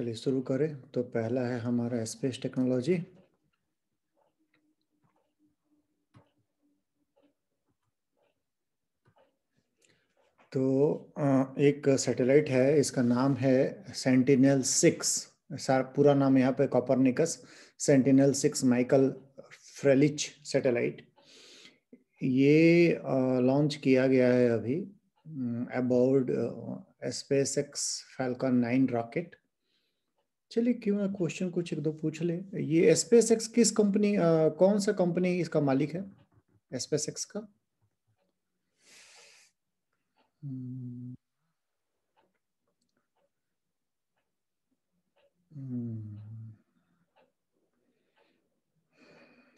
चलिए शुरू करें तो पहला है हमारा स्पेस टेक्नोलॉजी तो एक सैटेलाइट है इसका नाम है सेंटिनल सिक्स पूरा नाम यहाँ पे Copernicus Sentinel six Michael Freilich satellite ये लॉन्च किया गया है अभी about SpaceX Falcon nine rocket चलिए क्यों ना क्वेश्चन कुछ एक दो पूछ ले ये स्पेस एक्स किस कंपनी कौन सा कंपनी इसका मालिक है स्पेस एक्स का हम्म।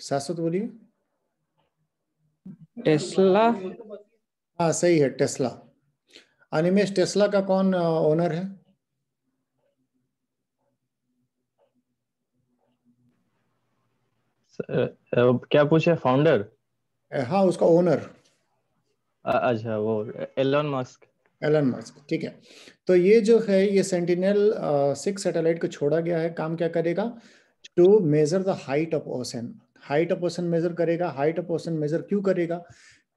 शाश्वत बोलिए टेस्ला हाँ सही है टेस्ला अनिमेश टेस्ला का कौन ओनर है क्या पूछे फाउंडर हाँ उसका ओनर अच्छा वो एलन मस्क एलन मस्क ठीक है तो ये जो है ये सेंटिनल सिक्स सैटेलाइट को छोड़ा गया है काम क्या करेगा to measure the height of ocean height of ocean measure करेगा हाइट ऑफ ओसन मेजर क्यों करेगा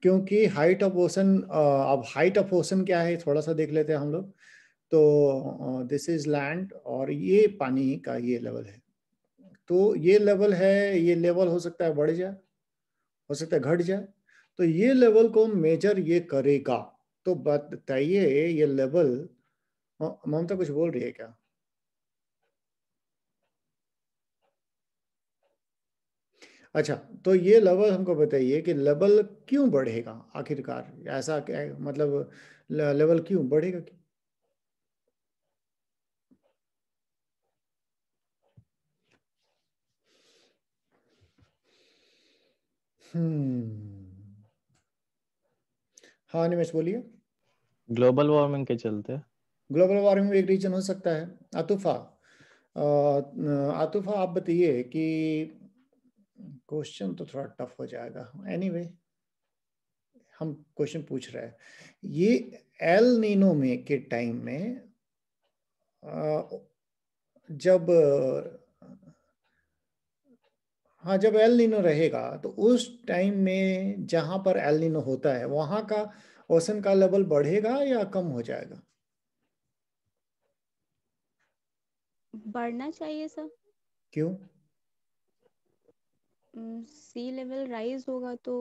क्योंकि हाइट ऑफ ओसन अब हाइट ऑफ ओसन क्या है थोड़ा सा देख लेते हैं हम लोग तो दिस इज लैंड और ये पानी का ये लेवल है तो ये लेवल है ये लेवल हो सकता है बढ़ जाए हो सकता है घट जाए तो ये लेवल को मेजर ये करेगा तो बताइए ये लेवल ममता कुछ बोल रही है क्या अच्छा तो ये लेवल हमको बताइए कि लेवल क्यों बढ़ेगा आखिरकार ऐसा क्या मतलब लेवल क्यों बढ़ेगा क्यों हम्म हाँ निमेश बोलिए ग्लोबल वार्मिंग के चलते ग्लोबल वार्मिंग एक रीजन हो सकता है अतुफा अतुफा आप बताइए कि क्वेश्चन तो थोड़ा टफ हो जाएगा एनीवे anyway, हम क्वेश्चन पूछ रहे हैं ये एल नीनो में के टाइम में आ, जब हाँ जब एल नीनो रहेगा तो उस टाइम में जहां पर एल नीनो होता है वहां का ओसन का लेवल बढ़ेगा या कम हो जाएगा बढ़ना चाहिए सर क्यों सी लेवल राइज होगा तो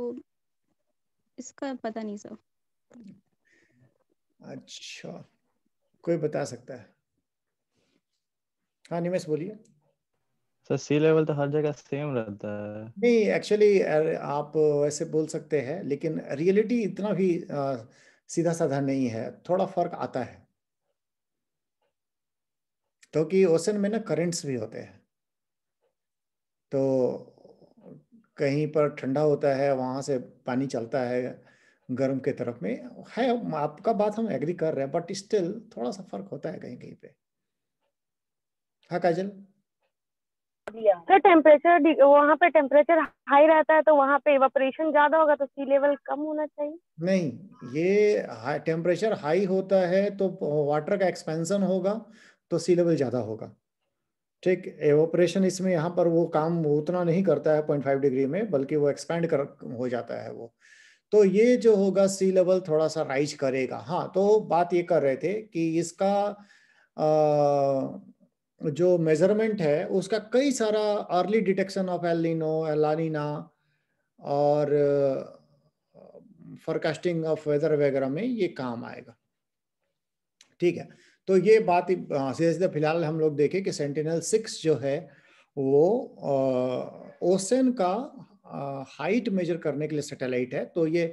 इसका पता नहीं सर अच्छा कोई बता सकता है हाँ निमेश बोलिए सर सी लेवल तो हर जगह सेम रहता है नहीं एक्चुअली आप ऐसे बोल सकते हैं लेकिन रियलिटी इतना भी आ, सीधा साधा नहीं है थोड़ा फर्क आता है क्योंकि तो ओशन में ना करेंट्स भी होते हैं तो कहीं पर ठंडा होता है वहां से पानी चलता है गर्म के तरफ में है आपका बात हम एग्री कर रहे हैं बट स्टिल थोड़ा सा फर्क होता है कहीं कहीं पे हाँ काजल दिया फिर टेम्परेचर तो वहाँ पे टेम्परेचर हाई रहता है तो वहाँ पे इवेपोरेशन ज्यादा होगा तो सी लेवल कम होना चाहिए नहीं ये टेम्परेचर हाई होता है तो वाटर का एक्सपेंशन होगा तो सी लेवल ज्यादा होगा ठीक एवोपरेशन इसमें यहाँ पर वो काम उतना नहीं करता है पॉइंट फाइव डिग्री में बल्कि वो एक्सपेंड कर हो जाता है वो तो ये जो होगा सी लेवल थोड़ा सा राइज करेगा हाँ तो बात ये कर रहे थे कि इसका आ, जो मेजरमेंट है उसका कई सारा early detection of El Nino La Nina और फॉरकास्टिंग ऑफ वेदर वगैरह में ये काम आएगा ठीक है तो ये बात हाँ, सीधे फिलहाल हम लोग देखें कि सेंटिनल सिक्स जो है वो ओसन uh, का हाइट uh, मेजर करने के लिए सैटेलाइट है तो ये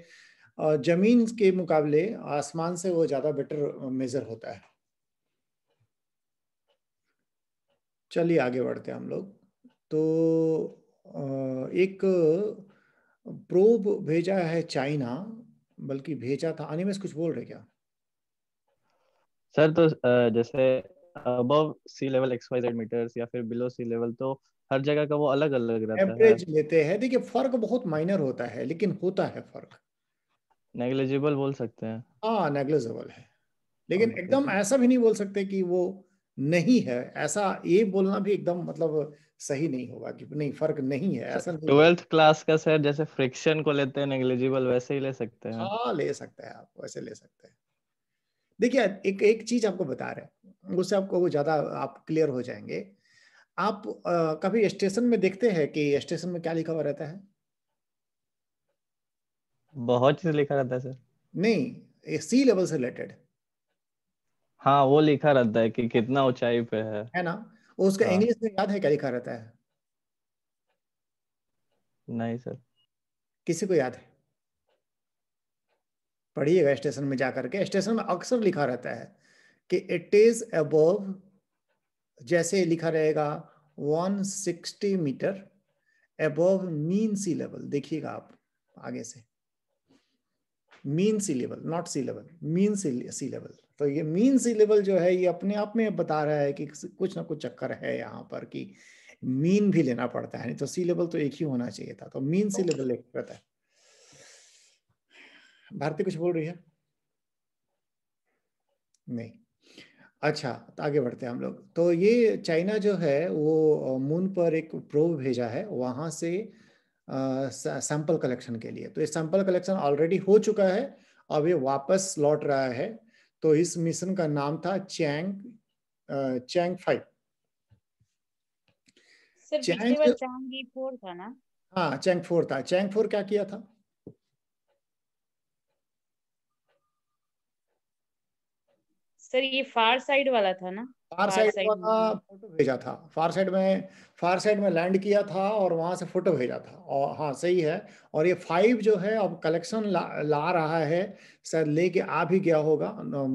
uh, जमीन के मुकाबले आसमान से वो ज़्यादा बेटर मेज़र होता है चलिए आगे बढ़ते हैं हम लोग तो एक प्रोब भेजा है चाइना बल्कि भेजा था अनिमेश कुछ बोल रहे क्या सर तो जैसे above sea level X Y Z meters या फिर बिलो सी लेवल तो हर जगह का वो अलग अलग रहता एवरेज है लेते हैं देखिए फर्क बहुत माइनर होता है लेकिन होता है फर्क नेग्लिजिबल बोल सकते हैं हाँ नेग्लिजिबल है लेकिन एकदम ऐसा भी नहीं बोल सकते कि वो नहीं है ऐसा ये बोलना भी एकदम मतलब सही नहीं होगा कि नहीं फर्क नहीं है ऐसा ट्वेल्थ क्लास का सर जैसे फ्रिक्शन को लेते हैं नेग्लिजिबल वैसे ही ले सकते हैं हाँ ले सकते हैं आप वैसे ले सकते हैं देखिए एक एक चीज आपको बता रहे हैं उससे आपको वो ज्यादा आप क्लियर हो जाएंगे आप आ, कभी स्टेशन में देखते हैं कि स्टेशन में क्या लिखा हुआ रहता है बहुत चीज लिखा रहता है सर नहीं सी लेवल से रिलेटेड हाँ वो लिखा रहता है कि कितना ऊंचाई पे है है ना उसका हाँ. इंग्लिश में याद है क्या लिखा रहता है नहीं सर किसी को याद है पढ़िएगा स्टेशन में जाकर के स्टेशन में अक्सर लिखा रहता है कि इट इज अबव जैसे लिखा रहेगा 160 meter above mean sea level देखिएगा आप आगे से mean sea level not sea level mean sea level तो ये मीन सी लेवल जो है ये अपने आप में बता रहा है कि कुछ ना कुछ चक्कर है यहाँ पर कि मीन भी लेना पड़ता है नहीं तो सी लेवल तो एक ही होना चाहिए था तो मीन सी लेवल एक रहता है भारती कुछ बोल रही है नहीं अच्छा तो आगे बढ़ते हैं हम लोग तो ये चाइना जो है वो मून पर एक प्रोब भेजा है वहां से सैंपल कलेक्शन के लिए तो ये सैंपल कलेक्शन ऑलरेडी हो चुका है अब ये वापस लौट रहा है तो इस मिशन का नाम था Chang Chang five Chang four था ना हाँ चैंग फोर था चैंग फोर क्या किया था सर ये फार साइड वाला था ना फार साइड वाला फोटो भेजा था फार साइड में फार साइड में लैंड किया था और वहां से फोटो भेजा था और हाँ सही है और ये फाइव जो है अब कलेक्शन ला, ला रहा है शायद लेके आ भी गया होगा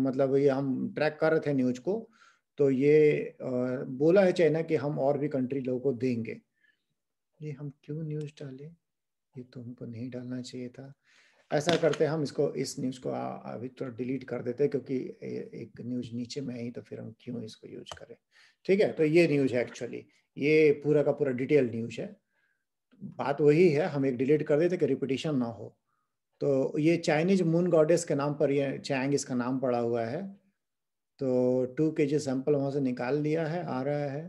मतलब ये हम ट्रैक कर रहे थे न्यूज को तो ये बोला है चाइना कि हम और भी कंट्री लोगों को देंगे ये हम क्यों न्यूज डालें ये तो हमको नहीं डालना चाहिए था ऐसा करते हम इसको इस न्यूज़ को अभी थोड़ा डिलीट कर देते क्योंकि एक न्यूज़ नीचे में ही तो फिर हम क्यों इसको यूज करें ठीक है तो ये न्यूज़ है एक्चुअली ये पूरा का पूरा डिटेल न्यूज़ है बात वही है हम एक डिलीट कर देते कि रिपीटिशन ना हो तो ये चाइनीज मून गॉडेस के नाम पर ये चैंग इसका नाम पड़ा हुआ है तो टू के जी सैंपल वहाँ से निकाल लिया है आ रहा है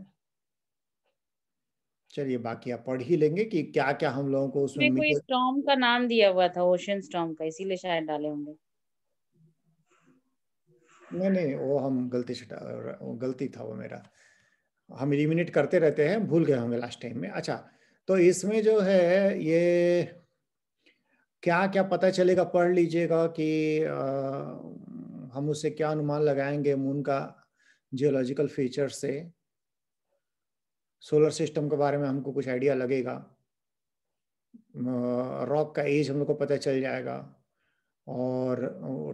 चलिए बाकी आप पढ़ ही लेंगे कि क्या क्या हम लोगों को उसमें कोई स्टॉर्म का नाम दिया हुआ था ओशन स्टॉर्म का इसीलिए शायद डाले होंगे नहीं नहीं वो हम गलती से गलती था वो मेरा हम इलिमिनेट करते रहते हैं भूल गए होंगे लास्ट टाइम में अच्छा तो इसमें जो है ये क्या क्या पता चलेगा पढ़ लीजिएगा कि आ, हम उसे क्या अनुमान लगाएंगे मून का जियोलॉजिकल फीचर से सोलर सिस्टम के बारे में हमको कुछ आइडिया लगेगा रॉक का एज हम लोग को पता चल जाएगा और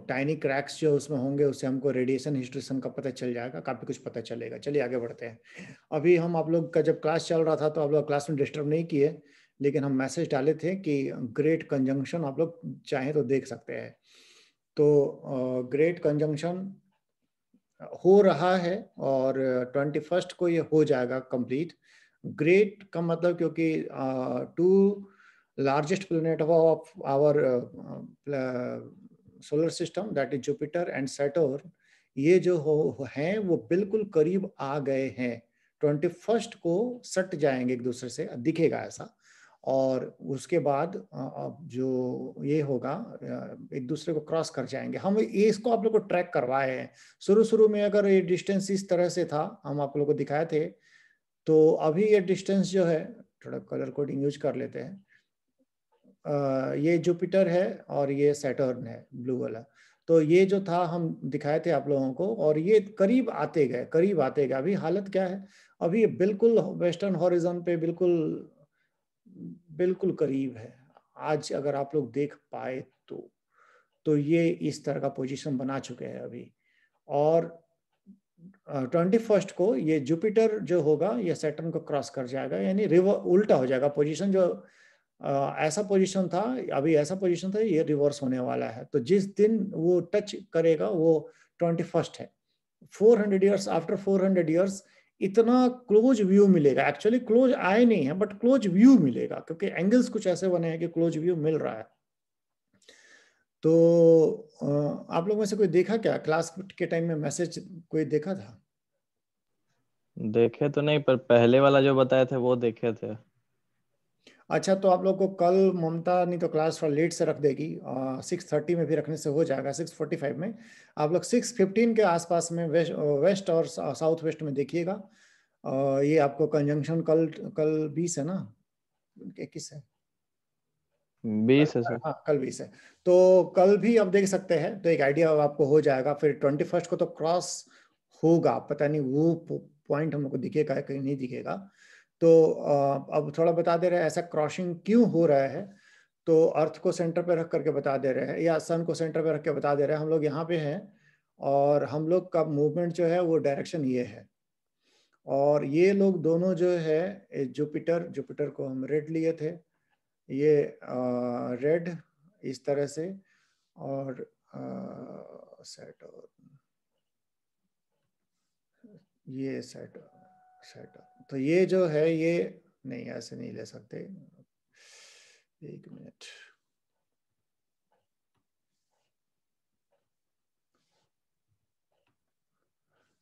टाइनी क्रैक्स जो उसमें होंगे उससे हमको रेडिएशन हिस्ट्रेशन का पता चल जाएगा काफ़ी कुछ पता चलेगा चलिए आगे बढ़ते हैं अभी हम आप लोग का जब क्लास चल रहा था तो आप लोग क्लास में डिस्टर्ब नहीं किए लेकिन हम मैसेज डाले थे कि ग्रेट कंजंक्शन आप लोग चाहें तो देख सकते हैं तो ग्रेट कंजंक्शन हो रहा है और ट्वेंटी फर्स्ट को ये हो जाएगा कंप्लीट ग्रेट का मतलब क्योंकि two largest planet of our solar system that is Jupiter and Saturn ये जो हो हैं वो बिल्कुल करीब आ गए हैं ट्वेंटी फर्स्ट को सट जाएंगे एक दूसरे से दिखेगा ऐसा और उसके बाद जो ये होगा एक दूसरे को क्रॉस कर जाएंगे हम ये इसको आप लोग को ट्रैक करवाए हैं शुरू शुरू में अगर ये डिस्टेंस इस तरह से था हम आप लोग को दिखाए थे तो अभी ये डिस्टेंस जो है थोड़ा कलर कोडिंग यूज कर लेते हैं ये जुपिटर है और ये सैटर्न है ब्लू वाला तो ये जो था हम दिखाए थे आप लोगों को और ये करीब आते गए करीब आते गए अभी हालत क्या है अभी बिल्कुल वेस्टर्न हॉरिजन पे बिल्कुल बिल्कुल करीब है आज अगर आप लोग देख पाए तो तो ये इस तरह का पोजीशन बना चुके हैं अभी और ट्वेंटी फर्स्ट को ये जुपिटर जो होगा ये सेटर्न को क्रॉस कर जाएगा यानी रिवर उल्टा हो जाएगा पोजीशन जो आ, ऐसा पोजीशन था अभी ऐसा पोजीशन था ये रिवर्स होने वाला है तो जिस दिन वो टच करेगा वो ट्वेंटी फर्स्ट है four hundred years after four hundred years इतना क्लोज व्यू मिलेगा एक्चुअली क्लोज आए नहीं है बट क्लोज व्यू मिलेगा क्योंकि एंगल्स कुछ ऐसे बने हैं कि क्लोज व्यू मिल रहा है तो आप लोगों में से कोई देखा क्या क्लास के टाइम में मैसेज कोई देखा था देखे तो नहीं पर पहले वाला जो बताए थे वो देखे थे अच्छा तो आप लोग को कल ममता नहीं तो क्लास थोड़ा लेट से रख देगी सिक्स थर्टी में भी रखने से हो जाएगा सिक्स फोर्टी फाइव में आप लोग सिक्स फिफ्टीन के आसपास में वेस्ट वेस्ट और साउथ वेस्ट में देखिएगा ये आपको कंजंक्शन कल कल बीस है ना इक्कीस है बीस है सर हाँ कल बीस है तो कल भी आप देख सकते हैं तो एक आइडिया आपको हो जाएगा फिर ट्वेंटी फर्स्ट को तो क्रॉस होगा पता नहीं वो पॉइंट हम लोग को दिखेगा कहीं नहीं दिखेगा तो अब थोड़ा बता दे रहे हैं ऐसा क्रॉसिंग क्यों हो रहा है तो अर्थ को सेंटर पर रख करके बता दे रहे हैं या सन को सेंटर पर रख के बता दे रहे हैं हम लोग यहाँ पे हैं और हम लोग का मूवमेंट जो है वो डायरेक्शन ये है और ये लोग दोनों जो है जुपिटर जुपिटर को हम रेड लिए थे ये रेड इस तरह से और सेटर्न ये सेट सेटर्न तो ये जो है ये नहीं ऐसे नहीं ले सकते एक मिनट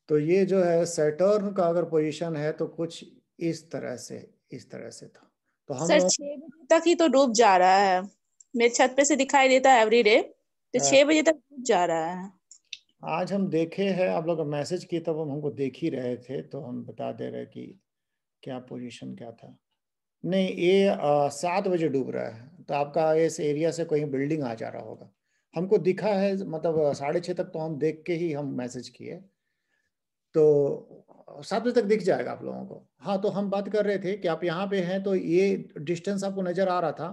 तो ये जो है सेटर्न का अगर पोजीशन है तो कुछ इस तरह से इस तरह से था तो हम सर छह बजे तक ही तो डूब जा रहा है मेरे छत पे से दिखाई देता है एवरी डे तो हाँ। छह बजे तक डूब जा रहा है आज हम देखे हैं आप लोग मैसेज किए तब हम हमको देख ही रहे थे तो हम बता दे रहे कि क्या पोजीशन क्या था नहीं ये सात बजे डूब रहा है तो आपका इस एरिया से कोई बिल्डिंग आ जा रहा होगा हमको दिखा है मतलब साढ़े छः तक तो हम देख के ही हम मैसेज किए तो सात बजे तक दिख जाएगा आप लोगों को हाँ तो हम बात कर रहे थे कि आप यहाँ पे हैं तो ये डिस्टेंस आपको नज़र आ रहा था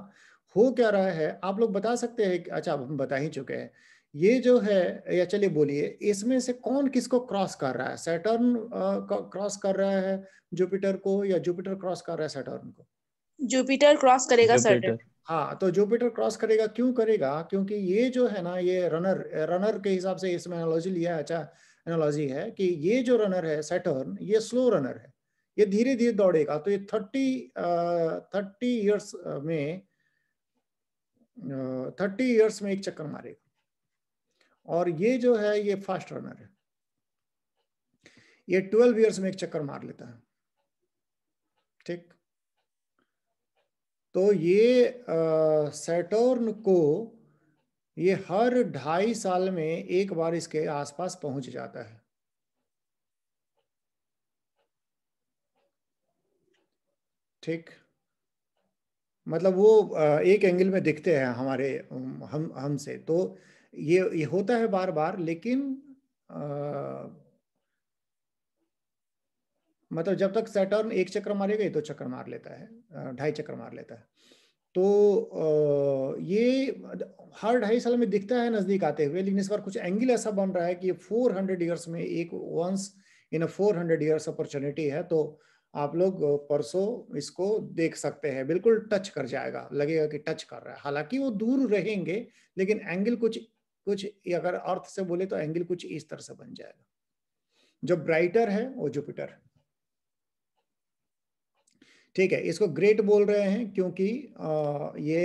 हो क्या रहा है आप लोग बता सकते हैं अच्छा हम बता ही चुके हैं ये जो है या चलिए बोलिए इसमें से कौन किसको क्रॉस कर रहा है सैटर्न क्रॉस कर रहा है जुपिटर को या जुपिटर क्रॉस कर रहा है सैटर्न को जुपिटर क्रॉस करेगा सैटर्न हाँ तो जुपिटर क्रॉस करेगा क्यों करेगा क्योंकि ये जो है ना ये रनर रनर के हिसाब से इसमें एनोलॉजी लिया है अच्छा एनोलॉजी है कि ये जो रनर है सैटर्न ये स्लो रनर है ये धीरे धीरे दौड़ेगा तो ये थर्टी थर्टी ईयर्स में थर्टी ईयर्स में एक चक्कर मारेगा और ये जो है ये फास्ट रनर है ये ट्वेल्व ईयर्स में एक चक्कर मार लेता है ठीक तो ये सेटोर्न को ये हर ढाई साल में एक बार इसके आसपास पहुंच जाता है ठीक मतलब वो एक एंगल में दिखते हैं हमारे हम हमसे तो ये ये होता है बार बार लेकिन आ, मतलब जब तक सैटर्न एक चक्कर मारेगा ये दो चक्कर मार लेता है ढाई चक्कर मार लेता है तो ये हर ढाई साल में दिखता है नज़दीक आते हुए लेकिन इस बार कुछ एंगल ऐसा बन रहा है कि फोर हंड्रेड ईयर्स में एक once in four hundred years opportunity है तो आप लोग परसों इसको देख सकते हैं बिल्कुल टच कर जाएगा लगेगा कि टच कर रहा है हालांकि वो दूर रहेंगे लेकिन एंगल कुछ कुछ अगर अर्थ से बोले तो एंगल कुछ इस तरह से बन जाएगा जो ब्राइटर है वो जुपिटर ठीक है इसको ग्रेट बोल रहे हैं क्योंकि ये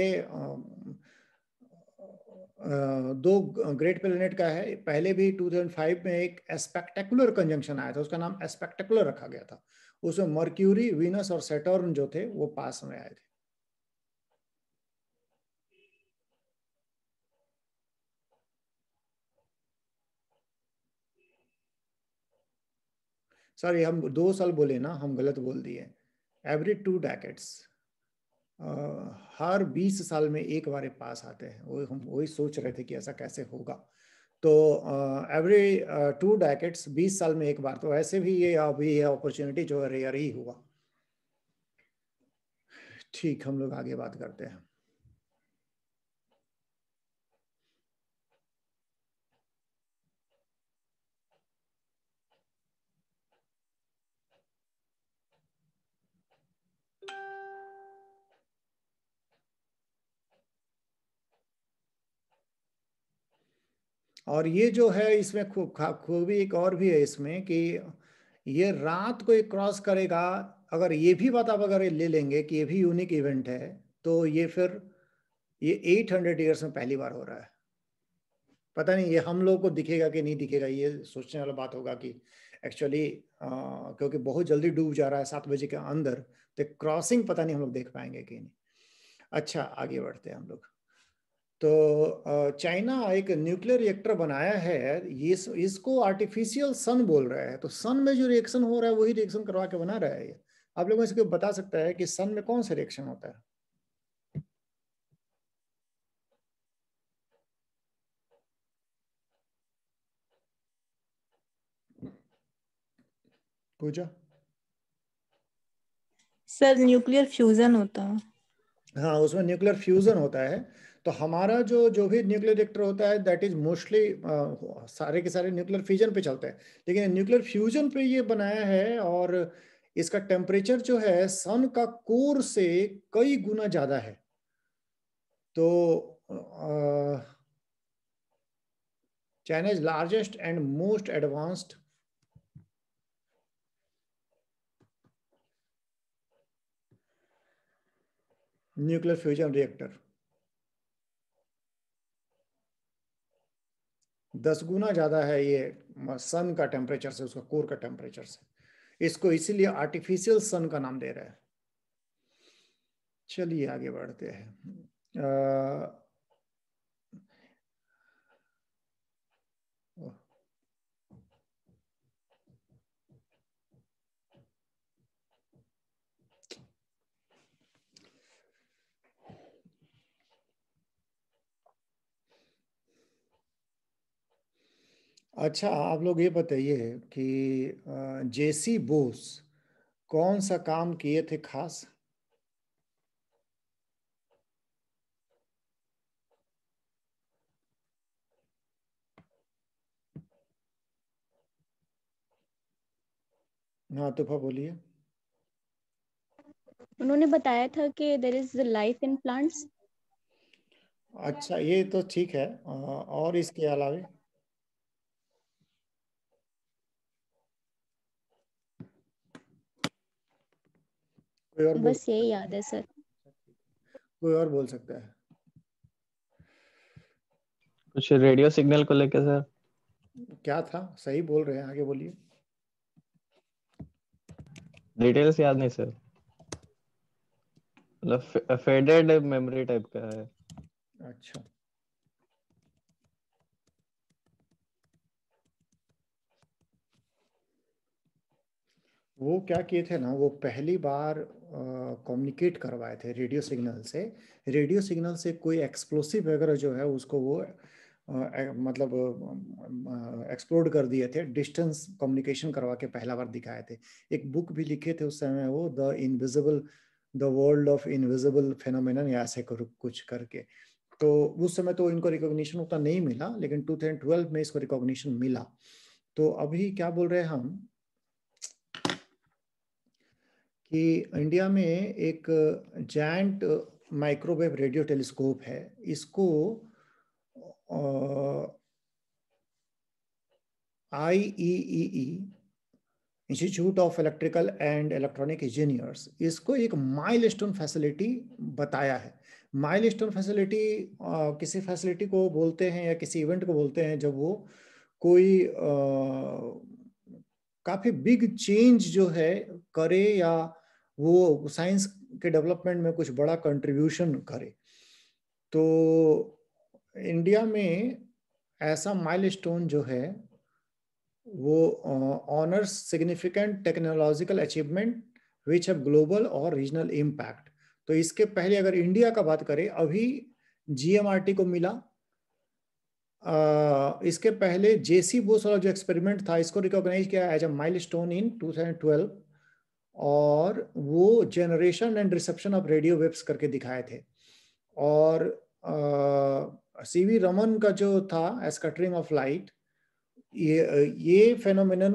दो ग्रेट प्लेनेट का है पहले भी 2005 में एक एस्पेक्टेकुलर कंजंक्शन आया था उसका नाम एस्पेक्टेकुलर रखा गया था उसमें मर्क्यूरी वीनस और सेटर्न जो थे वो पास में आए थे सॉरी हम दो साल बोले ना हम गलत बोल दिए एवरी टू डैकेट्स हर बीस साल में एक बार पास आते हैं वो हम वही सोच रहे थे कि ऐसा कैसे होगा तो एवरी टू डैकेट्स बीस साल में एक बार तो ऐसे भी ये अभी ये अपॉर्चुनिटी जो है रेयर ही हुआ ठीक हम लोग आगे बात करते हैं और ये जो है इसमें खूब खूबी एक और भी है इसमें कि ये रात को एक क्रॉस करेगा अगर ये भी बात आप अगर ले लेंगे कि ये भी यूनिक इवेंट है तो ये फिर ये 800 ईयर्स में पहली बार हो रहा है पता नहीं ये हम लोगों को दिखेगा कि नहीं दिखेगा ये सोचने वाला बात होगा कि एक्चुअली क्योंकि बहुत जल्दी डूब जा रहा है सात बजे के अंदर तो क्रॉसिंग पता नहीं हम लोग देख पाएंगे कि नहीं अच्छा आगे बढ़ते हैं हम लोग तो चाइना एक न्यूक्लियर रिएक्टर बनाया है ये इस, इसको आर्टिफिशियल सन बोल रहा है तो सन में जो रिएक्शन हो रहा है वही रिएक्शन करवा के बना रहा है ये आप लोगों इसको बता सकता है कि सन में कौन सा रिएक्शन होता है पूजा सर न्यूक्लियर फ्यूजन हाँ, होता है हाँ उसमें न्यूक्लियर फ्यूजन होता है तो हमारा जो जो भी न्यूक्लियर रिएक्टर होता है दैट इज मोस्टली सारे के सारे न्यूक्लियर फ्यूजन पे चलते हैं लेकिन न्यूक्लियर फ्यूजन पे ये बनाया है और इसका टेम्परेचर जो है सन का कोर से कई गुना ज्यादा है तो China is largest and most advanced nuclear fusion reactor दस गुना ज़्यादा है ये सन का टेम्परेचर से उसका कोर का टेम्परेचर से इसको इसीलिए आर्टिफिशियल सन का नाम दे रहा है चलिए आगे बढ़ते हैं अच्छा आप लोग ये बताइए कि जेसी बोस कौन सा काम किए थे खास हाँ तुफा बोलिए उन्होंने बताया था कि there is life in plants अच्छा ये तो ठीक है और इसके अलावा कोई और बस यही याद है सर कोई और बोल सकता है कुछ रेडियो सिग्नल को लेकर सर क्या था सही बोल रहे हैं आगे बोलिए डिटेल्स याद नहीं सर मतलब फेडेड मेमोरी टाइप का है अच्छा वो क्या किए थे ना वो पहली बार कम्युनिकेट करवाए थे रेडियो सिग्नल से रेडियो सिग्नल से कोई एक्सप्लोसिव वगैरह जो है उसको वो आ, मतलब एक्सप्लोड कर दिए थे डिस्टेंस कम्युनिकेशन करवा के पहला बार दिखाए थे एक बुक भी लिखे थे उस समय वो the invisible the world of invisible phenomena या ऐसे कुछ करके तो उस समय तो इनको रिकॉग्निशन उतना नहीं मिला लेकिन टू में इसको रिकॉग्निशन मिला तो अभी क्या बोल रहे हैं हम कि इंडिया में एक जैंट माइक्रोवेव रेडियो टेलीस्कोप है इसको I E institute of electrical and electronic engineers इसको एक माइल स्टोन फैसिलिटी बताया है माइल स्टोन फैसिलिटी किसी फैसिलिटी को बोलते हैं या किसी इवेंट को बोलते हैं जब वो कोई आ, काफी बिग चेंज जो है करे या वो साइंस के डेवलपमेंट में कुछ बड़ा कंट्रीब्यूशन करे तो इंडिया में ऐसा माइलस्टोन जो है वो honours significant technological achievement which have global और रीजनल इम्पैक्ट तो इसके पहले अगर इंडिया का बात करें अभी जीएमआरटी को मिला इसके पहले जेसी बोस वाला जो एक्सपेरिमेंट था इसको रिकॉग्नाइज किया as a milestone in 2012 और वो generation and reception of radio waves करके दिखाए थे और सी वी रमन का जो था एस्कटरिंग ऑफ लाइट ये ये फेनोमिन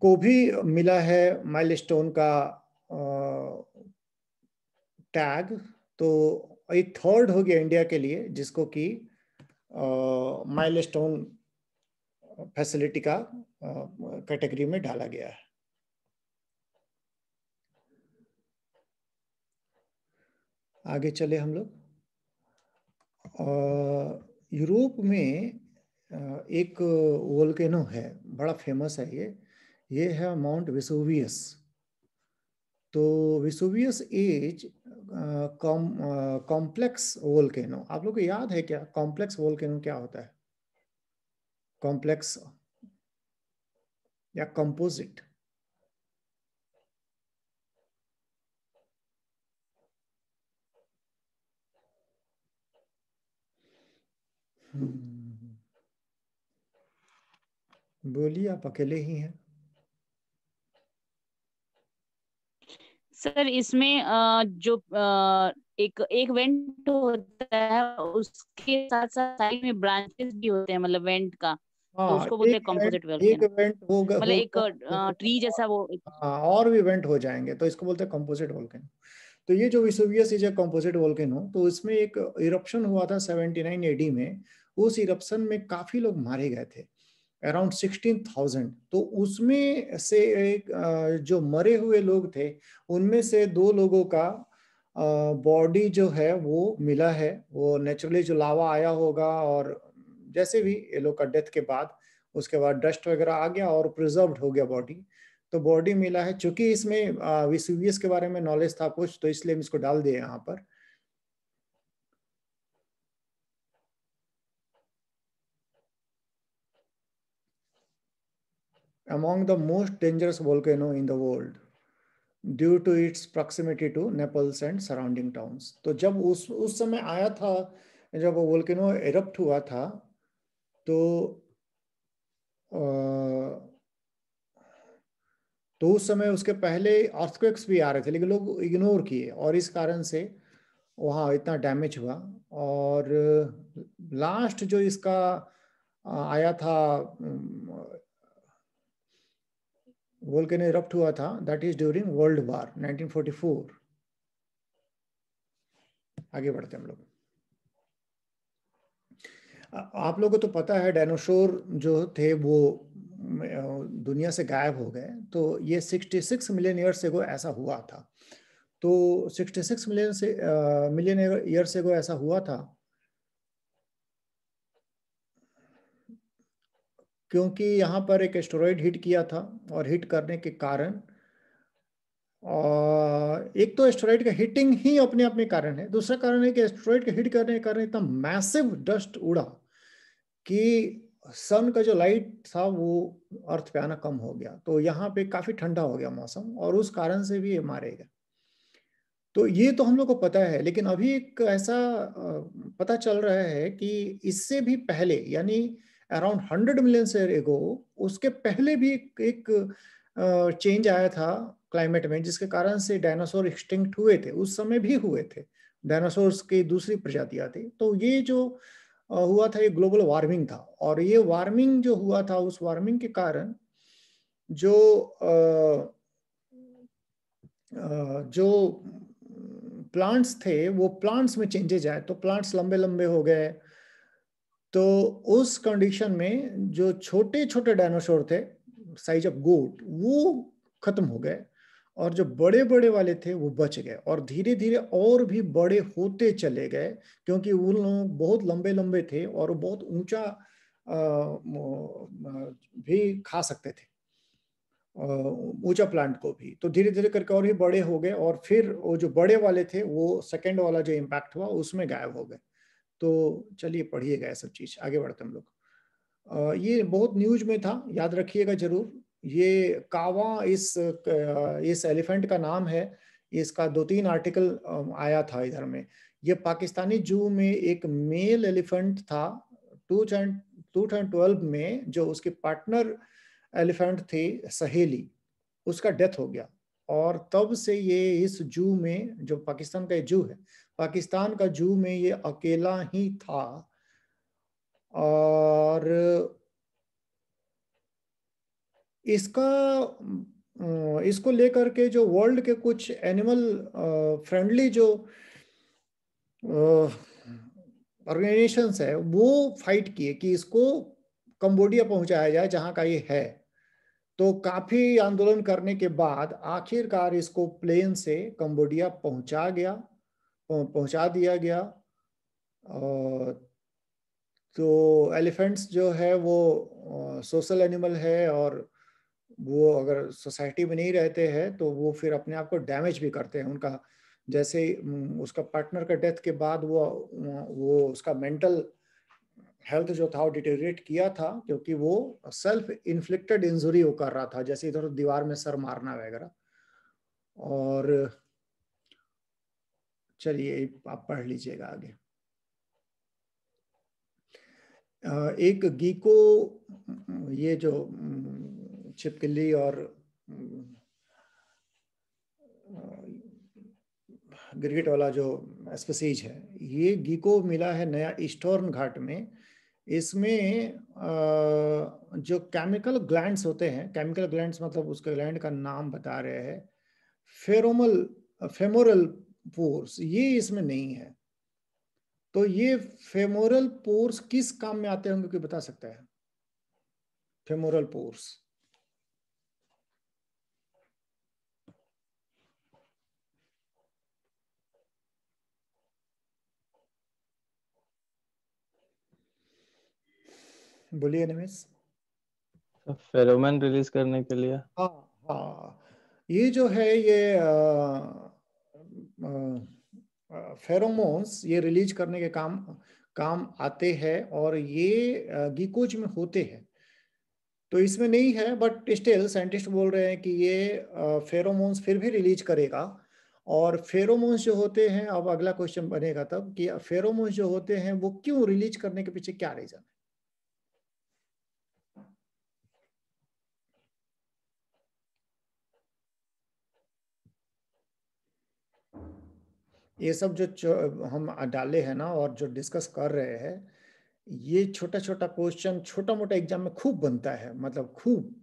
को भी मिला है माइल स्टोन का टैग तो एक थर्ड हो गया इंडिया के लिए जिसको कि माइलस्टोन फैसिलिटी का कैटेगरी में डाला गया है आगे चले हम लोग यूरोप में एक वोल्केनो है बड़ा फेमस है ये ये है माउंट विसोवियस तो विसोवियस एज कॉम्प्लेक्स वोल्केनो आप लोग को याद है क्या कॉम्प्लेक्स वोल्केनो क्या होता है कॉम्प्लेक्स या कंपोजिट हम्म। बोलिए आप अकेले ही हैं सर इसमें जो एक एक वेंट होता है उसके साथ साथ साइड में ब्रांचेस भी होते हैं मतलब वेंट का तो हाँ, तो उसको बोलते हैं कंपोजिट वेल एक इवेंट होगा मतलब एक ट्री जैसा वो हाँ और भी वेंट हो जाएंगे तो इसको बोलते हैं कंपोजिट वोल्केनो तो ये जो Vesuvius is a composite volcano तो इसमें एक इरप्शन हुआ था 79 एडी में उस इरप्शन में काफी लोग मारे गए थे अराउंड सिक्सटीन थाउजेंड तो उसमें से एक जो मरे हुए लोग थे उनमें से दो लोगों का बॉडी जो है वो मिला है वो नेचुरली जो लावा आया होगा और जैसे भी ये लोग का डेथ के बाद उसके बाद डस्ट वगैरह आ गया और प्रिजर्व हो गया बॉडी तो बॉडी मिला है चूंकि इसमें विसुवियस के बारे में नॉलेज था कुछ तो इसलिए हम इसको डाल दिए यहाँ पर among the most dangerous volcano in the world due to its proximity to Naples and surrounding towns. तो जब उस उस समय आया था जब वोल्केनो एरप्ट हुआ था तो आ, तो उस समय उसके पहले अर्थक्वेक्स भी आ रहे थे लेकिन लोग इग्नोर किए और इस कारण से वहाँ इतना डैमेज हुआ और लास्ट जो इसका आया था वोल्केनो इरप्ट हुआ था that is during world war 1944 आगे बढ़ते हम लोग आप लोगों को तो पता है डायनासोर जो थे वो दुनिया से गायब हो गए तो ये 66 मिलियन ईयर से को ऐसा हुआ था तो 66 मिलियन से मिलियन ईयर से को ऐसा हुआ था क्योंकि यहाँ पर एक एस्टोरॉयड हिट किया था और हिट करने के कारण और एक तो एस्टेरॉयड का हिटिंग ही अपने आप में कारण है दूसरा कारण है कि एस्टेरॉयड का हिट करने के कारण इतना मैसिव डस्ट उड़ा कि सन का जो लाइट था वो अर्थ पे आना कम हो गया तो यहाँ पे काफी ठंडा हो गया मौसम और उस कारण से भी ये मारे गए तो ये तो हम लोग को पता है लेकिन अभी एक ऐसा पता चल रहा है कि इससे भी पहले यानी around hundred million year ago उसके पहले भी एक चेंज आया था क्लाइमेट में जिसके कारण से डायनासोर एक्सटिंक्ट हुए थे उस समय भी हुए थे डायनासोर्स की दूसरी प्रजातियां थी तो ये जो हुआ था ये ग्लोबल वार्मिंग था और ये वार्मिंग जो हुआ था उस वार्मिंग के कारण जो जो प्लांट्स थे वो प्लांट्स में चेंजेज आए तो प्लांट्स लंबे लंबे हो गए तो उस कंडीशन में जो छोटे छोटे डायनासोर थे साइज ऑफ गोट वो खत्म हो गए और जो बड़े बड़े वाले थे वो बच गए और धीरे धीरे और भी बड़े होते चले गए क्योंकि उन लोग बहुत लंबे लंबे थे और बहुत ऊंचा भी खा सकते थे ऊंचा प्लांट को भी तो धीरे धीरे करके और भी बड़े हो गए और फिर वो जो बड़े वाले थे वो सेकेंड वाला जो इम्पैक्ट हुआ उसमें गायब हो गए तो चलिए पढ़िएगा यह सब चीज़ आगे बढ़ते हम लोग ये बहुत न्यूज में था याद रखिएगा जरूर ये कावा इस इस एलिफेंट का नाम है इसका दो तीन आर्टिकल आया था इधर में ये पाकिस्तानी जू में एक मेल एलिफेंट था टू थाउजेंड ट्वेल्व में जो उसके पार्टनर एलिफेंट थे सहेली उसका डेथ हो गया और तब से ये इस जू में जो पाकिस्तान का जू है पाकिस्तान का जू में ये अकेला ही था और इसका इसको लेकर के जो वर्ल्ड के कुछ एनिमल फ्रेंडली जो ऑर्गेनाइजेशंस है वो फाइट किए कि इसको कंबोडिया पहुंचाया जाए जहां का ये है तो काफ़ी आंदोलन करने के बाद आखिरकार इसको प्लेन से कंबोडिया पहुंचा गया पहुंचा दिया गया तो एलिफेंट्स जो है वो सोशल एनिमल है और वो अगर सोसाइटी में नहीं रहते हैं तो वो फिर अपने आप को डैमेज भी करते हैं उनका जैसे उसका पार्टनर का डेथ के बाद वो वो उसका मेंटल हेल्थ जो था वो डिटेरिएट किया था क्योंकि वो सेल्फ इन्फ्लिक्टेड इंजरी वो कर रहा था जैसे इधर दीवार में सर मारना वगैरह और चलिए आप पढ़ लीजिएगा आगे एक गीको ये जो छिपकली और गिरगिट वाला जो एस्पेसीज है ये गीको मिला है नया ईस्टोर्न घाट में इसमें जो केमिकल ग्लैंड्स होते हैं केमिकल ग्लैंड्स मतलब उसके ग्लैंड का नाम बता रहे हैं फेरोमल फेमोरल पोर्स ये इसमें नहीं है तो ये फेमोरल पोर्स किस काम में आते होंगे कोई बता सकता है फेमोरल पोर्स बोलिए निमेश फेरोमोन रिलीज करने के लिए हाँ हाँ ये जो है ये आ... फेरोमोन्स ये रिलीज करने के काम काम आते हैं और ये गीकोज में होते हैं तो इसमें नहीं है बट स्टिल साइंटिस्ट बोल रहे हैं कि ये फेरोमोन्स फिर भी रिलीज करेगा और फेरोमोन्स जो होते हैं अब अगला क्वेश्चन बनेगा तब कि फेरोमोन्स जो होते हैं वो क्यों रिलीज करने के पीछे क्या रीजन है ये सब जो हम डाले हैं ना और जो डिस्कस कर रहे हैं ये छोटा छोटा क्वेश्चन छोटा मोटा एग्जाम में खूब बनता है मतलब खूब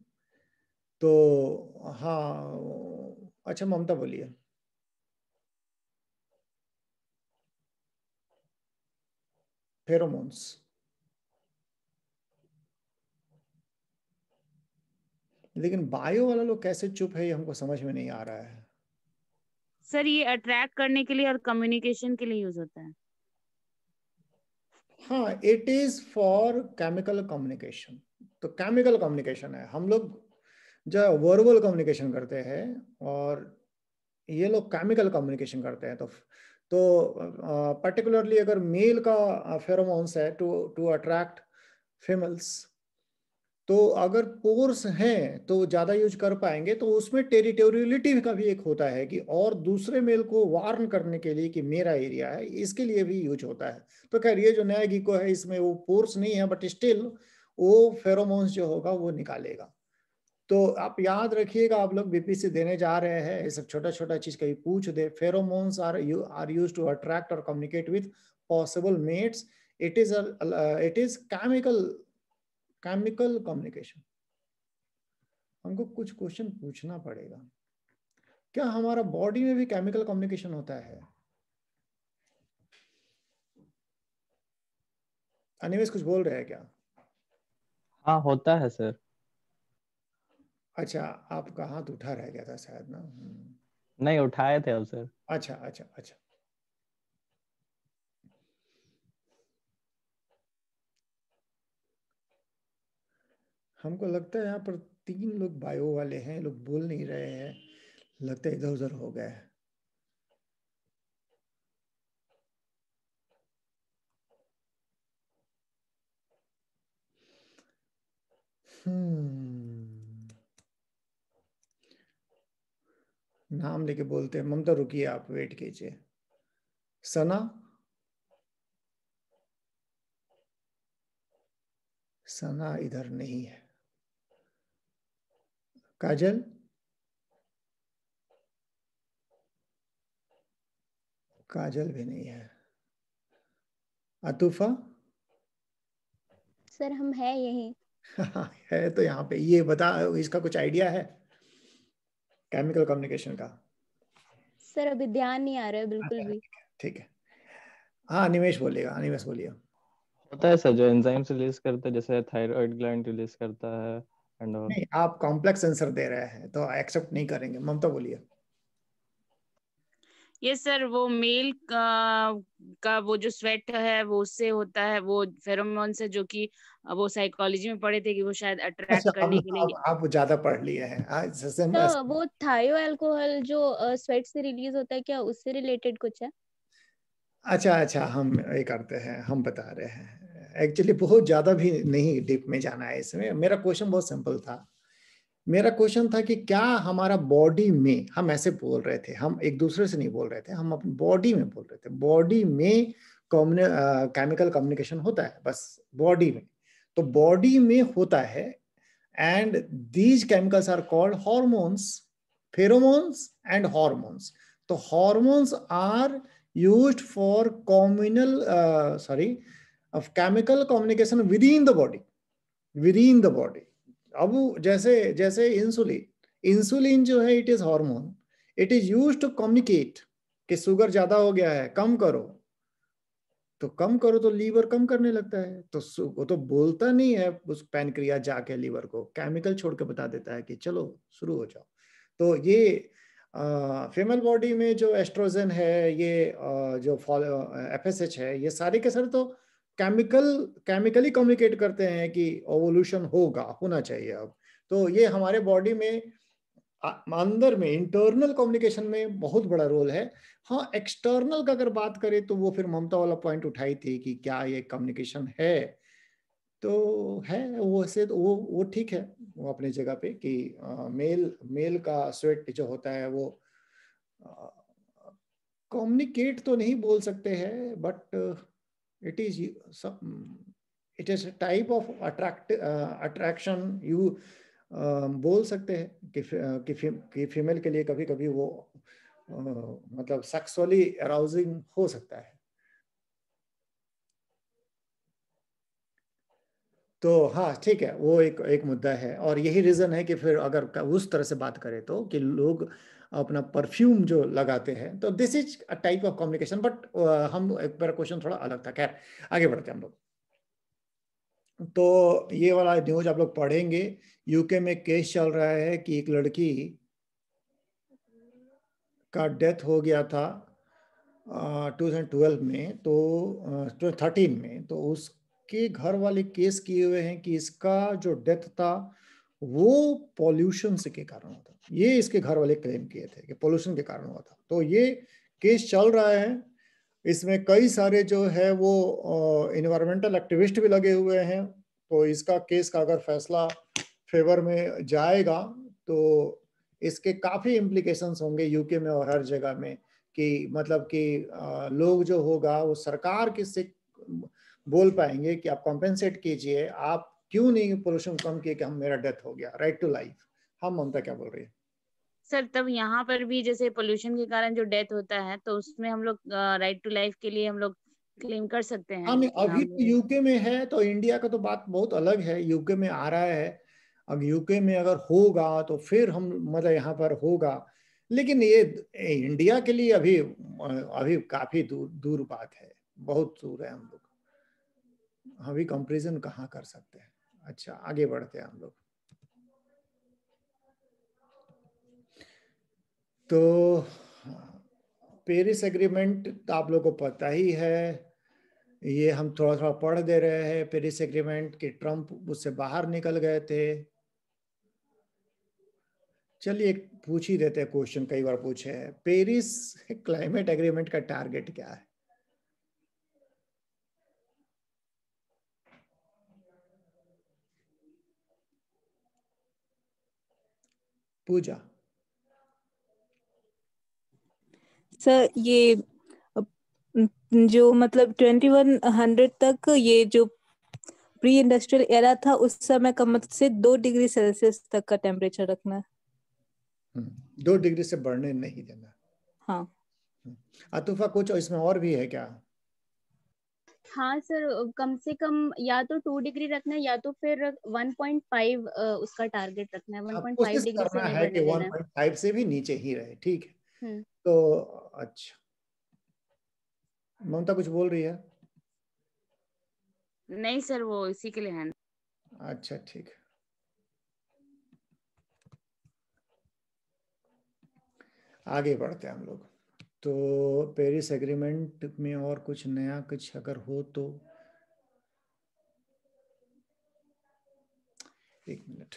तो हाँ अच्छा ममता बोलिए फेरोमोन्स लेकिन बायो वाला लोग कैसे चुप है ये हमको समझ में नहीं आ रहा है सर ये अट्रैक्ट करने के लिए और कम्युनिकेशन के लिए यूज होता है हाँ it is for chemical communication तो केमिकल कम्युनिकेशन है हम लोग जो वर्बल कम्युनिकेशन करते हैं और ये लोग केमिकल कम्युनिकेशन करते हैं तो तो पर्टिकुलरली अगर मेल का फेरोमोन्स है टू टू अट्रैक्ट फीमेल्स तो अगर पोर्स हैं तो ज़्यादा यूज कर पाएंगे तो उसमें टेरिटोरियलिटी का भी एक होता है कि और दूसरे मेल को वार्न करने के लिए कि मेरा एरिया है इसके लिए भी यूज होता है तो खैर ये जो नया गीको है इसमें वो पोर्स नहीं है बट स्टिल वो फेरोमोन्स जो होगा वो निकालेगा तो आप याद रखिएगा आप लोग बीपीसी देने जा रहे हैं ये सब छोटा छोटा चीज कहीं पूछ दे pheromones are you are use to attract और communicate with possible mates it is it is chemical chemical communication हमको कुछ क्वेश्चन पूछना पड़ेगा क्या हमारा बॉडी में भी केमिकल कम्युनिकेशन होता है अनिवेश कुछ बोल रहे हैं क्या हाँ होता है सर अच्छा आपका हाथ उठा रह गया था शायद ना हम्म। नहीं उठाए थे अब सर अच्छा अच्छा अच्छा हमको लगता है यहाँ पर तीन लोग बायो वाले हैं लोग बोल नहीं रहे हैं लगता है इधर उधर हो गए हम्म। नाम लेके बोलते हैं ममता रुकिए आप वेट कीजिए सना सना इधर नहीं है काजल काजल भी नहीं है अतुफा सर हम है यही है तो यहाँ पे ये बता इसका कुछ आइडिया है केमिकल कम्युनिकेशन का सर अभी ध्यान नहीं आ रहा है बिल्कुल भी ठीक है हाँ अनिमेश बोलेगा अनिमेश बोलिए होता है सर जो एंजाइम्स रिलीज करते हैं जैसे थायराइड ग्लैंड रिलीज करता है Uh, नहीं आप कॉम्प्लेक्स आंसर दे रहे हैं तो एक्सेप्ट नहीं करेंगे ममता बोलिए ये सर वो मेल का, का वो जो स्वेट है वो उससे होता है वो फेरोमोन से जो कि वो साइकोलॉजी में पढ़े थे कि वो शायद अट्रैक्ट अच्छा, करने के लिए आप ज्यादा पढ़ लिए हैं जैसे हाँ, तो वो थायो अल्कोहल जो स्वेट से रिलीज होता है क्या उससे रिलेटेड कुछ है अच्छा अच्छा हम ये करते हैं हम बता रहे हैं एक्चुअली बहुत ज़्यादा भी नहीं डीप में जाना है इसमें मेरा क्वेश्चन बहुत सिंपल था मेरा क्वेश्चन था कि क्या हमारा बॉडी में हम ऐसे बोल रहे थे हम एक दूसरे से नहीं बोल रहे थे हम अपनी बॉडी में बोल रहे थे बॉडी में कम्युनि केमिकल कम्युनिकेशन होता है बस बॉडी में तो बॉडी में होता है and these chemicals are called hormones pheromones and hormones तो hormones are use for communal uh, of chemical communication within the body within the body ab jaise jaise insulin insulin jo hai it is hormone it is used to communicate कि sugar zyada ho gaya hai kam karo तो कम करो तो liver कम करने लगता है तो वो तो बोलता नहीं है उस पैनक्रिया जाके लीवर को केमिकल छोड़ के बता देता है कि चलो शुरू हो जाओ तो ये फीमेल बॉडी में जो एस्ट्रोजन है ये आ, जो एफएसएच है ये सारे के सारे तो केमिकल केमिकली कम्युनिकेट करते हैं कि ओवोल्यूशन होगा होना चाहिए अब तो ये हमारे बॉडी में अंदर में इंटरनल कम्युनिकेशन में बहुत बड़ा रोल है हाँ एक्सटर्नल का अगर बात करें तो वो फिर ममता वाला पॉइंट उठाई थी कि क्या ये कम्युनिकेशन है तो है वो से तो वो वो ठीक है वो अपने जगह पे कि आ, मेल मेल का स्वेट जो होता है वो कम्युनिकेट तो नहीं बोल सकते हैं but it is some it is a type of attract uh, attraction you uh, बोल सकते हैं कि uh, कि, कि फीमेल के लिए कभी कभी वो uh, मतलब सेक्सुअली अराउजिंग हो सकता है तो हाँ ठीक है वो एक एक मुद्दा है और यही रीजन है कि फिर अगर उस तरह से बात करें तो कि लोग अपना परफ्यूम जो लगाते हैं तो this is a type of communication but हम एक बार क्वेश्चन थोड़ा अलग था खैर आगे बढ़ते हम लोग तो ये वाला न्यूज आप लोग पढ़ेंगे यूके में केस चल रहा है कि एक लड़की का डेथ हो गया था टू थाउजेंड ट्वेल्व में तो थर्टीन uh, में तो उसके घर वाले केस किए हुए हैं कि इसका जो डेथ था वो पॉल्यूशन से के कारण हुआ था ये इसके घर वाले क्लेम किए थे कि पॉल्यूशन के कारण हुआ था तो ये केस चल रहा है इसमें कई सारे जो है वो इन्वायरमेंटल एक्टिविस्ट भी लगे हुए हैं तो इसका केस का अगर फैसला फेवर में जाएगा तो इसके काफ़ी इम्प्लीकेशन होंगे यूके में और हर जगह में कि मतलब कि लोग जो होगा वो सरकार किससे बोल पाएंगे कि आप कॉम्पेंसेट कीजिए आप क्यों नहीं पोल्यूशन कम किया कि हम मेरा डेथ हो गया राइट टू लाइफ हम ममता क्या बोल रही है सर तब यहाँ पर भी जैसे पोल्यूशन के कारण जो डेथ होता है तो उसमें हम लोग राइट टू लाइफ के लिए हम लोग क्लेम कर सकते हैं हाँ अभी हाँ, तो यूके में है तो इंडिया का तो बात बहुत अलग है यूके में आ रहा है अब यूके में अगर होगा तो फिर हम मतलब यहाँ पर होगा लेकिन ये इंडिया के लिए अभी अभी काफी दूर दूर बात है बहुत दूर है हम लोग अभी कंपेरिजन कहाँ कर सकते हैं अच्छा आगे बढ़ते हैं हम लोग तो पेरिस एग्रीमेंट तो आप लोगों को पता ही है ये हम थोड़ा थोड़ा पढ़ दे रहे हैं पेरिस एग्रीमेंट के ट्रंप उससे बाहर निकल गए थे चलिए पूछ ही देते हैं क्वेश्चन कई बार पूछे हैं पेरिस क्लाइमेट एग्रीमेंट का टारगेट क्या है पूजा सर ये जो मतलब ट्वेंटी वन हंड्रेड तक ये जो प्री इंडस्ट्रियल एरा था उस समय का मतलब से दो डिग्री सेल्सियस तक का टेम्परेचर रखना हम्म, दो डिग्री से बढ़ने नहीं देना हाँ हम्म, अतुफा कुछ इसमें और भी है क्या हाँ सर कम से कम या तो टू डिग्री रखना है या तो फिर 1.5 उसका टारगेट रखना है 1.5 डिग्री से है कि 1.5 से भी नीचे ही रहे ठीक है हम्म। तो अच्छा ममता कुछ बोल रही है नहीं सर वो इसी के लिए है अच्छा ठीक आगे बढ़ते हैं हम लोग तो पेरिस एग्रीमेंट में और कुछ नया कुछ अगर हो तो एक मिनट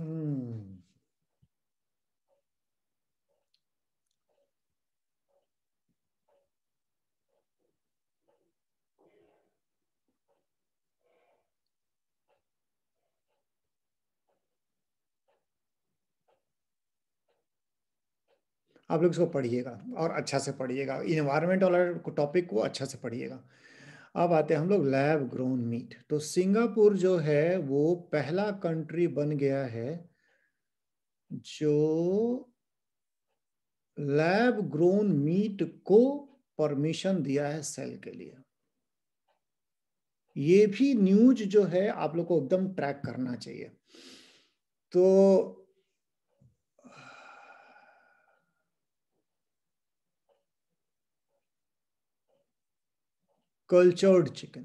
हम्म आप लोग इसको पढ़िएगा और अच्छा से पढ़िएगा इन्वायरमेंट वाला टॉपिक को अच्छा से पढ़िएगा अब आते हैं हम लोग लैब ग्रोन मीट तो सिंगापुर जो है वो पहला कंट्री बन गया है जो लैब ग्रोन मीट को परमिशन दिया है सेल के लिए ये भी न्यूज जो है आप लोग को एकदम ट्रैक करना चाहिए तो cultured chicken.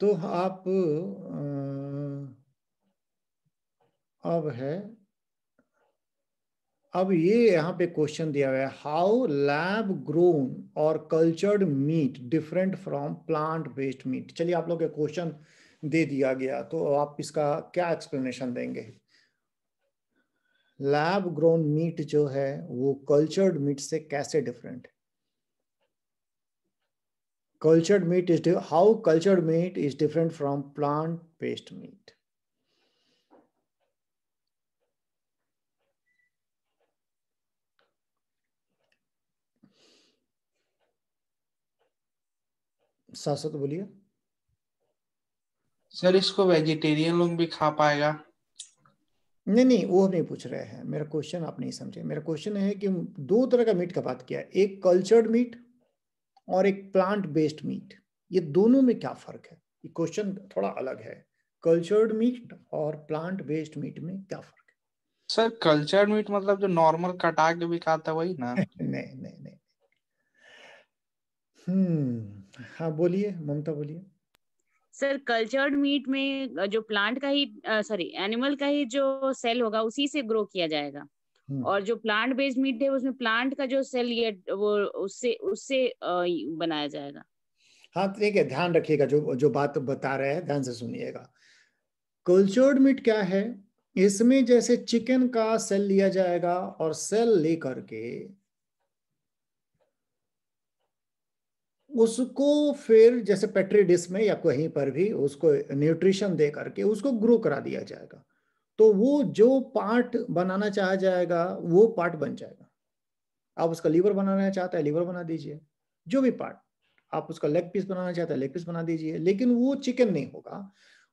तो आप अब है अब ये यहां पे क्वेश्चन दिया हुआ है हाउ लैब ग्रोन और cultured meat different from plant based meat चलिए आप लोग क्वेश्चन दे दिया गया तो आप इसका क्या एक्सप्लेनेशन देंगे लैब ग्रोन मीट जो है वो कल्चर्ड मीट से कैसे डिफरेंट है cultured meat is how cultured meat is different from plant based meat सासत बोलिए सर इसको वेजिटेरियन लोग भी खा पाएगा नहीं नहीं वो हम नहीं पूछ रहे हैं मेरा क्वेश्चन आप नहीं समझे मेरा क्वेश्चन है कि दो तरह का मीट का बात किया एक कल्चर्ड मीट और एक प्लांट बेस्ड मीट ये दोनों में क्या फर्क है ये क्वेश्चन थोड़ा अलग है कल्चर्ड मीट और प्लांट बेस्ड मीट में क्या फर्क है सर कल्चर्ड मीट मतलब जो नॉर्मल कटा के भी खाता वही ना नहीं नहीं नहीं हम्म हाँ बोलिए ममता बोलिए सर कल्चर्ड मीट में जो प्लांट का ही सॉरी एनिमल का ही जो सेल होगा उसी से ग्रो किया जाएगा हम्म। और जो प्लांट बेस्ड मीट है उसमें प्लांट का जो सेल ये वो उससे उससे बनाया जाएगा हाँ ठीक तो है ध्यान रखिएगा जो जो बात बता रहे हैं ध्यान से सुनिएगा कल्चर्ड मीट क्या है इसमें जैसे चिकन का सेल लिया जाएगा और सेल लेकर के उसको फिर जैसे पेट्री डिश में या कहीं पर भी उसको न्यूट्रिशन दे करके उसको ग्रो करा दिया जाएगा तो वो जो पार्ट बनाना चाह जाएगा वो पार्ट बन जाएगा आप उसका लीवर बनाना चाहते हैं लीवर बना दीजिए जो भी पार्ट आप उसका लेग पीस बनाना चाहते हैं लेग पीस बना दीजिए लेकिन वो चिकन नहीं होगा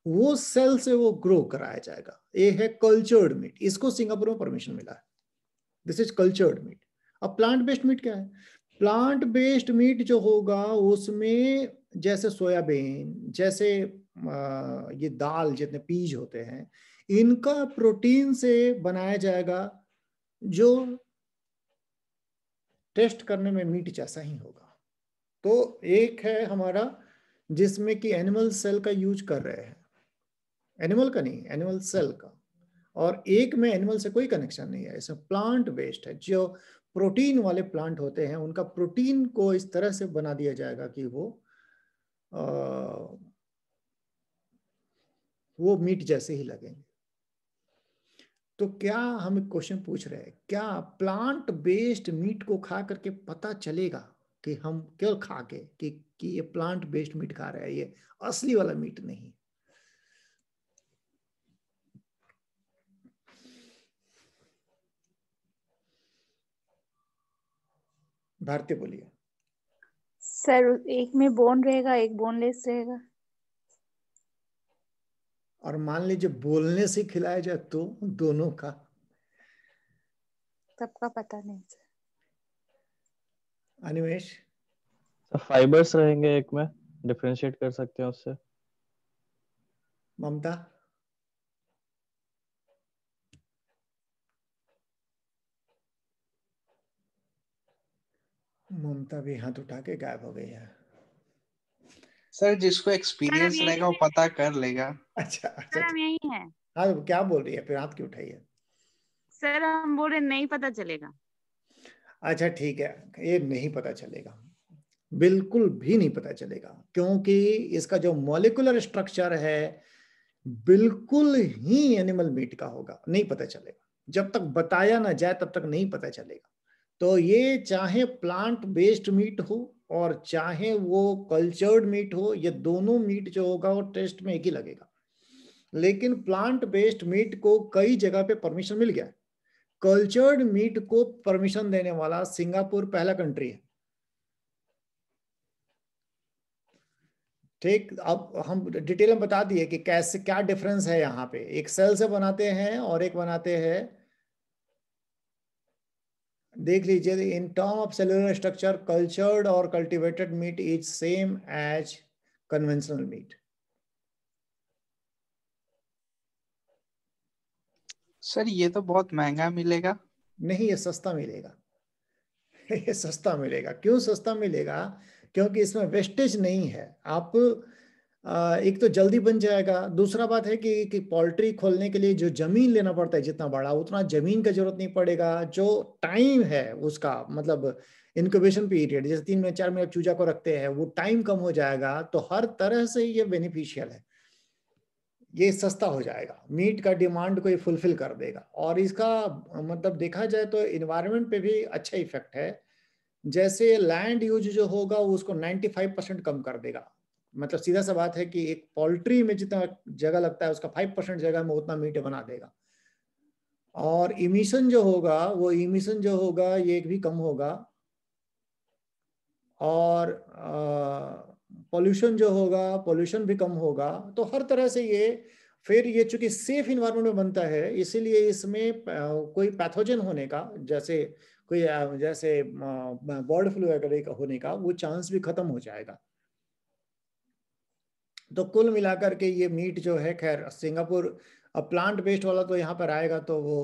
वो सेल से वो ग्रो कराया जाएगा ये है कल्चर्ड मीट इसको सिंगापुर में परमिशन मिला है दिस इज कल्चर्ड मीट अब प्लांट बेस्ड मीट क्या है प्लांट बेस्ड मीट जो होगा उसमें जैसे सोयाबीन जैसे ये दाल जितने पीज होते हैं इनका प्रोटीन से बनाया जाएगा जो टेस्ट करने में मीट जैसा ही होगा तो एक है हमारा जिसमें कि एनिमल सेल का यूज कर रहे हैं एनिमल का नहीं एनिमल सेल का और एक में एनिमल से कोई कनेक्शन नहीं है इसमें प्लांट बेस्ड है जो प्रोटीन वाले प्लांट होते हैं उनका प्रोटीन को इस तरह से बना दिया जाएगा कि वो आ, वो मीट जैसे ही लगेंगे तो क्या हम एक क्वेश्चन पूछ रहे हैं क्या प्लांट बेस्ड मीट को खा करके पता चलेगा कि हम क्यों खा के कि, कि ये प्लांट बेस्ड मीट खा रहे हैं ये असली वाला मीट नहीं भारतीय बोलिए सर एक में बोन रहेगा एक बोनलेस रहेगा और मान लीजिए बोलने से खिलाया जाए तो दोनों का तब का पता नहीं सर अनिमेश फाइबर्स रहेंगे एक में डिफरेंशिएट कर सकते हैं उससे ममता ममता भी हाथ उठा के गायब हो गई है सर जिसको एक्सपीरियंस रहेगा वो पता कर लेगा अच्छा अच्छा हम अच्छा। यही है हाँ तो क्या बोल रही है फिर हाथ क्यों उठाई है सर हम बोल रहे नहीं पता चलेगा अच्छा ठीक है ये नहीं पता चलेगा बिल्कुल भी नहीं पता चलेगा क्योंकि इसका जो मॉलिकुलर स्ट्रक्चर है बिल्कुल ही एनिमल मीट का होगा नहीं पता चलेगा जब तक बताया ना जाए तब तक नहीं पता चलेगा तो ये चाहे प्लांट बेस्ड मीट हो और चाहे वो कल्चर्ड मीट हो ये दोनों मीट जो होगा वो टेस्ट में एक ही लगेगा लेकिन प्लांट बेस्ड मीट को कई जगह पे परमिशन मिल गया कल्चर्ड मीट को परमिशन देने वाला सिंगापुर पहला कंट्री है ठीक अब हम डिटेल में बता दिए कि कैसे क्या डिफरेंस है यहाँ पे एक सेल से बनाते हैं और एक बनाते हैं देख लीजिए तो in term of cellular structure cultured और cultivated meat is same as conventional meat sir ये तो बहुत महंगा मिलेगा नहीं ये सस्ता मिलेगा ये सस्ता मिलेगा क्यों सस्ता मिलेगा क्योंकि इसमें वेस्टेज नहीं है आप एक तो जल्दी बन जाएगा दूसरा बात है कि, कि पोल्ट्री खोलने के लिए जो जमीन लेना पड़ता है जितना बड़ा उतना जमीन का जरूरत नहीं पड़ेगा जो टाइम है उसका मतलब इनक्यूबेशन पीरियड जैसे तीन महीने चार महीने चूजा को रखते हैं वो टाइम कम हो जाएगा तो हर तरह से ये बेनिफिशियल है ये सस्ता हो जाएगा मीट का डिमांड को ये फुलफिल कर देगा और इसका मतलब देखा जाए तो इन्वायरमेंट पे भी अच्छा इफेक्ट है जैसे लैंड यूज जो होगा वो उसको 95 परसेंट कम कर देगा मतलब सीधा सा बात है कि एक पोल्ट्री में जितना जगह लगता है उसका फाइव परसेंट जगह में उतना मीट बना देगा और इमिशन जो होगा वो इमिशन जो होगा ये भी कम होगा और पोल्यूशन जो होगा पोल्यूशन भी कम होगा तो हर तरह से ये फिर ये चूंकि सेफ इन्वायरमेंट में बनता है इसीलिए इसमें कोई पैथोजन होने का जैसे कोई जैसे बर्ड फ्लू होने का वो चांस भी खत्म हो जाएगा तो कुल मिलाकर के ये मीट जो है खैर सिंगापुर अब प्लांट बेस्ड वाला तो यहाँ पर आएगा तो वो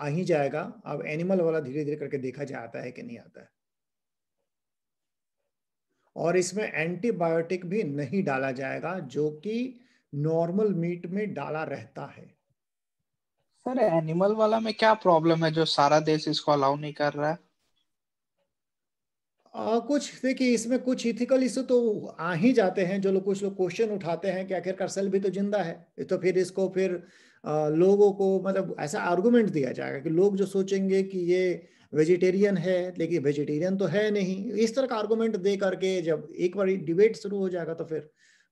आ ही जाएगा अब एनिमल वाला धीरे धीरे करके देखा जाता है कि नहीं आता है और इसमें एंटीबायोटिक भी नहीं डाला जाएगा जो कि नॉर्मल मीट में डाला रहता है सर एनिमल वाला में क्या प्रॉब्लम है जो सारा देश इसको अलाउ नहीं कर रहा है आ, कुछ देखिए इसमें कुछ इथिकल इशू तो आ ही जाते हैं जो लोग कुछ लोग क्वेश्चन उठाते हैं कि आखिरकार सेल भी तो जिंदा है तो फिर इसको फिर आ, लोगों को मतलब ऐसा आर्गूमेंट दिया जाएगा कि लोग जो सोचेंगे कि ये वेजिटेरियन है लेकिन वेजिटेरियन तो है नहीं इस तरह का आर्गूमेंट दे करके जब एक बार डिबेट शुरू हो जाएगा तो फिर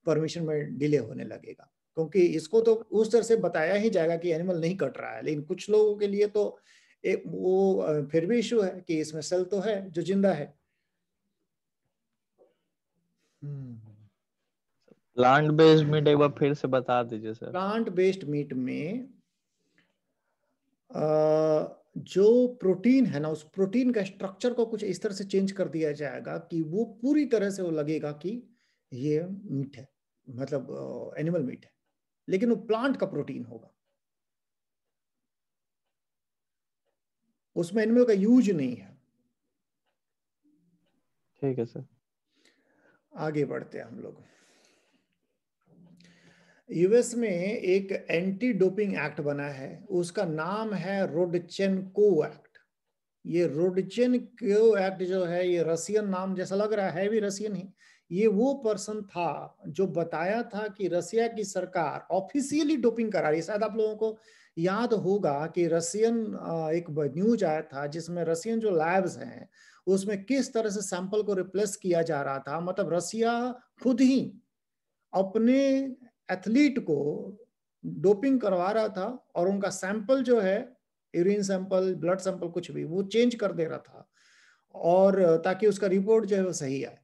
परमिशन में डिले होने लगेगा क्योंकि इसको तो उस तरह से बताया ही जाएगा कि एनिमल नहीं कट रहा है लेकिन कुछ लोगों के लिए तो एक वो फिर भी इशू है कि इसमें सेल तो है जो जिंदा है प्लांट बेस्ड मीट एक बार फिर से बता दीजिए सर प्लांट बेस्ड मीट में जो प्रोटीन है ना उस प्रोटीन का स्ट्रक्चर को कुछ इस तरह से चेंज कर दिया जाएगा कि वो पूरी तरह से वो लगेगा कि ये मीट है मतलब एनिमल मीट है लेकिन वो प्लांट का प्रोटीन होगा उसमें एनिमल का यूज नहीं है ठीक है सर आगे बढ़ते हैं हम लोग यूएस में एक एंटी डोपिंग एक्ट बना है उसका नाम है रोडचेन को एक्ट ये रोडचेन को एक्ट जो है ये रशियन नाम जैसा लग रहा है भी रशियन ही ये वो पर्सन था जो बताया था कि रसिया की सरकार ऑफिशियली डोपिंग करा रही है शायद आप लोगों को याद होगा कि रसियन एक न्यूज आया था जिसमें रसियन जो लैब्स हैं उसमें किस तरह से सैंपल को रिप्लेस किया जा रहा था मतलब रसिया खुद ही अपने एथलीट को डोपिंग करवा रहा था और उनका सैंपल जो है यूरिन सैंपल ब्लड सैंपल कुछ भी वो चेंज कर दे रहा था और ताकि उसका रिपोर्ट जो है वो सही आए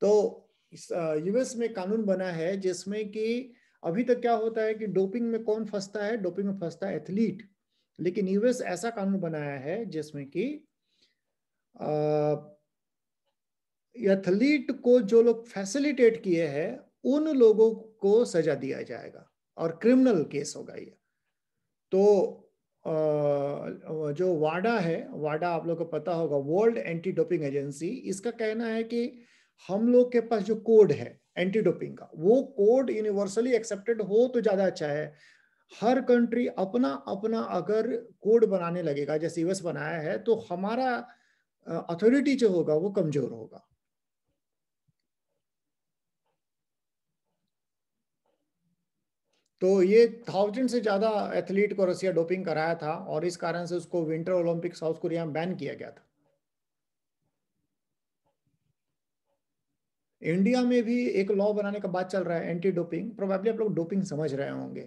तो यूएस में कानून बना है जिसमें कि अभी तक क्या होता है कि डोपिंग में कौन फंसता है डोपिंग में फंसता है एथलीट लेकिन यूएस ऐसा कानून बनाया है जिसमें कि एथलीट को जो लोग फैसिलिटेट किए हैं उन लोगों को सजा दिया जाएगा और क्रिमिनल केस होगा ये तो जो वाडा है वाडा आप लोग को पता होगा वर्ल्ड एंटी डोपिंग एजेंसी इसका कहना है कि हम लोग के पास जो कोड है एंटी डोपिंग का वो कोड यूनिवर्सली एक्सेप्टेड हो तो ज्यादा अच्छा है हर कंट्री अपना अपना अगर कोड बनाने लगेगा जैसे यूएस बनाया है तो हमारा अथॉरिटी जो होगा वो कमजोर होगा तो ये थाउजेंड से ज्यादा एथलीट को रसिया डोपिंग कराया था और इस कारण से उसको विंटर ओलंपिक साउथ कोरिया में बैन किया गया था इंडिया में भी एक लॉ बनाने का बात चल रहा है एंटी डोपिंग प्रोबेबली आप लोग डोपिंग समझ रहे होंगे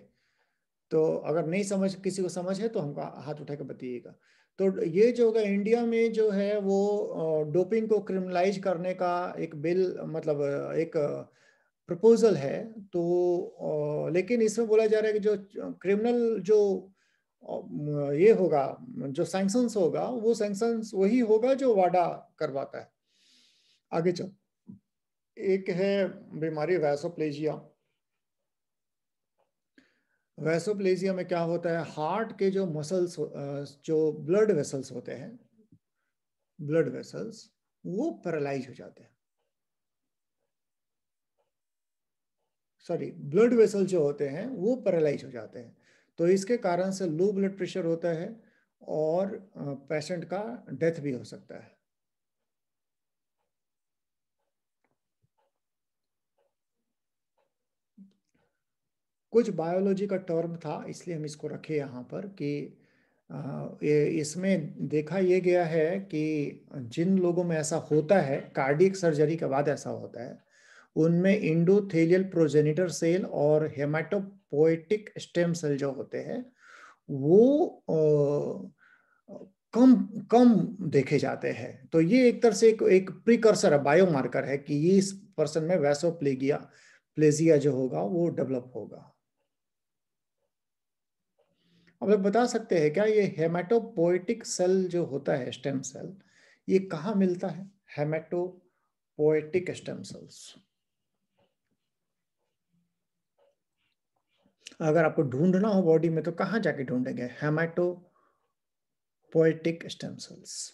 तो अगर नहीं समझ किसी को समझ है तो हमको हाथ उठा के बताइएगा तो ये जो होगा इंडिया में जो है वो डोपिंग को क्रिमिनलाइज करने का एक बिल मतलब एक प्रपोजल है तो लेकिन इसमें बोला जा रहा है कि जो क्रिमिनल जो ये होगा जो सैंक्शंस होगा वो सैंक्शंस वही होगा जो वाडा करवाता है आगे चल एक है बीमारी वैसोप्लेजिया वैसोप्लेजिया में क्या होता है हार्ट के जो मसल्स जो ब्लड वेसल्स होते हैं ब्लड वेसल्स वो पैरालाइज हो जाते हैं सॉरी ब्लड वेसल जो होते हैं वो पैरालाइज हो जाते हैं तो इसके कारण से लो ब्लड प्रेशर होता है और पेशेंट का डेथ भी हो सकता है कुछ बायोलॉजी का टर्म था इसलिए हम इसको रखे यहाँ पर कि इसमें देखा यह गया है कि जिन लोगों में ऐसा होता है कार्डियक सर्जरी के बाद ऐसा होता है उनमें इंडोथेलियल प्रोजेनिटर सेल और हेमाटोपोएटिक स्टेम सेल जो होते हैं वो कम कम देखे जाते हैं तो ये एक तरह से एक, एक प्रिकर्सर है बायोमार्कर है कि ये इस पर्सन में वैसो प्लेगिया प्लेजिया जो होगा वो डेवलप होगा आप लोग बता सकते हैं क्या ये हेमेटोपोइटिक सेल जो होता है स्टेम सेल ये कहा मिलता है हेमेटोपोइटिक स्टेम सेल्स अगर आपको ढूंढना हो बॉडी में तो कहां जाके ढूंढेंगे पोएटिक स्टेम सेल्स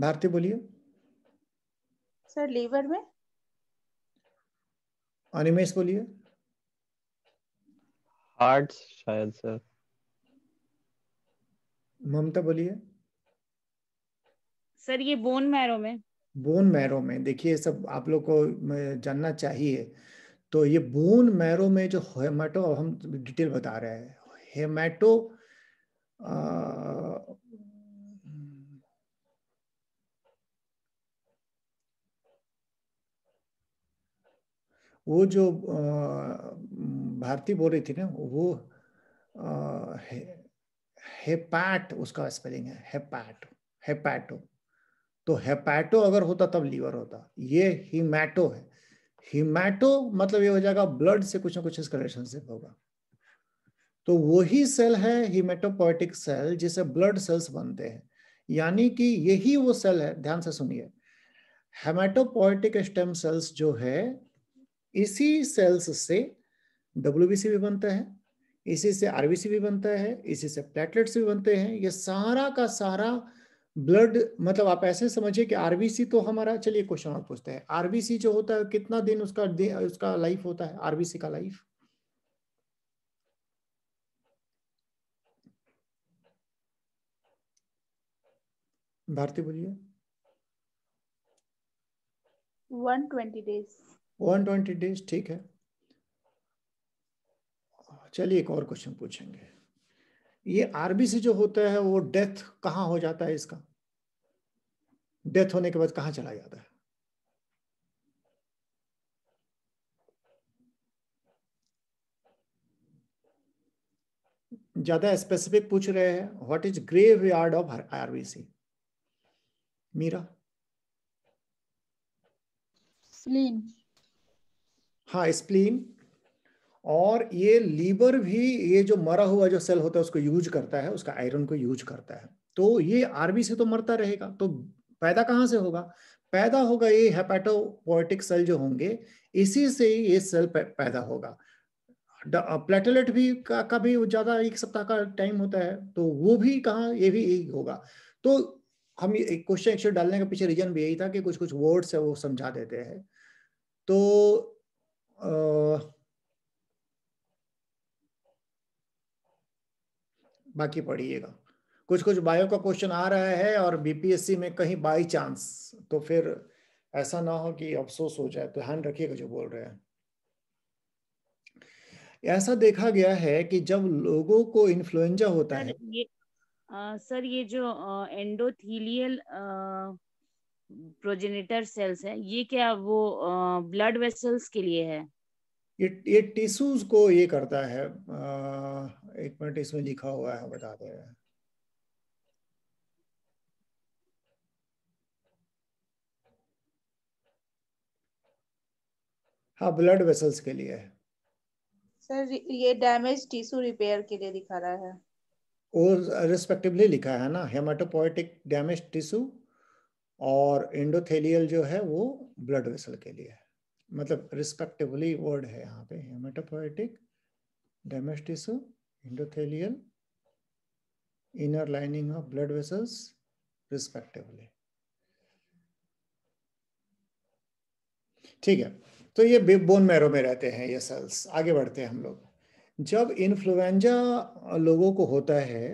भारती बोलिए सर लीवर में अनिमेश बोलिए हार्ट शायद सर ममता बोलिए सर ये बोन मैरो में बोन मैरो में देखिए सब आप लोग को जानना चाहिए तो ये बोन मैरो में जो हेमाटो हम डिटेल बता रहे हैं हेमाटो वो जो भारती बोल रही थी ना वो हे, हेपैट उसका स्पेलिंग है हेपैट हेपैटो तो हेपैटो अगर होता तब लीवर होता ये हिमैटो है हिमैटो मतलब ये हो जाएगा ब्लड से कुछ ना कुछ इसका रिलेशनशिप होगा तो वही सेल है हिमेटोपोटिक सेल जिसे ब्लड सेल्स बनते हैं यानी कि यही वो सेल है ध्यान से सुनिए हेमेटोपोटिक स्टेम सेल्स जो है इसी सेल्स से डब्ल्यू भी बनता है इसी से आरबीसी भी बनता है इसी से प्लेटलेट्स भी बनते हैं ये सारा का सारा ब्लड मतलब आप ऐसे समझिए कि आरबीसी तो हमारा चलिए क्वेश्चन और पूछते हैं आरबीसी जो होता है कितना दिन उसका उसका लाइफ होता है आरबीसी का लाइफ भारती बोलिए 120 डेज वन ट्वेंटी डेज ठीक है चलिए एक और क्वेश्चन पूछेंगे ये आरबीसी जो होता है वो डेथ कहाँ हो जाता है इसका डेथ होने के बाद कहाँ चला जाता है ज्यादा स्पेसिफिक पूछ रहे हैं what is graveyard of RBC Meera spleen हाँ स्प्लीन और ये लीवर भी ये जो मरा हुआ जो सेल होता है उसको यूज करता है उसका आयरन को यूज करता है तो ये आरबी से तो मरता रहेगा तो पैदा कहाँ से होगा पैदा होगा ये हेपेटोपोटिक सेल जो होंगे इसी से ये सेल पैदा होगा प्लेटलेट भी का, का भी ज्यादा एक सप्ताह का टाइम होता है तो वो भी कहा ये भी यही होगा तो हम एक क्वेश्चन एक्चुअली डालने का पीछे रीजन भी यही था कि कुछ कुछ वर्ड्स है वो समझा देते हैं तो बाकी पढ़िएगा कुछ कुछ बायो का क्वेश्चन आ रहा है और बीपीएससी में कहीं बाई चांस तो फिर ऐसा ना हो कि अफसोस हो जाए तो ध्यान रखिएगा जो बोल रहे हैं ऐसा देखा गया है कि जब लोगों को इन्फ्लुएंजा होता सर, है ये, आ, सर ये जो एंडोथीलियल प्रोजेनेटर सेल्स है ये क्या वो ब्लड वेसल्स के लिए है ये ये टिश्यूज को ये करता है एक मिनट इसमें लिखा हुआ है बता दे रहे हाँ ब्लड वेसल्स के लिए है सर ये डैमेज टिश्यू रिपेयर के लिए दिखा रहा है वो रिस्पेक्टिवली लिखा है ना हेमाटोपोएटिक डैमेज टिश्यू और इंडोथेलियल जो है वो ब्लड वेसल के लिए है मतलब रिस्पेक्टिवली वर्ड है यहाँ पे हेमेटोपोएटिक डेमेस्टिस endothelial inner lining of blood vessels respectively ठीक है तो ये बोन मैरो में रहते हैं ये सेल्स आगे बढ़ते हैं हम लोग जब इन्फ्लुएंजा लोगों को होता है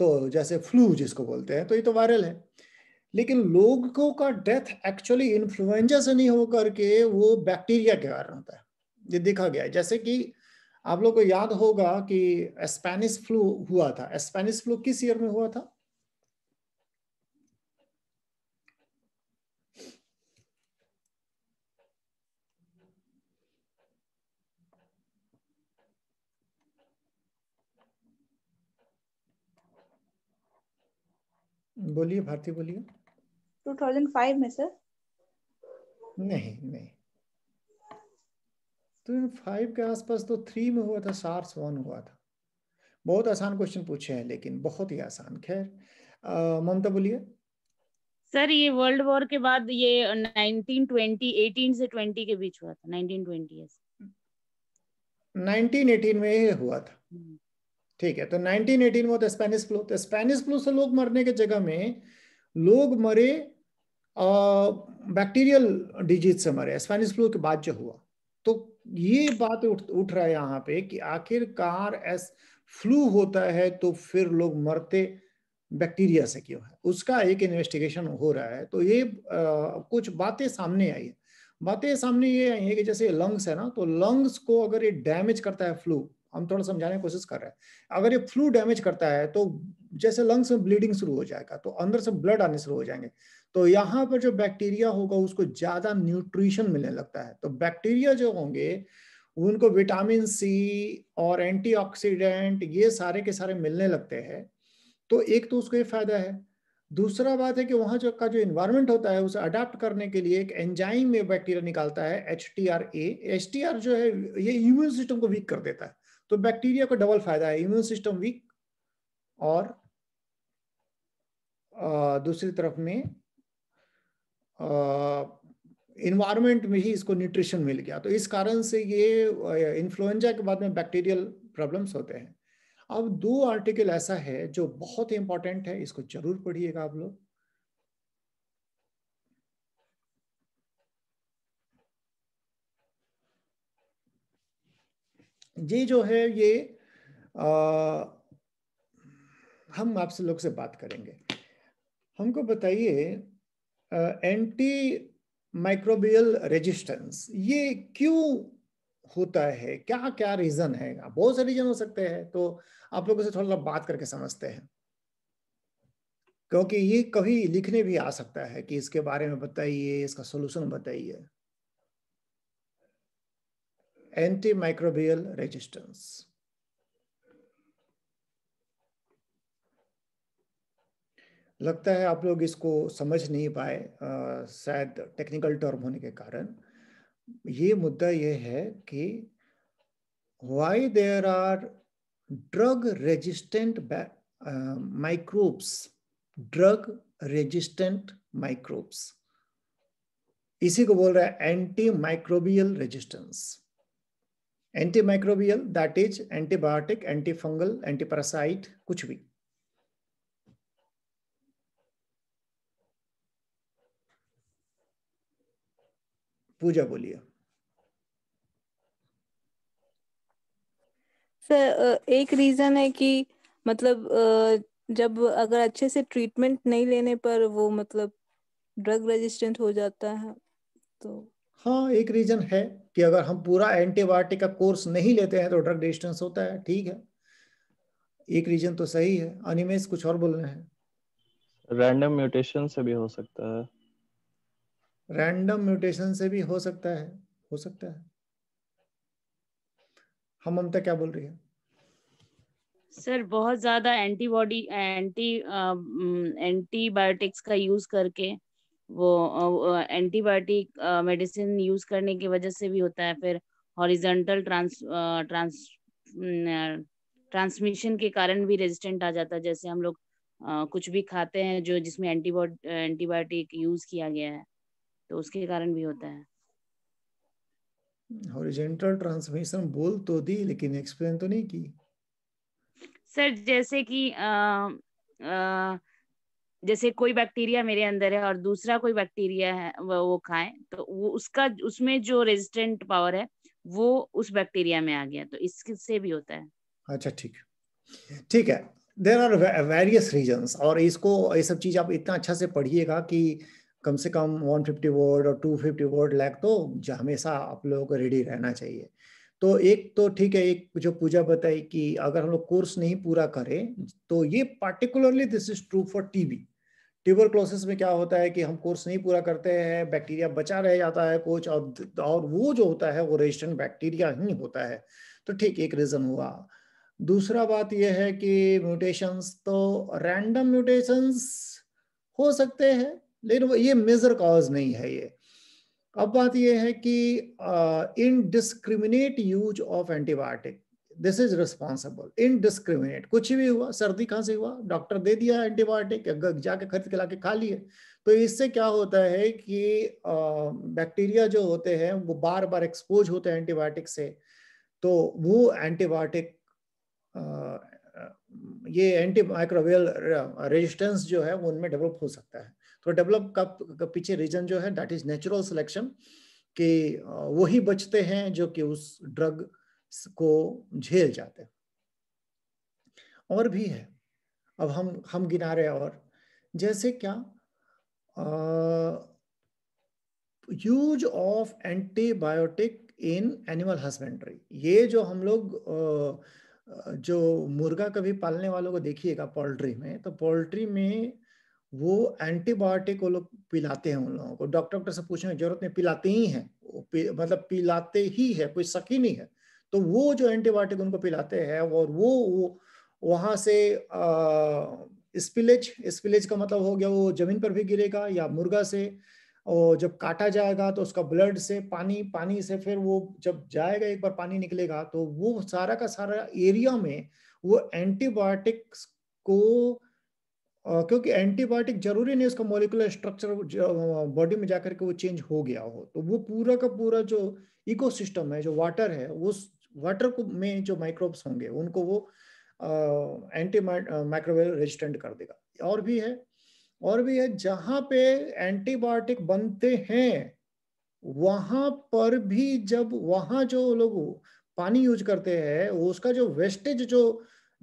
तो जैसे फ्लू जिसको बोलते हैं तो ये तो वायरल है लेकिन लोगों का डेथ एक्चुअली इन्फ्लुएंजा से नहीं होकर के वो बैक्टीरिया के कारण होता है ये देखा गया है जैसे कि आप लोग को याद होगा कि स्पेनिश फ्लू हुआ था स्पेनिश फ्लू किस ईयर में हुआ था बोलिए भारती बोलिए 2005 में सर नहीं नहीं तो इन फाइव के आसपास तो थ्री में हुआ था सार्स वन हुआ था बहुत आसान क्वेश्चन पूछे हैं लेकिन बहुत ही आसान खैर ममता बोलिए सर ये वर्ल्ड वॉर के बाद ये 1920 18 से 20 के बीच हुआ था 1920 1918 में ही हुआ था हम्म। ठीक है तो 1918 में होता स्पेनिश फ्लू तो स्पेनिश फ्लू तो से लोग मरने के जगह में लोग मरे बैक्टीरियल डिजीज से मरे स्पेनिश फ्लू के बाद जो हुआ तो ये बात उठ उठ रहा है यहाँ पे कि आखिरकार एस फ्लू होता है तो फिर लोग मरते बैक्टीरिया से क्यों है उसका एक इन्वेस्टिगेशन हो रहा है तो ये आ, कुछ बातें सामने आई है बातें सामने ये आई है कि जैसे लंग्स है ना तो लंग्स को अगर ये डैमेज करता है फ्लू हम थोड़ा समझाने की कोशिश कर रहे हैं अगर ये फ्लू डैमेज करता है तो जैसे लंग्स में ब्लीडिंग शुरू हो जाएगा तो अंदर से ब्लड आने शुरू हो जाएंगे तो यहाँ पर जो बैक्टीरिया होगा उसको ज़्यादा न्यूट्रिशन मिलने लगता है तो बैक्टीरिया जो होंगे उनको विटामिन सी और एंटीऑक्सीडेंट ये सारे के सारे मिलने लगते हैं तो एक तो उसको ये फायदा है दूसरा बात है कि वहां जो का जो इन्वायरमेंट होता है उसे अडाप्ट करने के लिए एक एंजाइम में बैक्टीरिया निकालता है H T R A H T R जो है ये इम्यून सिस्टम को वीक कर देता है तो बैक्टीरिया को डबल फायदा है इम्यून सिस्टम वीक और दूसरी तरफ में इन्वायरमेंट में ही इसको न्यूट्रिशन मिल गया तो इस कारण से ये इन्फ्लुएंजा के बाद में बैक्टीरियल प्रॉब्लम्स होते हैं अब दो आर्टिकल ऐसा है जो बहुत इंपॉर्टेंट है इसको जरूर पढ़िएगा आप लोग जी जो है ये आ, हम आपसे लोग से बात करेंगे हमको बताइए एंटी माइक्रोबियल रेजिस्टेंस ये क्यों होता है क्या क्या रीजन है बहुत से रीजन हो सकते हैं तो आप लोगों से थोड़ा बात करके समझते हैं क्योंकि ये कभी लिखने भी आ सकता है कि इसके बारे में बताइए इसका सोल्यूशन बताइए एंटी माइक्रोबियल रेजिस्टेंस लगता है आप लोग इसको समझ नहीं पाए शायद टेक्निकल टर्म होने के कारण ये मुद्दा यह है कि why there are drug resistant microbes drug resistant microbes इसी को बोल रहा है antimicrobial resistance antimicrobial that is antibiotic antifungal antiparasite कुछ भी पूजा बोलिए सर एक रीजन है कि मतलब जब अगर अच्छे से ट्रीटमेंट नहीं लेने पर वो मतलब ड्रग रेजिस्टेंट हो जाता है तो हाँ एक रीजन है कि अगर हम पूरा एंटीबायोटिक का कोर्स नहीं लेते हैं तो ड्रग रेजिस्टेंस होता है ठीक है एक रीजन तो सही है अनिमेश कुछ और बोल रहे हैं रैंडम म्यूटेशन से भी हो सकता है रैंडम म्यूटेशन से भी हो सकता है हो सकता है हम ममता क्या बोल रही है सर बहुत ज्यादा एंटीबॉडी एंटी एंटीबायोटिक्स का यूज करके वो एंटीबायोटिक मेडिसिन यूज करने की वजह से भी होता है फिर हॉरिजेंटल ट्रांस ट्रांस ट्रांसमिशन के कारण भी रेजिस्टेंट आ जाता है जैसे हम लोग कुछ भी खाते हैं जो जिसमें एंटीबायोटिक यूज किया गया है तो उसके कारण भी होता है हॉरिजॉन्टल ट्रांसमिशन बोल तो दी लेकिन एक्सप्लेन तो नहीं की सर जैसे कि जैसे कोई बैक्टीरिया मेरे अंदर है और दूसरा कोई बैक्टीरिया है वो, वो खाए तो वो उसका उसमें जो रेजिस्टेंट पावर है वो उस बैक्टीरिया में आ गया तो इससे भी होता है अच्छा ठीक ठीक है देर आर वेरियस रीजन्स और इसको ये सब चीज़ आप इतना अच्छा से पढ़िएगा कि कम से कम 150 वर्ड और 250 वर्ड लैक तो हमेशा आप लोगों को रेडी रहना चाहिए तो एक तो ठीक है एक जो पूजा बताई कि अगर हम लोग कोर्स नहीं पूरा करें तो ये particularly this is true for TB tuberculosis में क्या होता है कि हम कोर्स नहीं पूरा करते हैं बैक्टीरिया बचा रह जाता है कोच और और वो जो होता है वो रेजिस्टेंट बैक्टीरिया ही होता है तो ठीक एक रीज़न हुआ दूसरा बात यह है कि म्यूटेशंस तो रैंडम म्यूटेशंस हो सकते हैं लेकिन वो ये मेजर कॉज नहीं है ये अब बात यह है कि indiscriminate use of antibiotic this is responsible indiscriminate कुछ भी हुआ सर्दी खांसी हुआ डॉक्टर दे दिया एंटीबायोटिक जाके खरीद के लाके खा लिए तो इससे क्या होता है कि बैक्टीरिया जो होते हैं वो बार बार एक्सपोज होते हैं एंटीबायोटिक से तो वो एंटीबायोटिक ये एंटी माइक्रोवेल रेजिस्टेंस जो है वो उनमें डेवलप हो सकता है तो डेवलप का पीछे रीजन जो है दैट इज नेचुरल सिलेक्शन कि वही बचते हैं जो कि उस ड्रग को झेल जाते हैं और भी है अब हम हम गिना रहे और जैसे क्या use of antibiotic in animal husbandry ये जो हम लोग जो मुर्गा कभी पालने वालों को देखिएगा पोल्ट्री में तो पोल्ट्री में वो एंटीबायोटिक वो लोग पिलाते हैं उन लोगों को डॉक्टर डॉक्टर से पूछने की जरूरत नहीं पिलाते ही हैं पि, मतलब पिलाते ही है कोई सकी नहीं है तो वो जो एंटीबायोटिक उनको पिलाते हैं और वो, वो वहां से स्पिलेज स्पिलेज का मतलब हो गया वो जमीन पर भी गिरेगा या मुर्गा से और जब काटा जाएगा तो उसका ब्लड से पानी पानी से फिर वो जब जाएगा एक बार पानी निकलेगा तो वो सारा का सारा एरिया में वो एंटीबायोटिक्स को क्योंकि एंटीबायोटिक जरूरी नहीं उसका मोलिकुलर स्ट्रक्चर बॉडी में जाकर के वो चेंज हो गया हो तो वो पूरा का पूरा जो इकोसिस्टम है जो वाटर है उस वाटर को में जो माइक्रोब्स होंगे उनको वो एंटी माइक्रोवेव रेजिस्टेंट कर देगा और भी है और भी है जहाँ पे एंटीबायोटिक बनते हैं वहां पर भी जब वहां जो लोग पानी यूज करते हैं उसका जो वेस्टेज जो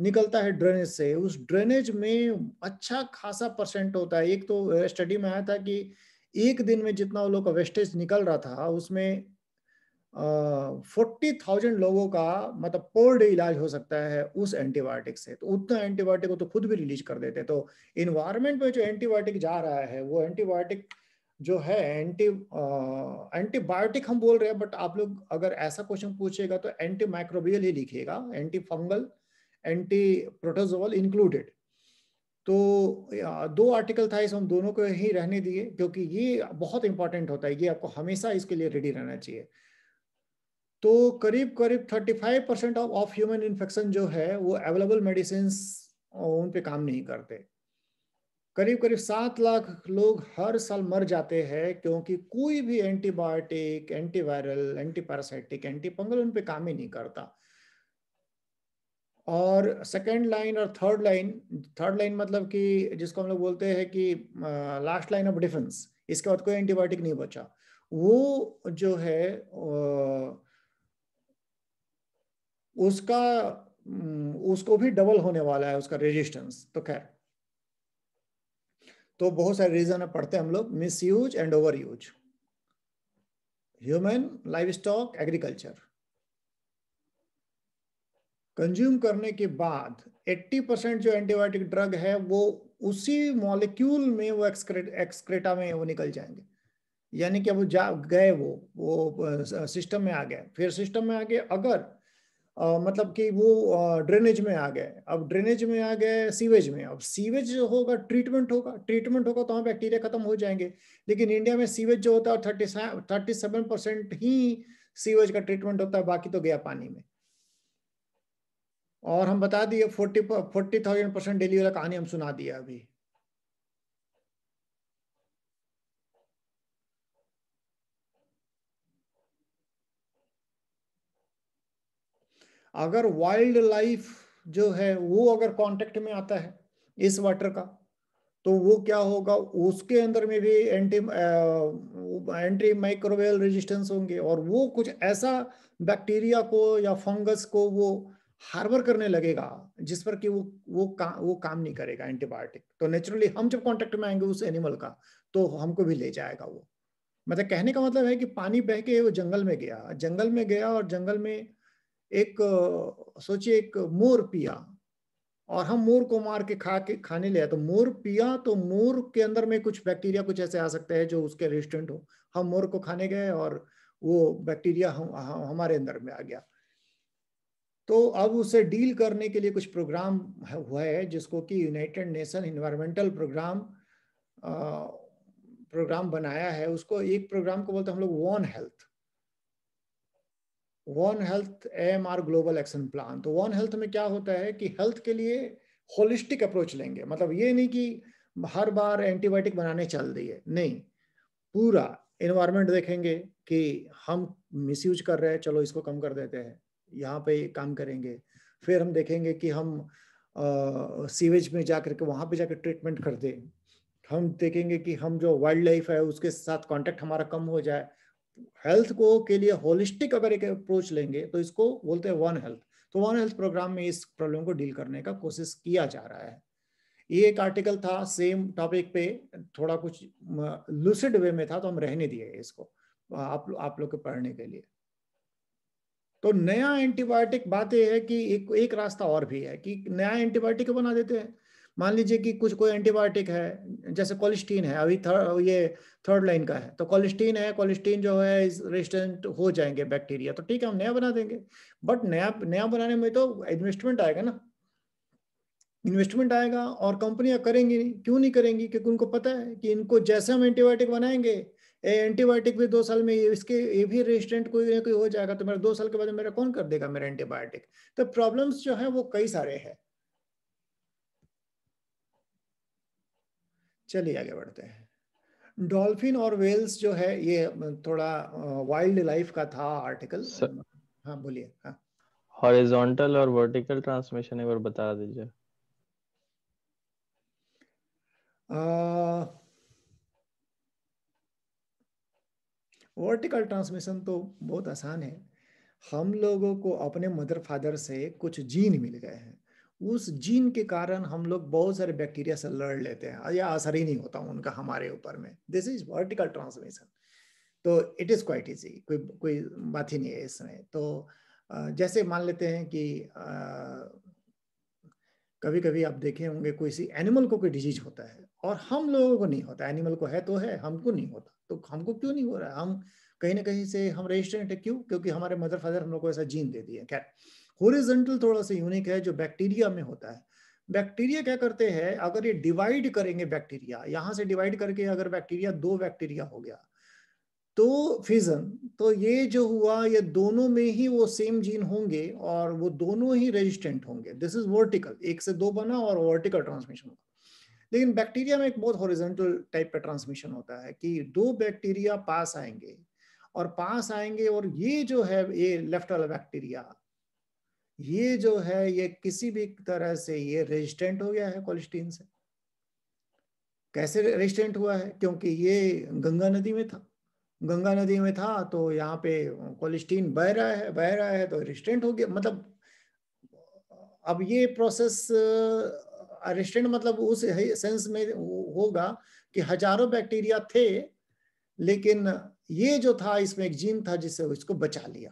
निकलता है ड्रेनेज से उस ड्रेनेज में अच्छा खासा परसेंट होता है एक तो स्टडी में आया था कि एक दिन में जितना लोग का वेस्टेज निकल रहा था उसमें फोर्टी थाउजेंड लोगों का मतलब पर डे इलाज हो सकता है उस एंटीबायोटिक से तो उतना एंटीबायोटिक को तो खुद भी रिलीज कर देते तो इन्वायरमेंट में जो एंटीबायोटिक जा रहा है वो एंटीबायोटिक जो है एंटी एंटीबायोटिक हम बोल रहे हैं बट आप लोग अगर ऐसा क्वेश्चन पूछेगा तो एंटी माइक्रोबियल ही लिखिएगा antifungal antiprotozoal included तो दो आर्टिकल था इस हम दोनों को ही रहने दिए क्योंकि ये बहुत इंपॉर्टेंट होता है ये आपको हमेशा इसके लिए रेडी रहना चाहिए तो करीब करीब 35 percent of of human infection जो है वो अवेलेबल मेडिसिन उन पे काम नहीं करते करीब करीब सात लाख लोग हर साल मर जाते हैं क्योंकि कोई भी एंटीबायोटिक एंटीवायरल एंटीपैरासाइटिक एंटीपंगल उन पे काम ही नहीं करता और सेकेंड लाइन और थर्ड लाइन थर्ड लाइन मतलब कि जिसको हम लोग बोलते हैं कि लास्ट लाइन ऑफ डिफेंस इसके बाद कोई एंटीबायोटिक नहीं बचा वो जो है उसका उसको भी डबल होने वाला है उसका रेजिस्टेंस तो खैर तो बहुत सारे रीजन पढ़ते हैं हम लोग misuse and overuse human livestock agriculture consume करने के बाद 80 परसेंट जो एंटीबायोटिक ड्रग है वो उसी मॉलिक्यूल में वो एक्सक्रेट एक्सक्रेटा में वो निकल जाएंगे यानी कि वो जा गए वो वो सिस्टम में आ गए फिर सिस्टम में आ गए अगर आ, मतलब कि वो ड्रेनेज में आ गए अब ड्रेनेज में आ गए सीवेज में अब सीवेज होगा ट्रीटमेंट होगा ट्रीटमेंट होगा तो वहाँ बैक्टीरिया खत्म हो जाएंगे लेकिन इंडिया में सीवेज जो होता है थर्टी थर्टी सेवन परसेंट ही सीवेज का ट्रीटमेंट होता है बाकी तो गया पानी में और हम बता दिए forty forty thousand percent daily वाला कहानी हम सुना दिया अभी अगर वाइल्ड लाइफ जो है वो अगर कांटेक्ट में आता है इस वाटर का तो वो क्या होगा उसके अंदर में भी एंटी एंटी माइक्रोवेल रेजिस्टेंस होंगे और वो कुछ ऐसा बैक्टीरिया को या फंगस को वो हार्बर करने लगेगा जिस पर कि वो वो का, वो काम नहीं करेगा एंटीबायोटिक तो नेचुरली हम जब कांटेक्ट में आएंगे उस एनिमल का तो हमको भी ले जाएगा वो मतलब कहने का मतलब है कि पानी बह के वो जंगल में गया जंगल में गया और जंगल में एक सोचिए एक मोर पिया और हम मोर को मार के खा के खाने लिया तो मोर पिया तो मोर के अंदर में कुछ बैक्टीरिया कुछ ऐसे आ सकते हैं जो उसके रेजिस्टेंट हो हम मोर को खाने गए और वो बैक्टीरिया हम हमारे अंदर में आ गया तो अब उसे डील करने के लिए कुछ प्रोग्राम हुआ है जिसको कि United Nation environmental programme programme बनाया है उसको एक प्रोग्राम को बोलते हैं हम लोग one health one health M R global action plan तो वन हेल्थ में क्या होता है कि हेल्थ के लिए होलिस्टिक अप्रोच लेंगे मतलब ये नहीं कि हर बार एंटीबायोटिक बनाने चल दिए नहीं पूरा इन्वायरमेंट देखेंगे कि हम मिसयूज कर रहे हैं चलो इसको कम कर देते हैं यहाँ पे काम करेंगे फिर हम देखेंगे कि हम सीवेज में जा करके वहां पे जाकर ट्रीटमेंट कर दें हम देखेंगे कि हम जो वाइल्ड लाइफ है उसके साथ कांटेक्ट हमारा कम हो जाए हेल्थ को के लिए होलिस्टिक अगर एक अप्रोच लेंगे तो इसको बोलते हैं वन हेल्थ तो वन हेल्थ प्रोग्राम में इस प्रॉब्लम को डील करने का कोशिश किया जा रहा है ये एक आर्टिकल था सेम टॉपिक पे थोड़ा कुछ लूसिड वे में था तो हम रहने दिए इसको आप आप लोग के पढ़ने के लिए तो नया एंटीबायोटिक बात यह है कि एक एक रास्ता और भी है कि नया एंटीबायोटिक बना देते हैं मान लीजिए कि कुछ कोई एंटीबायोटिक है जैसे कोलिस्टीन है अभी थर्ड ये थर्ड लाइन का है तो कोलिस्टीन है कोलिस्टीन जो है इस रेजिस्टेंट हो जाएंगे बैक्टीरिया तो ठीक है हम नया बना देंगे बट नया नया बनाने में तो इन्वेस्टमेंट आएगा ना इन्वेस्टमेंट आएगा और कंपनियां करेंगी नहीं क्यों नहीं करेंगी क्योंकि उनको पता है कि इनको जैसे हम एंटीबायोटिक बनाएंगे एंटीबायोटिक भी दो साल में ये इसके ये भी रेजिस्टेंट कोई ना कोई हो जाएगा तो मेरा दो साल के बाद मेरा कौन कर देगा मेरा एंटीबायोटिक तो प्रॉब्लम्स जो है वो कई सारे हैं चलिए आगे बढ़ते हैं डॉल्फिन और वेल्स जो है ये थोड़ा वाइल्ड लाइफ का था आर्टिकल सर, हाँ बोलिए हाँ हॉरिजॉन्टल और वर्टिकल ट्रांसमिशन एक बार बता दीजिए वर्टिकल ट्रांसमिशन तो बहुत आसान है हम लोगों को अपने मदर फादर से कुछ जीन मिल गए हैं उस जीन के कारण हम लोग बहुत सारे बैक्टीरिया से लड़ लेते हैं या असर ही नहीं होता उनका हमारे ऊपर में दिस इज वर्टिकल ट्रांसमिशन तो इट इज़ क्वाइट इजी कोई कोई बात ही नहीं है इसमें तो जैसे मान लेते हैं कि आ, कभी कभी आप देखे होंगे कोई सी एनिमल को कोई डिजीज होता है और हम लोगों को नहीं होता एनिमल को है तो है हमको नहीं होता तो हमको क्यों नहीं हो रहा है हम कहीं ना कहीं से हम रेजिस्टेंट है क्यों क्योंकि हमारे मदर फादर हम लोग को ऐसा जीन दे दिए खैर होरिजेंटल थोड़ा सा यूनिक है जो बैक्टीरिया में होता है बैक्टीरिया क्या करते हैं अगर ये डिवाइड करेंगे बैक्टीरिया यहाँ से डिवाइड करके अगर बैक्टीरिया दो बैक्टीरिया हो गया तो फिजन तो ये जो हुआ ये दोनों में ही वो सेम जीन होंगे और वो दोनों ही रेजिस्टेंट होंगे दिस इज वर्टिकल एक से दो बना और वर्टिकल ट्रांसमिशन होगा लेकिन बैक्टीरिया में एक बहुत हॉरिजेंटल टाइप का ट्रांसमिशन होता है कि दो बैक्टीरिया पास आएंगे और पास आएंगे और ये जो है ये लेफ्ट वाला बैक्टीरिया ये जो है ये किसी भी तरह से ये रेजिस्टेंट हो गया है कोलिस्टीन से कैसे रेजिस्टेंट हुआ है क्योंकि ये गंगा नदी में था गंगा नदी में था तो यहाँ पे कोलिस्टीन बह रहा है बह रहा है तो रेजिस्टेंट हो गया मतलब अब ये प्रोसेस रेस्टेंट मतलब उस सेंस में होगा कि हजारों बैक्टीरिया थे लेकिन ये जो था इसमें एक जीन था जिससे इसको बचा लिया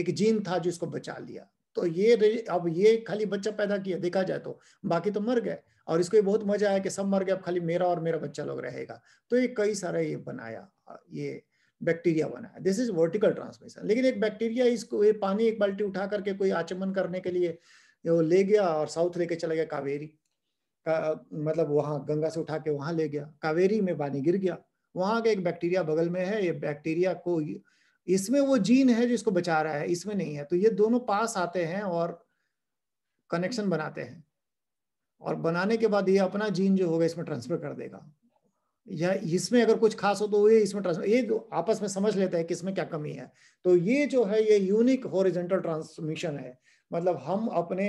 एक जीन था जिसको बचा लिया तो ये अब ये खाली बच्चा पैदा किया देखा जाए तो बाकी तो मर गए और इसको ये बहुत मजा आया कि सब मर गए अब खाली मेरा और मेरा बच्चा लोग रहेगा तो ये कई सारा ये बनाया ये बैक्टीरिया बनाया दिस इज वर्टिकल ट्रांसमिशन लेकिन एक बैक्टीरिया इसको ये पानी एक बाल्टी उठा करके कोई आचमन करने के लिए वो ले गया और साउथ लेके चला गया कावेरी मतलब वहाँ गंगा से उठा के वहाँ ले गया कावेरी में पानी गिर गया वहाँ का एक बैक्टीरिया बगल में है ये बैक्टीरिया को इसमें वो जीन है जिसको बचा रहा है इसमें नहीं है तो ये दोनों पास आते हैं और कनेक्शन बनाते हैं और बनाने के बाद ये अपना जीन जो होगा इसमें ट्रांसफर कर देगा या इसमें अगर कुछ खास हो तो ये इसमें ट्रांसफर ये आपस में समझ लेते हैं कि इसमें क्या कमी है तो ये जो है ये यूनिक होरिजेंटल ट्रांसमिशन है मतलब हम अपने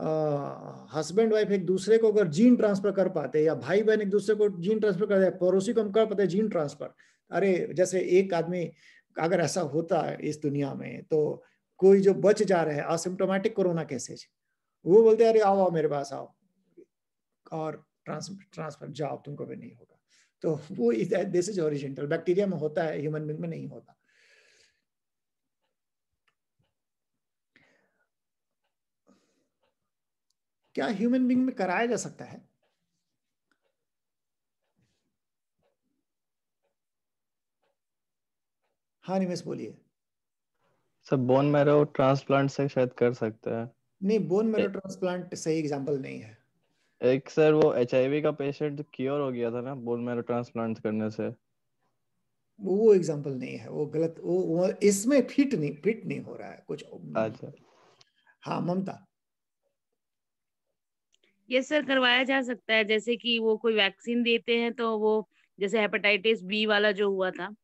हस्बैंड वाइफ एक दूसरे को अगर जीन ट्रांसफर कर पाते या भाई बहन एक दूसरे को जीन ट्रांसफर कर पड़ोसी को हम कर पाते जीन ट्रांसफर अरे जैसे एक आदमी अगर ऐसा होता है इस दुनिया में तो कोई जो बच जा रहे हैं असिम्टोमेटिक कोरोना कैसे वो बोलते अरे आओ आओ मेरे पास आओ और ट्रांसफर ट्रांसफर जाओ तुमको भी नहीं होगा तो वो दिस इज ओरिजिनल बैक्टीरिया में होता है ह्यूमन बींग में नहीं होता क्या ह्यूमन बींग में कराया जा सकता है हाँ निमेश बोलिए सर बोन मैरो ट्रांसप्लांट से शायद कर सकते हैं नहीं बोन मैरो ट्रांसप्लांट सही एग्जांपल नहीं है एक सर वो एचआईवी का पेशेंट क्योर हो गया था ना बोन मैरो ट्रांसप्लांट करने से वो एग्जांपल नहीं है वो गलत वो, वो इसमें फिट नहीं फिट नहीं हो रहा है कुछ अच्छा हाँ ममता यस सर करवाया जा सकता है जैसे कि वो कोई वैक्सीन देते हैं तो वो जैसे हेपेटाइटिस बी वाला जो हुआ था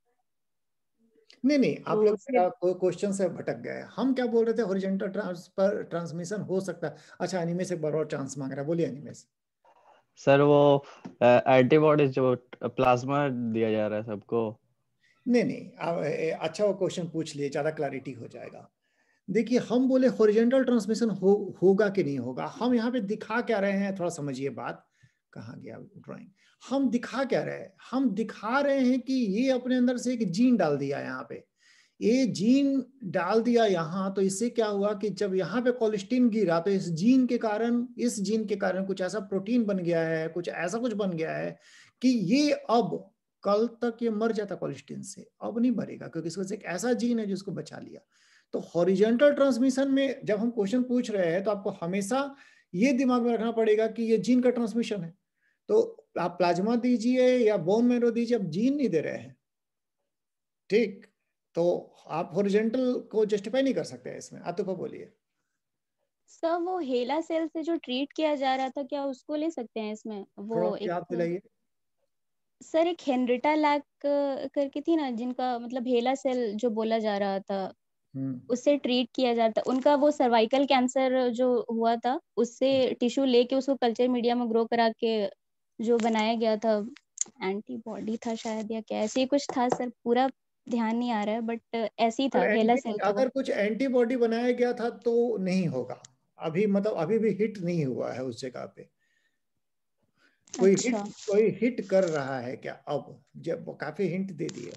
नहीं नहीं आप तो लोग क्वेश्चन से भटक गए हम क्या बोल रहे थे हॉरिजॉन्टल ट्रांसफर ट्रांसमिशन हो सकता है अच्छा एनिमे से बार और चांस मांग रहा है बोलिए एनिमे से सर वो एंटीबॉडीज जो प्लाज्मा दिया जा रहा है सबको नहीं नहीं आ, अच्छा वो क्वेश्चन पूछ लिए ज्यादा क्लैरिटी हो जाएगा देखिए हम बोले होरिजेंटल ट्रांसमिशन हो होगा कि नहीं होगा हम यहाँ पे दिखा क्या रहे हैं थोड़ा समझिए बात कहा गया ड्राइंग हम दिखा क्या रहे हैं हम दिखा रहे हैं कि ये अपने अंदर से एक जीन डाल दिया यहाँ पे ये जीन डाल दिया यहाँ तो इससे क्या हुआ कि जब यहाँ पे कोलिस्टीन गिरा तो इस जीन के कारण इस जीन के कारण कुछ ऐसा प्रोटीन बन गया है कुछ ऐसा कुछ बन गया है कि ये अब कल तक ये मर जाता कोलिस्टीन से अब नहीं मरेगा क्योंकि इसके एक ऐसा जीन है जिसको बचा लिया तो हॉरिजेंटल ट्रांसमिशन में जब हम क्वेश्चन पूछ रहे हैं तो आपको हमेशा ये दिमाग में रखना पड़ेगा कि ये जीन का ट्रांसमिशन है तो आप प्लाज्मा दीजिए या बोन मेरो दीजिए आप जीन नहीं दे रहे हैं ठीक तो आप हॉरिजेंटल को जस्टिफाई नहीं कर सकते इसमें आतुफा बोलिए सर वो हेला सेल से जो ट्रीट किया जा रहा था क्या उसको ले सकते हैं इसमें वो एक आप दिलाइए सर एक हेनरिटा लैक करके थी ना जिनका मतलब हेला सेल जो बोला जा रहा था हम्म। उससे ट्रीट किया जाता उनका वो सर्वाइकल कैंसर जो हुआ था उससे टिश्यू हम्म। लेके उसको कल्चर मीडिया में ग्रो करा के जो बनाया गया था एंटीबॉडी था शायद या क्या ऐसे कुछ था सर पूरा ध्यान नहीं आ रहा है बट ऐसी था हेला सेल अगर कुछ एंटीबॉडी बनाया गया था तो नहीं होगा अभी मतलब अभी भी हिट नहीं हुआ है उस जगह पे कोई अच्छा। हिट कोई हिट कर रहा है क्या अब जब काफी हिंट दे दिए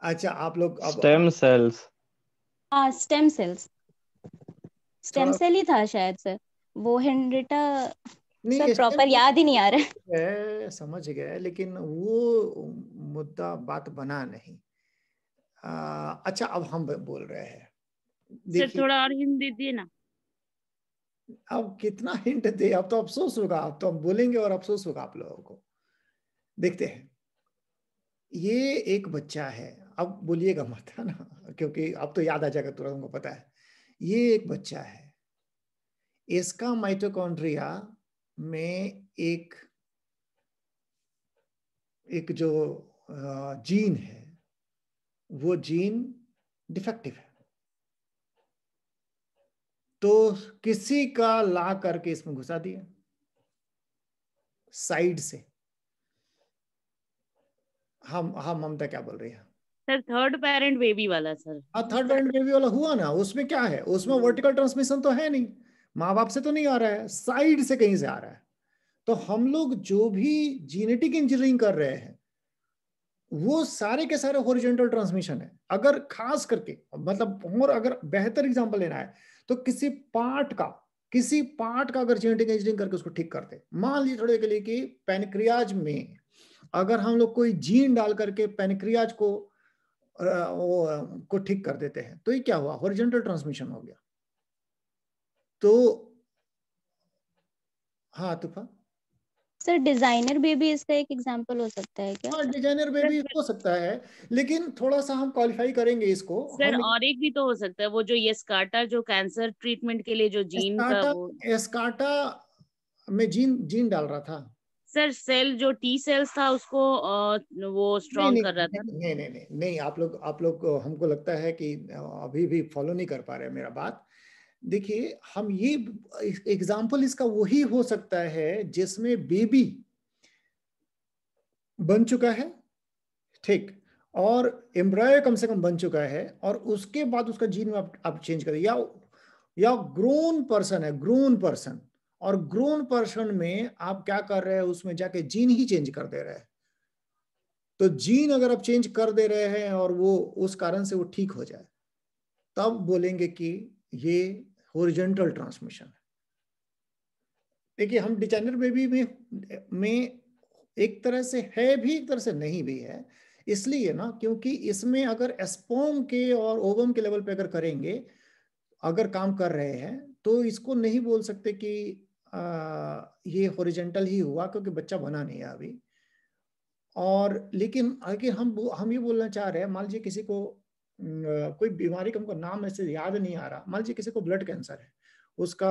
अच्छा आप लोग स्टेम सेल्स हाँ स्टेम सेल्स स्टेम हाँ। सेल ही था शायद सर वो हेनरिटा प्रॉपर याद ही नहीं आ रहा है समझ गए लेकिन वो मुद्दा बात बना नहीं आ, अच्छा अब हम बोल रहे हैं सर थोड़ा और हिंट दे दिए ना अब कितना हिंट दे अब तो अफसोस होगा अब तो हम बोलेंगे और अफसोस होगा आप लोगों को देखते हैं ये एक बच्चा है अब बोलिएगा मत है ना क्योंकि अब तो याद आ जाएगा तुरंत हमको पता है ये एक बच्चा है इसका माइटोकॉन्ड्रिया में एक एक जो जीन है वो जीन डिफेक्टिव है तो किसी का ला करके इसमें घुसा दिया साइड से हम हम ममता तो क्या बोल रही है सर थर्ड पेरेंट बेबी वाला सर हाँ थर्ड पेरेंट बेबी वाला हुआ ना उसमें क्या है उसमें वर्टिकल हम्म। ट्रांसमिशन तो है नहीं माँ बाप से तो नहीं आ रहा है साइड से कहीं से आ रहा है तो हम लोग जो भी जीनेटिक इंजीनियरिंग कर रहे हैं वो सारे के सारे हॉरिजेंटल ट्रांसमिशन है अगर खास करके मतलब और अगर बेहतर एग्जांपल लेना है तो किसी पार्ट का किसी पार्ट का अगर जेनेटिक इंजीनियरिंग करके उसको ठीक करते मान लीजिए थोड़े के लिए कि पेनक्रियाज में अगर हम लोग कोई जीन डाल करके पेनक्रियाज को वो को ठीक कर देते हैं तो ये क्या हुआ हॉरिजेंटल ट्रांसमिशन हो गया तो हाँ तुफा सर डिजाइनर बेबी इसका एक एग्जांपल हो सकता है क्या डिजाइनर हाँ, बेबी हो सकता है लेकिन थोड़ा सा हम क्वालिफाई करेंगे इसको सर हम... और एक भी तो हो सकता है वो जो ये स्कार्टा जो कैंसर ट्रीटमेंट के लिए जो जीन का वो... एस्कार्टा में जीन जीन डाल रहा था सर सेल जो टी सेल्स था उसको वो स्ट्रॉन्ग कर रहा था नहीं नहीं नहीं नहीं आप लोग आप लोग हमको लगता है कि अभी भी फॉलो नहीं कर पा रहे मेरा बात देखिए हम ये एग्जाम्पल इसका वही हो सकता है जिसमें बेबी बन चुका है ठीक और एम्ब्रॉय कम से कम बन चुका है और उसके बाद उसका जीन में आप, आप चेंज करें या या ग्रोन पर्सन है ग्रोन पर्सन और ग्रोन पर्सन में आप क्या कर रहे हैं उसमें जाके जीन ही चेंज कर दे रहे हैं तो जीन अगर आप चेंज कर दे रहे हैं और वो उस कारण से वो ठीक हो जाए तब बोलेंगे कि ये होरिजेंटल ट्रांसमिशन है देखिए हम डिजाइनर बेबी में में एक तरह से है भी एक तरह से नहीं भी है इसलिए ना क्योंकि इसमें अगर एस्पोम के और ओवम के लेवल पे अगर करेंगे अगर काम कर रहे हैं तो इसको नहीं बोल सकते कि ये हॉरिजेंटल ही हुआ क्योंकि बच्चा बना नहीं है अभी और लेकिन आगे हम हम ये बोलना चाह रहे हैं मान लीजिए किसी को कोई बीमारी का हमको नाम ऐसे याद नहीं आ रहा मान लीजिए किसी को ब्लड कैंसर है उसका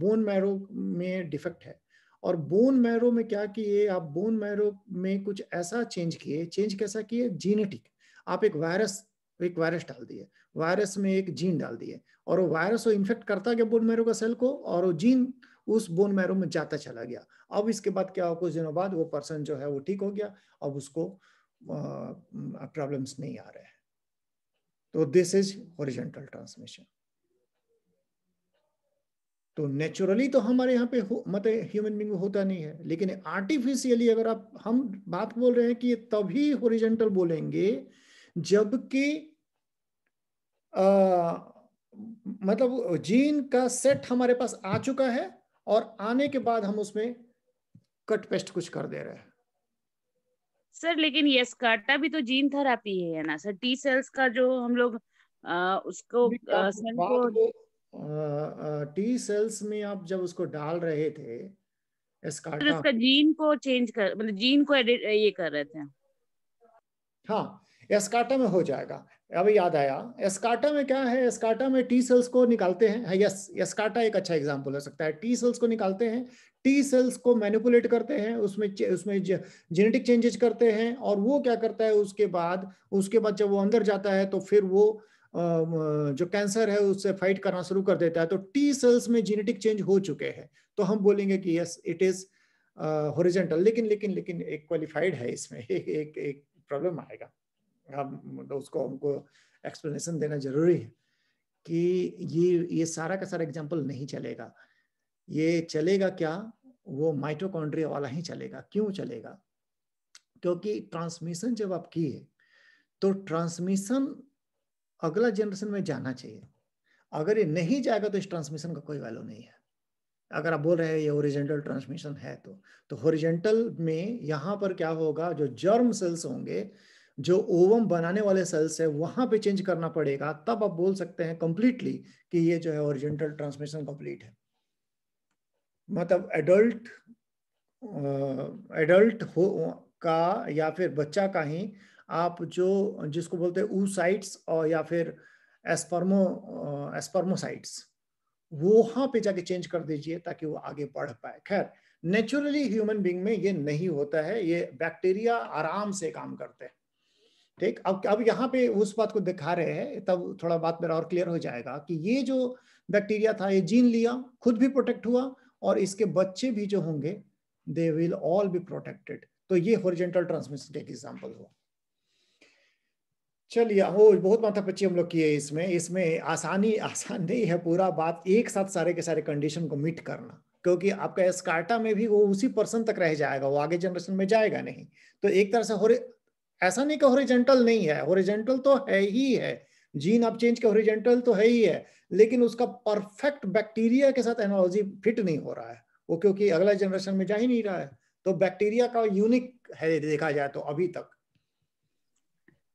बोन मैरो में डिफेक्ट है और बोन मैरो में क्या किए आप बोन मैरो में कुछ ऐसा चेंज किए चेंज कैसा किए जीनेटिक आप एक वायरस तो एक वायरस डाल दिए वायरस में एक जीन डाल दिए और वो वायरस वो इन्फेक्ट करता गया बोन मैरो का सेल को और वो जीन उस बोन मैरो में जाता चला गया अब इसके बाद क्या हुआ कुछ दिनों बाद वो पर्सन जो है वो ठीक हो गया अब उसको प्रॉब्लम्स नहीं आ रहे हैं तो दिस इज ओरिजेंटल ट्रांसमिशन तो नेचुरली तो हमारे यहाँ पे मतलब ह्यूमन बींग होता नहीं है लेकिन आर्टिफिशियली अगर आप हम बात बोल रहे हैं कि तभी ओरिजेंटल बोलेंगे जबकि मतलब जीन का सेट हमारे पास आ चुका है और आने के बाद हम उसमें कट पेस्ट कुछ कर दे रहे हैं सर लेकिन ये स्काटा भी तो जीन थेरेपी है ना सर टी सेल्स का जो हम लोग उसको टी सेल्स में आप जब उसको डाल रहे थे तो उसका जीन को चेंज कर मतलब जीन को एडिट ये कर रहे थे हाँ एस्काटा में हो जाएगा अब याद आया एस्काटा में क्या है एस्काटा में टी सेल्स को निकालते हैं यस हाँ, एस्काटा एक अच्छा एग्जाम्पल हो सकता है टी सेल्स को निकालते हैं टी सेल्स को मैनिपुलेट करते हैं उसमें उसमें जेनेटिक चेंजेस करते हैं और वो क्या करता है उसके बाद उसके बाद जब वो अंदर जाता है तो फिर वो जो कैंसर है उससे फाइट करना शुरू कर देता है तो टी सेल्स में जेनेटिक चेंज हो चुके हैं तो हम बोलेंगे कि यस इट इज होरिजेंटल लेकिन लेकिन लेकिन एक क्वालिफाइड है इसमें एक एक, एक प्रॉब्लम आएगा हम मतलब उसको हमको एक्सप्लेनेशन देना जरूरी है कि ये ये सारा का सारा एग्जाम्पल नहीं चलेगा ये चलेगा क्या वो माइटोकॉन्ड्रिया वाला ही चलेगा क्यों चलेगा क्योंकि ट्रांसमिशन जब आप किए तो ट्रांसमिशन अगला जनरेशन में जाना चाहिए अगर ये नहीं जाएगा तो इस ट्रांसमिशन का कोई वैल्यू नहीं है अगर आप बोल रहे हैं ये ओरिजेंटल ट्रांसमिशन है तो तो ओरिजेंटल में यहाँ पर क्या होगा जो जर्म सेल्स होंगे जो ओवम बनाने वाले सेल्स है वहां पे चेंज करना पड़ेगा तब आप बोल सकते हैं कंप्लीटली कि ये जो है ओरिजेंटल ट्रांसमिशन कंप्लीट है मतलब एडल्ट एडल्ट हो का या फिर बच्चा का ही आप जो जिसको बोलते हैं ऊसाइट्स और या फिर एस्पर्मो एस्पर्मोसाइट्स वो वहां पे जाके चेंज कर दीजिए ताकि वो आगे बढ़ पाए खैर नेचुरली ह्यूमन बींग में ये नहीं होता है ये बैक्टीरिया आराम से काम करते हैं ठीक अब अब यहाँ पे उस बात को दिखा रहे हैं तब थोड़ा बात मेरा और क्लियर हो जाएगा कि ये जो बैक्टीरिया था ये जीन लिया खुद भी प्रोटेक्ट हुआ और इसके बच्चे भी जो होंगे they will all be protected तो ये होरिजेंटल ट्रांसमिशन एक एग्जाम्पल हुआ चलिए वो बहुत माथा पच्ची हम लोग किए इसमें इसमें आसानी आसान नहीं है पूरा बात एक साथ सारे के सारे कंडीशन को मीट करना क्योंकि आपका स्कार्टा में भी वो उसी पर्सन तक रह जाएगा वो आगे जनरेशन में जाएगा नहीं तो एक तरह से हो ऐसा नहीं कि ओरिजेंटल नहीं है ओरिजेंटल तो है ही है जीन आप चेंज के ओरिजेंटल तो है ही है लेकिन उसका परफेक्ट बैक्टीरिया के साथ एनोलॉजी फिट नहीं हो रहा है वो क्योंकि अगला जनरेशन में जा ही नहीं रहा है तो बैक्टीरिया का यूनिक है देखा जाए तो अभी तक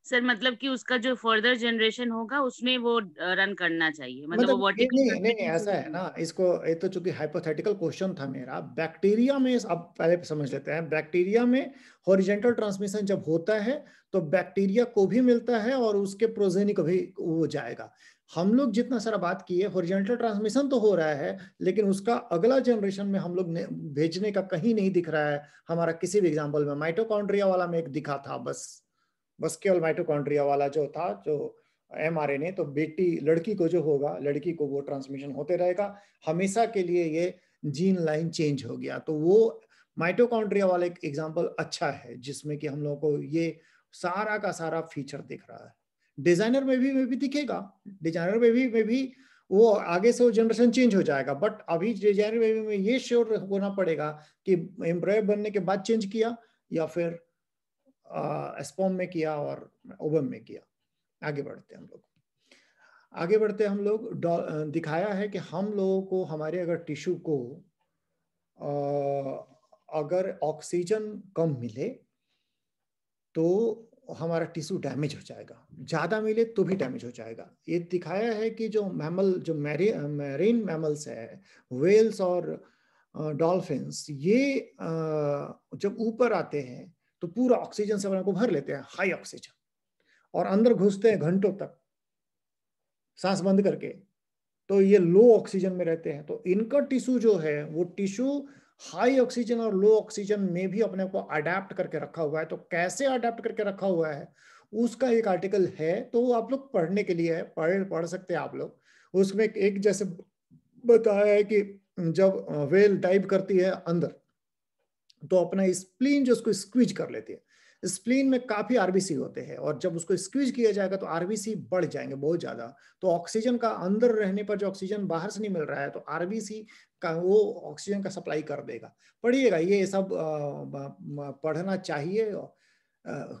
सर मतलब कि उसका जो फर्दर जनरेशन होगा उसमें वो रन करना चाहिए मतलब, मतलब वो नहीं, नहीं, नहीं नहीं, नहीं ऐसा है ना इसको ये तो चूंकि हाइपोथेटिकल क्वेश्चन था मेरा बैक्टीरिया में अब पहले समझ लेते हैं बैक्टीरिया में हॉरिजेंटल ट्रांसमिशन जब होता है तो बैक्टीरिया को भी मिलता है और उसके प्रोजेनिक भी वो जाएगा हम लोग जितना सारा बात किए हॉरिजेंटल ट्रांसमिशन तो हो रहा है लेकिन उसका अगला जनरेशन में हम लोग भेजने का कहीं नहीं दिख रहा है हमारा किसी भी एग्जाम्पल में माइटोकॉन्ड्रिया वाला में एक दिखा था बस बस केवल माइटोकॉन्ड्रिया वाला जो था जो एम आर एन ए तो बेटी लड़की को जो होगा लड़की को वो ट्रांसमिशन होते रहेगा हमेशा के लिए ये जीन लाइन चेंज हो गया तो वो माइटोकॉन्ड्रिया वाला एक एग्जाम्पल अच्छा है जिसमें कि हम लोग को ये सारा का सारा फीचर दिख रहा है डिजाइनर में भी में भी दिखेगा डिजाइनर में भी में भी वो आगे से वो जनरेशन चेंज हो जाएगा बट अभी डिजाइनर में भी में ये श्योर होना पड़ेगा कि एम्ब्रॉय बनने के बाद चेंज किया या फिर एस्पॉम में किया और ओबम में किया आगे बढ़ते हम लोग आगे बढ़ते हम लोग दिखाया है कि हम लोगों को हमारे अगर टिश्यू को आ, अगर ऑक्सीजन कम मिले तो हमारा टिश्यू डैमेज हो जाएगा ज़्यादा मिले तो भी डैमेज हो जाएगा ये दिखाया है कि जो मैमल जो मैरी मैरीन मैमल्स है वेल्स और डॉल्फिन्स ये आ, जब ऊपर आते हैं तो पूरा ऑक्सीजन से अपने को भर लेते हैं हाई ऑक्सीजन और अंदर घुसते हैं घंटों तक सांस बंद करके तो ये लो ऑक्सीजन में रहते हैं तो इनका टिश्यू जो है वो टिश्यू हाई ऑक्सीजन और लो ऑक्सीजन में भी अपने को अडेप्ट करके रखा हुआ है तो कैसे अडेप्ट करके रखा हुआ है उसका एक आर्टिकल है तो आप लोग पढ़ने के लिए है पढ़ पढ़ सकते हैं आप लोग उसमें एक जैसे बताया है कि जब वेल डाइव करती है अंदर तो अपना स्प्लीन जो उसको स्क्वीज कर लेती है स्प्लीन में काफी आरबीसी होते हैं और जब उसको स्क्वीज किया जाएगा तो आरबीसी बढ़ जाएंगे बहुत ज्यादा तो ऑक्सीजन का अंदर रहने पर जो ऑक्सीजन बाहर से नहीं मिल रहा है तो आरबीसी का वो ऑक्सीजन का सप्लाई कर देगा पढ़िएगा ये सब पढ़ना चाहिए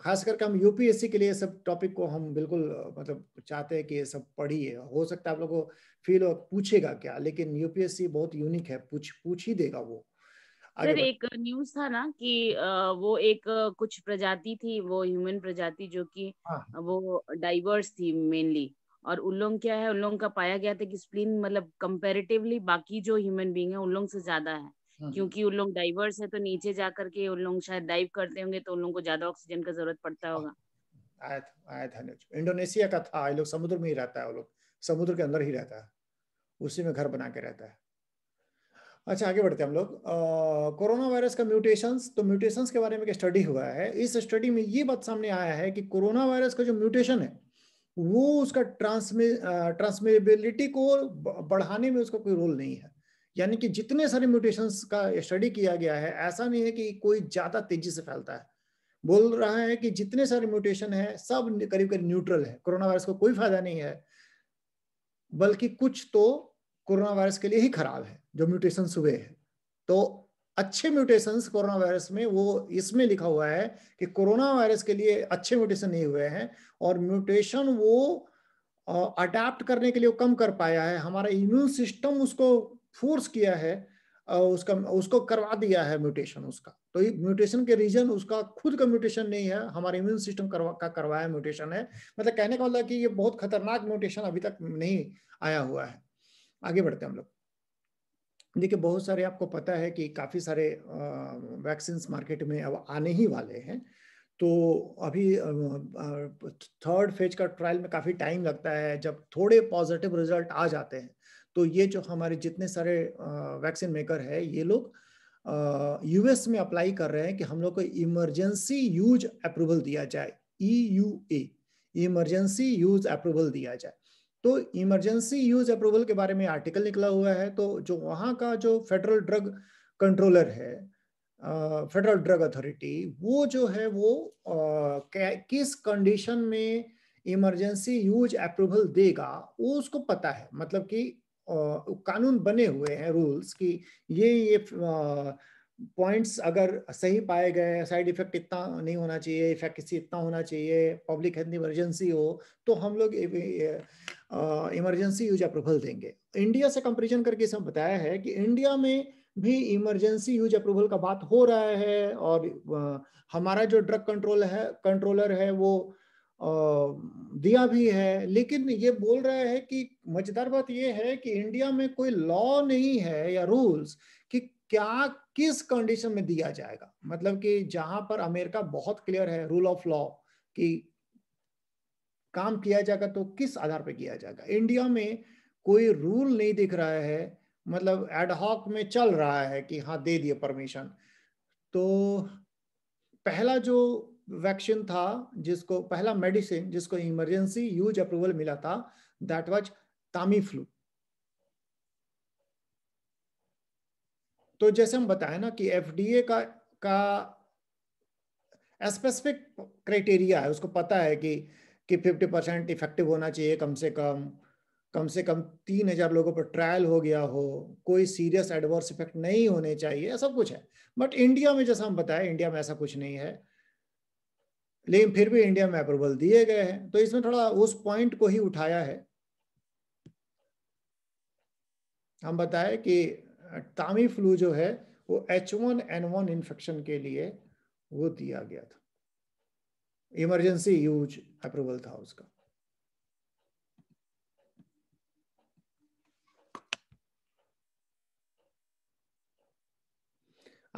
खास करके हम यूपीएससी के लिए सब टॉपिक को हम बिल्कुल मतलब चाहते हैं कि ये सब पढ़िए हो सकता है आप लोगों को फील पूछेगा क्या लेकिन यूपीएससी बहुत यूनिक है पूछ पूछ ही देगा वो सर एक न्यूज था ना कि वो एक कुछ प्रजाति थी वो ह्यूमन प्रजाति जो कि हाँ। वो डाइवर्स थी मेनली और उन लोग क्या है उन लोगों का पाया गया था कि स्प्लीन मतलब कंपैरेटिवली बाकी जो ह्यूमन बींग है उन लोगों से ज्यादा है हाँ। क्योंकि उन लोग डाइवर्स है तो नीचे जा करके उन लोग शायद डाइव करते होंगे तो उन लोगों को ज्यादा ऑक्सीजन का जरूरत पड़ता हाँ। होगा आया था आया था इंडोनेशिया का था लोग समुद्र में ही रहता है वो लोग समुद्र के अंदर ही रहता है उसी में घर बना के रहता है अच्छा आगे बढ़ते हैं हम लोग कोरोना वायरस का म्यूटेशंस तो म्यूटेशंस के बारे में एक स्टडी हुआ है इस स्टडी में ये बात सामने आया है कि कोरोना वायरस का जो म्यूटेशन है वो उसका ट्रांसमे ट्रांसमेबिलिटी को बढ़ाने में उसका कोई रोल नहीं है यानी कि जितने सारे म्यूटेशंस का स्टडी किया गया है ऐसा नहीं है कि कोई ज़्यादा तेजी से फैलता है बोल रहा है कि जितने सारे म्यूटेशन है सब करीब करीब न्यूट्रल है कोरोना वायरस को कोई फायदा नहीं है बल्कि कुछ तो कोरोना वायरस के लिए ही खराब है जो म्यूटेशन हुए हैं तो अच्छे म्यूटेशन कोरोना वायरस में वो इसमें लिखा हुआ है कि कोरोना वायरस के लिए अच्छे म्यूटेशन नहीं हुए हैं और म्यूटेशन वो अडेप्ट करने के लिए कम कर पाया है हमारा इम्यून सिस्टम उसको फोर्स किया है उसका उसको करवा दिया है म्यूटेशन उसका तो ये म्यूटेशन के रीजन उसका खुद का म्यूटेशन नहीं है हमारे इम्यून सिस्टम करवा, का करवाया म्यूटेशन है मतलब कहने का मतलब कि ये बहुत खतरनाक म्यूटेशन अभी तक नहीं आया हुआ है आगे बढ़ते हैं हम लोग देखिए बहुत सारे आपको पता है कि काफ़ी सारे वैक्सीन मार्केट में अब आने ही वाले हैं तो अभी थर्ड फेज का ट्रायल में काफ़ी टाइम लगता है जब थोड़े पॉजिटिव रिजल्ट आ जाते हैं तो ये जो हमारे जितने सारे वैक्सीन मेकर है ये लोग यूएस में अप्लाई कर रहे हैं कि हम लोग को इमरजेंसी यूज अप्रूवल दिया जाए E U A emergency use approval दिया जाए तो इमरजेंसी यूज अप्रूवल के बारे में आर्टिकल निकला हुआ है तो जो वहाँ का जो फेडरल ड्रग कंट्रोलर है फेडरल ड्रग अथॉरिटी वो जो है वो आ, किस कंडीशन में इमरजेंसी यूज अप्रूवल देगा वो उसको पता है मतलब कि आ, कानून बने हुए हैं रूल्स कि ये ये पॉइंट्स अगर सही पाए गए साइड इफेक्ट इतना नहीं होना चाहिए इफेक्ट इतना होना चाहिए पब्लिक हेल्थ इमरजेंसी हो तो हम लोग इमरजेंसी यूज अप्रूवल देंगे इंडिया से कंपेरिजन करके इसमें बताया है कि इंडिया में भी इमरजेंसी यूज अप्रूवल का बात हो रहा है और हमारा जो ड्रग कंट्रोल है कंट्रोलर है वो दिया भी है लेकिन ये बोल रहा है कि मजेदार बात ये है कि इंडिया में कोई लॉ नहीं है या रूल्स कि क्या किस कंडीशन में दिया जाएगा मतलब कि जहां पर अमेरिका बहुत क्लियर है रूल ऑफ लॉ कि काम किया जाएगा तो किस आधार पर किया जाएगा इंडिया में कोई रूल नहीं दिख रहा है मतलब एडहॉक में चल रहा है कि हाँ दे दिए परमिशन तो पहला जो वैक्सीन था जिसको पहला मेडिसिन जिसको इमरजेंसी यूज अप्रूवल मिला था दैट वाज तामीफ्लू तो जैसे हम बताए ना कि एफडीए का का स्पेसिफिक क्राइटेरिया है उसको पता है कि कि 50 परसेंट इफेक्टिव होना चाहिए कम से कम कम से कम तीन हजार लोगों पर ट्रायल हो गया हो कोई सीरियस एडवर्स इफेक्ट नहीं होने चाहिए सब कुछ है बट इंडिया में जैसा हम बताए इंडिया में ऐसा कुछ नहीं है लेकिन फिर भी इंडिया में अप्रूवल दिए गए हैं तो इसमें थोड़ा उस पॉइंट को ही उठाया है हम बताए कि तामी फ्लू जो है वो H one N one infection के लिए वो दिया गया था इमरजेंसी यूज अप्रूवल था उसका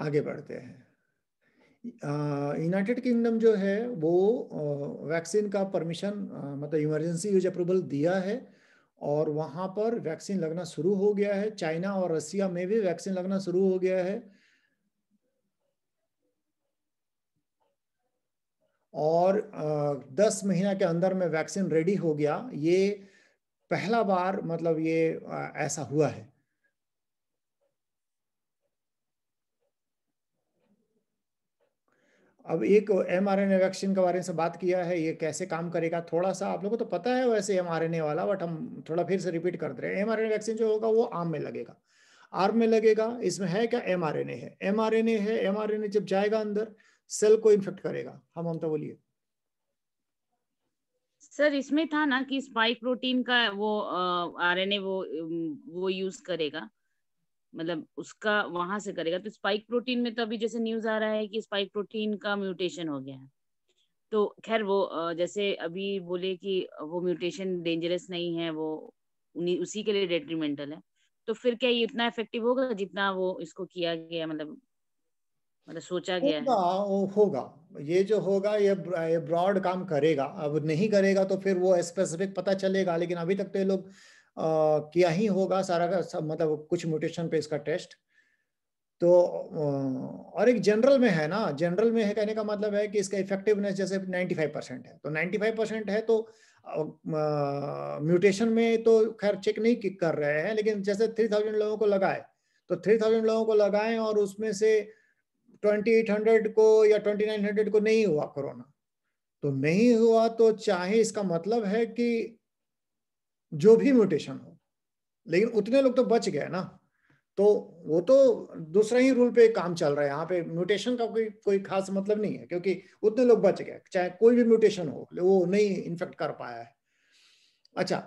आगे बढ़ते हैं यूनाइटेड किंगडम जो है वो वैक्सीन का परमिशन मतलब इमरजेंसी यूज अप्रूवल दिया है और वहां पर वैक्सीन लगना शुरू हो गया है चाइना और रसिया में भी वैक्सीन लगना शुरू हो गया है और दस महीना के अंदर में वैक्सीन रेडी हो गया ये पहला बार मतलब ये ऐसा हुआ है अब एक एम आर वैक्सीन के बारे में बात किया है ये कैसे काम करेगा थोड़ा सा आप लोगों को तो पता है वैसे एम आर वाला बट हम थोड़ा फिर से रिपीट करते रहे M R N A vaccine जो होगा वो आर्म में लगेगा आर्म में लगेगा इसमें है क्या एम आर एन ए है एम आर एन ए है एम आर एन ए जब जाएगा अंदर सेल को इन्फेक्ट करेगा हम हम तो बोलिए सर इसमें था ना कि स्पाइक प्रोटीन का वो आरएनए वो वो यूज करेगा मतलब उसका वहां से करेगा तो स्पाइक प्रोटीन में तो अभी जैसे न्यूज आ रहा है कि स्पाइक प्रोटीन का म्यूटेशन हो गया है तो खैर वो जैसे अभी बोले कि वो म्यूटेशन डेंजरस नहीं है वो उसी के लिए डेट्रीमेंटल है तो फिर क्या ये इतना इफेक्टिव होगा जितना वो इसको किया गया मतलब मतलब सोचा गया होगा है। होगा ये जो होगा ये ये ब्रॉड काम करेगा अब नहीं करेगा तो फिर वो स्पेसिफिक पता चलेगा लेकिन अभी तक तो ये लोग किया ही होगा सारा का सब मतलब कुछ म्यूटेशन पे इसका टेस्ट तो और एक जनरल में है ना जनरल में है कहने का मतलब है कि इसका इफेक्टिवनेस जैसे 95 परसेंट है तो 95 परसेंट है तो म्यूटेशन में तो खैर चेक नहीं कर रहे हैं लेकिन जैसे 3000 लोगों को लगाए तो 3000 लोगों को लगाए और उसमें से 2800 को या 2900 को नहीं हुआ कोरोना तो नहीं हुआ तो चाहे इसका मतलब है कि जो भी म्यूटेशन हो लेकिन उतने लोग तो बच गए ना तो वो तो दूसरा ही रूल पे काम चल रहा है यहाँ पे म्यूटेशन का कोई कोई खास मतलब नहीं है क्योंकि उतने लोग बच गए चाहे कोई भी म्यूटेशन हो वो नहीं इन्फेक्ट कर पाया है अच्छा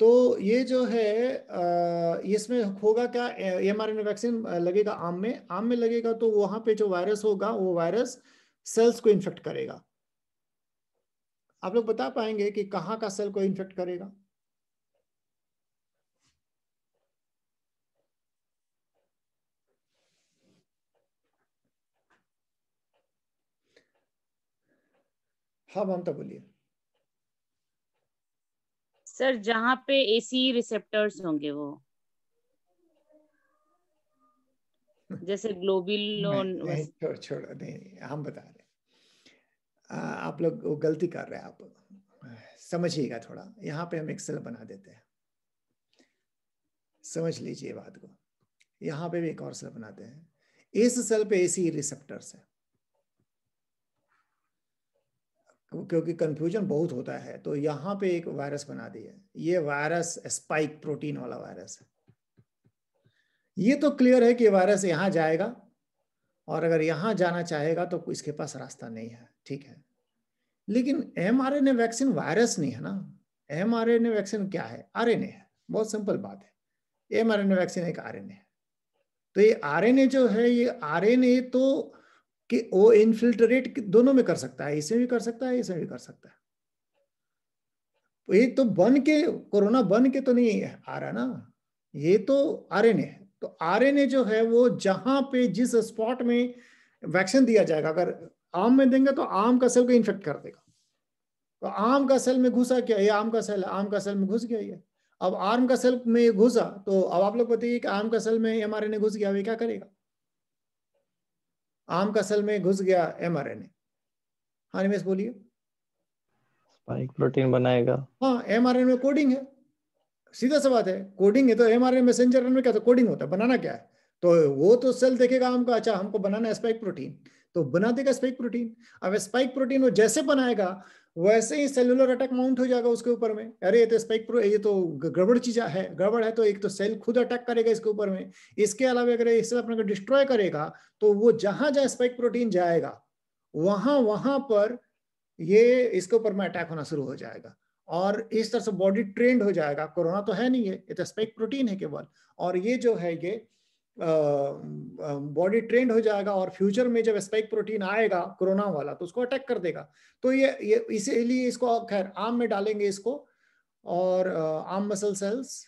तो ये जो है इसमें होगा क्या एम आर वैक्सीन लगेगा आम में आम में लगेगा तो वहां पे जो वायरस होगा वो वायरस सेल्स को इन्फेक्ट करेगा आप लोग बता पाएंगे कि कहाँ का सेल को इन्फेक्ट करेगा हाँ ममता बोलिए सर जहा पे एसी रिसेप्टर्स होंगे वो जैसे ग्लोबिल छोड़ छोड़ नहीं हम बता रहे आ, आप लोग वो गलती कर रहे हैं आप समझिएगा थोड़ा यहाँ पे हम एक सेल बना देते हैं समझ लीजिए बात को यहाँ पे भी एक और सेल बनाते हैं इस सेल पे एसी रिसेप्टर्स है क्योंकि कंफ्यूजन बहुत होता है तो यहाँ पे एक वायरस बना दिया ये वायरस स्पाइक प्रोटीन वाला वायरस है ये तो क्लियर है कि वायरस यहाँ जाएगा और अगर यहाँ जाना चाहेगा तो इसके पास रास्ता नहीं है ठीक है लेकिन M R N A vaccine virus नहीं है ना M R N A vaccine क्या है आर एन ए है बहुत सिंपल बात है M R N A vaccine एक आर एन ए है तो ये आर एन ए जो है ये आर एन ए तो कि वो इनफिल्ट्रेट दोनों में कर सकता है इसमें भी कर सकता है इसमें भी कर सकता है ये तो बन के कोरोना बन के तो नहीं आ रहा ना ये तो आर एन है तो आर एन ए जो है वो जहां पे जिस स्पॉट में वैक्सीन दिया जाएगा अगर आम में देंगे तो आम का सेल को इन्फेक्ट कर देगा तो आम का सेल में घुसा क्या ये आम का सेल आम का सेल में घुस गया ये अब आम का सेल में घुसा तो अब आप लोग बताइए कि आम का सेल में एम आर घुस गया वे क्या करेगा आम का सेल में घुस गया एम आर एन ए हाँ निमेश बोलिए स्पाइक प्रोटीन बनाएगा हाँ एम आर एन में कोडिंग है सीधा सा बात है कोडिंग है तो एम आर एन मैसेंजर में क्या तो कोडिंग होता है बनाना क्या है तो वो तो सेल देखेगा आम का अच्छा हमको बनाना है स्पाइक प्रोटीन तो बना देगा स्पाइक प्रोटीन अब स्पाइक प्रोटीन वो जैसे बनाएगा वैसे ही सेलुलर अटैक माउंट हो जाएगा उसके ऊपर में अरे ये तो स्पाइक प्रो ये तो गड़बड़ चीज है गड़बड़ है तो एक तो सेल खुद अटैक करेगा इसके ऊपर में इसके अलावा अगर इससे अपने को डिस्ट्रॉय करेगा तो वो जहां जहां स्पाइक प्रोटीन जाएगा वहां वहां पर ये इसके ऊपर में अटैक होना शुरू हो जाएगा और इस तरह से बॉडी ट्रेंड हो जाएगा कोरोना तो है नहीं है ये तो स्पाइक प्रोटीन है केवल और ये जो है ये बॉडी ट्रेंड हो जाएगा और फ्यूचर में जब स्पाइक प्रोटीन आएगा कोरोना वाला तो उसको अटैक कर देगा तो ये ये इसीलिए इसको खैर आम में डालेंगे इसको और आम मसल सेल्स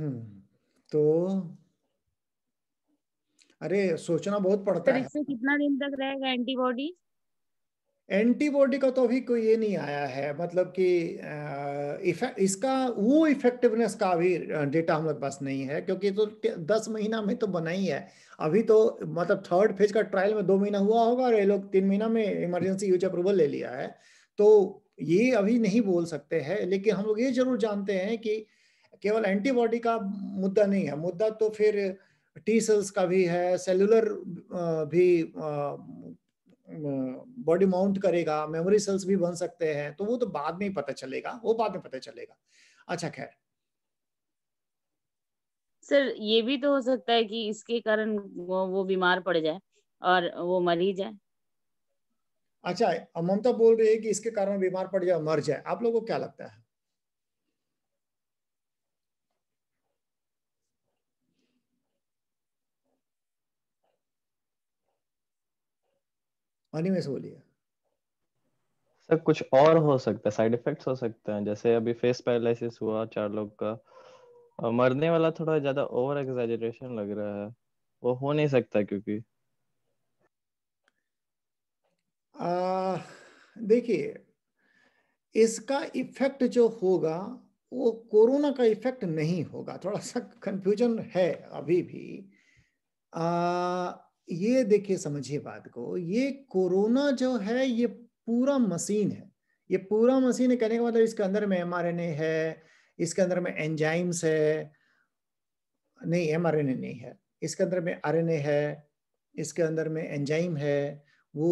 हम्म, तो अरे सोचना बहुत पड़ता तो है इसमें कितना दिन तक रहेगा एंटीबॉडी एंटीबॉडी का तो अभी कोई ये नहीं आया है मतलब कि इफेक्ट इसका वो इफेक्टिवनेस का अभी डेटा हम लोग पास नहीं है क्योंकि तो दस महीना में तो बना ही है अभी तो मतलब थर्ड फेज का ट्रायल में दो महीना हुआ होगा और ये लोग तीन महीना में इमरजेंसी यूज अप्रूवल ले लिया है तो ये अभी नहीं बोल सकते हैं लेकिन हम लोग ये जरूर जानते हैं कि केवल एंटीबॉडी का मुद्दा नहीं है मुद्दा तो फिर टी सेल्स का भी है सेलुलर भी बॉडी माउंट करेगा मेमोरी सेल्स भी बन सकते हैं तो वो तो बाद में ही पता चलेगा वो बाद में पता चलेगा अच्छा खैर सर ये भी तो हो सकता है कि इसके कारण वो, वो बीमार पड़ जाए और वो मर ही जाए अच्छा ममता बोल रही है कि इसके कारण बीमार पड़ जाए मर जाए आप लोगों को क्या लगता है पानी में से बोलिए सर कुछ और हो सकता है साइड इफेक्ट्स हो सकते हैं जैसे अभी फेस पैरालिसिस हुआ चार लोग का मरने वाला थोड़ा ज्यादा ओवर एग्जैजरेशन लग रहा है वो हो नहीं सकता क्योंकि देखिए इसका इफेक्ट जो होगा वो कोरोना का इफेक्ट नहीं होगा थोड़ा सा कंफ्यूजन है अभी भी आ, ये देखिए समझिए बात को ये कोरोना जो है ये पूरा मशीन है ये पूरा मशीन है कहने का मतलब इसके अंदर में एम है इसके अंदर में एंजाइम्स है नहीं एम नहीं है इसके अंदर में आर है इसके अंदर में एंजाइम है वो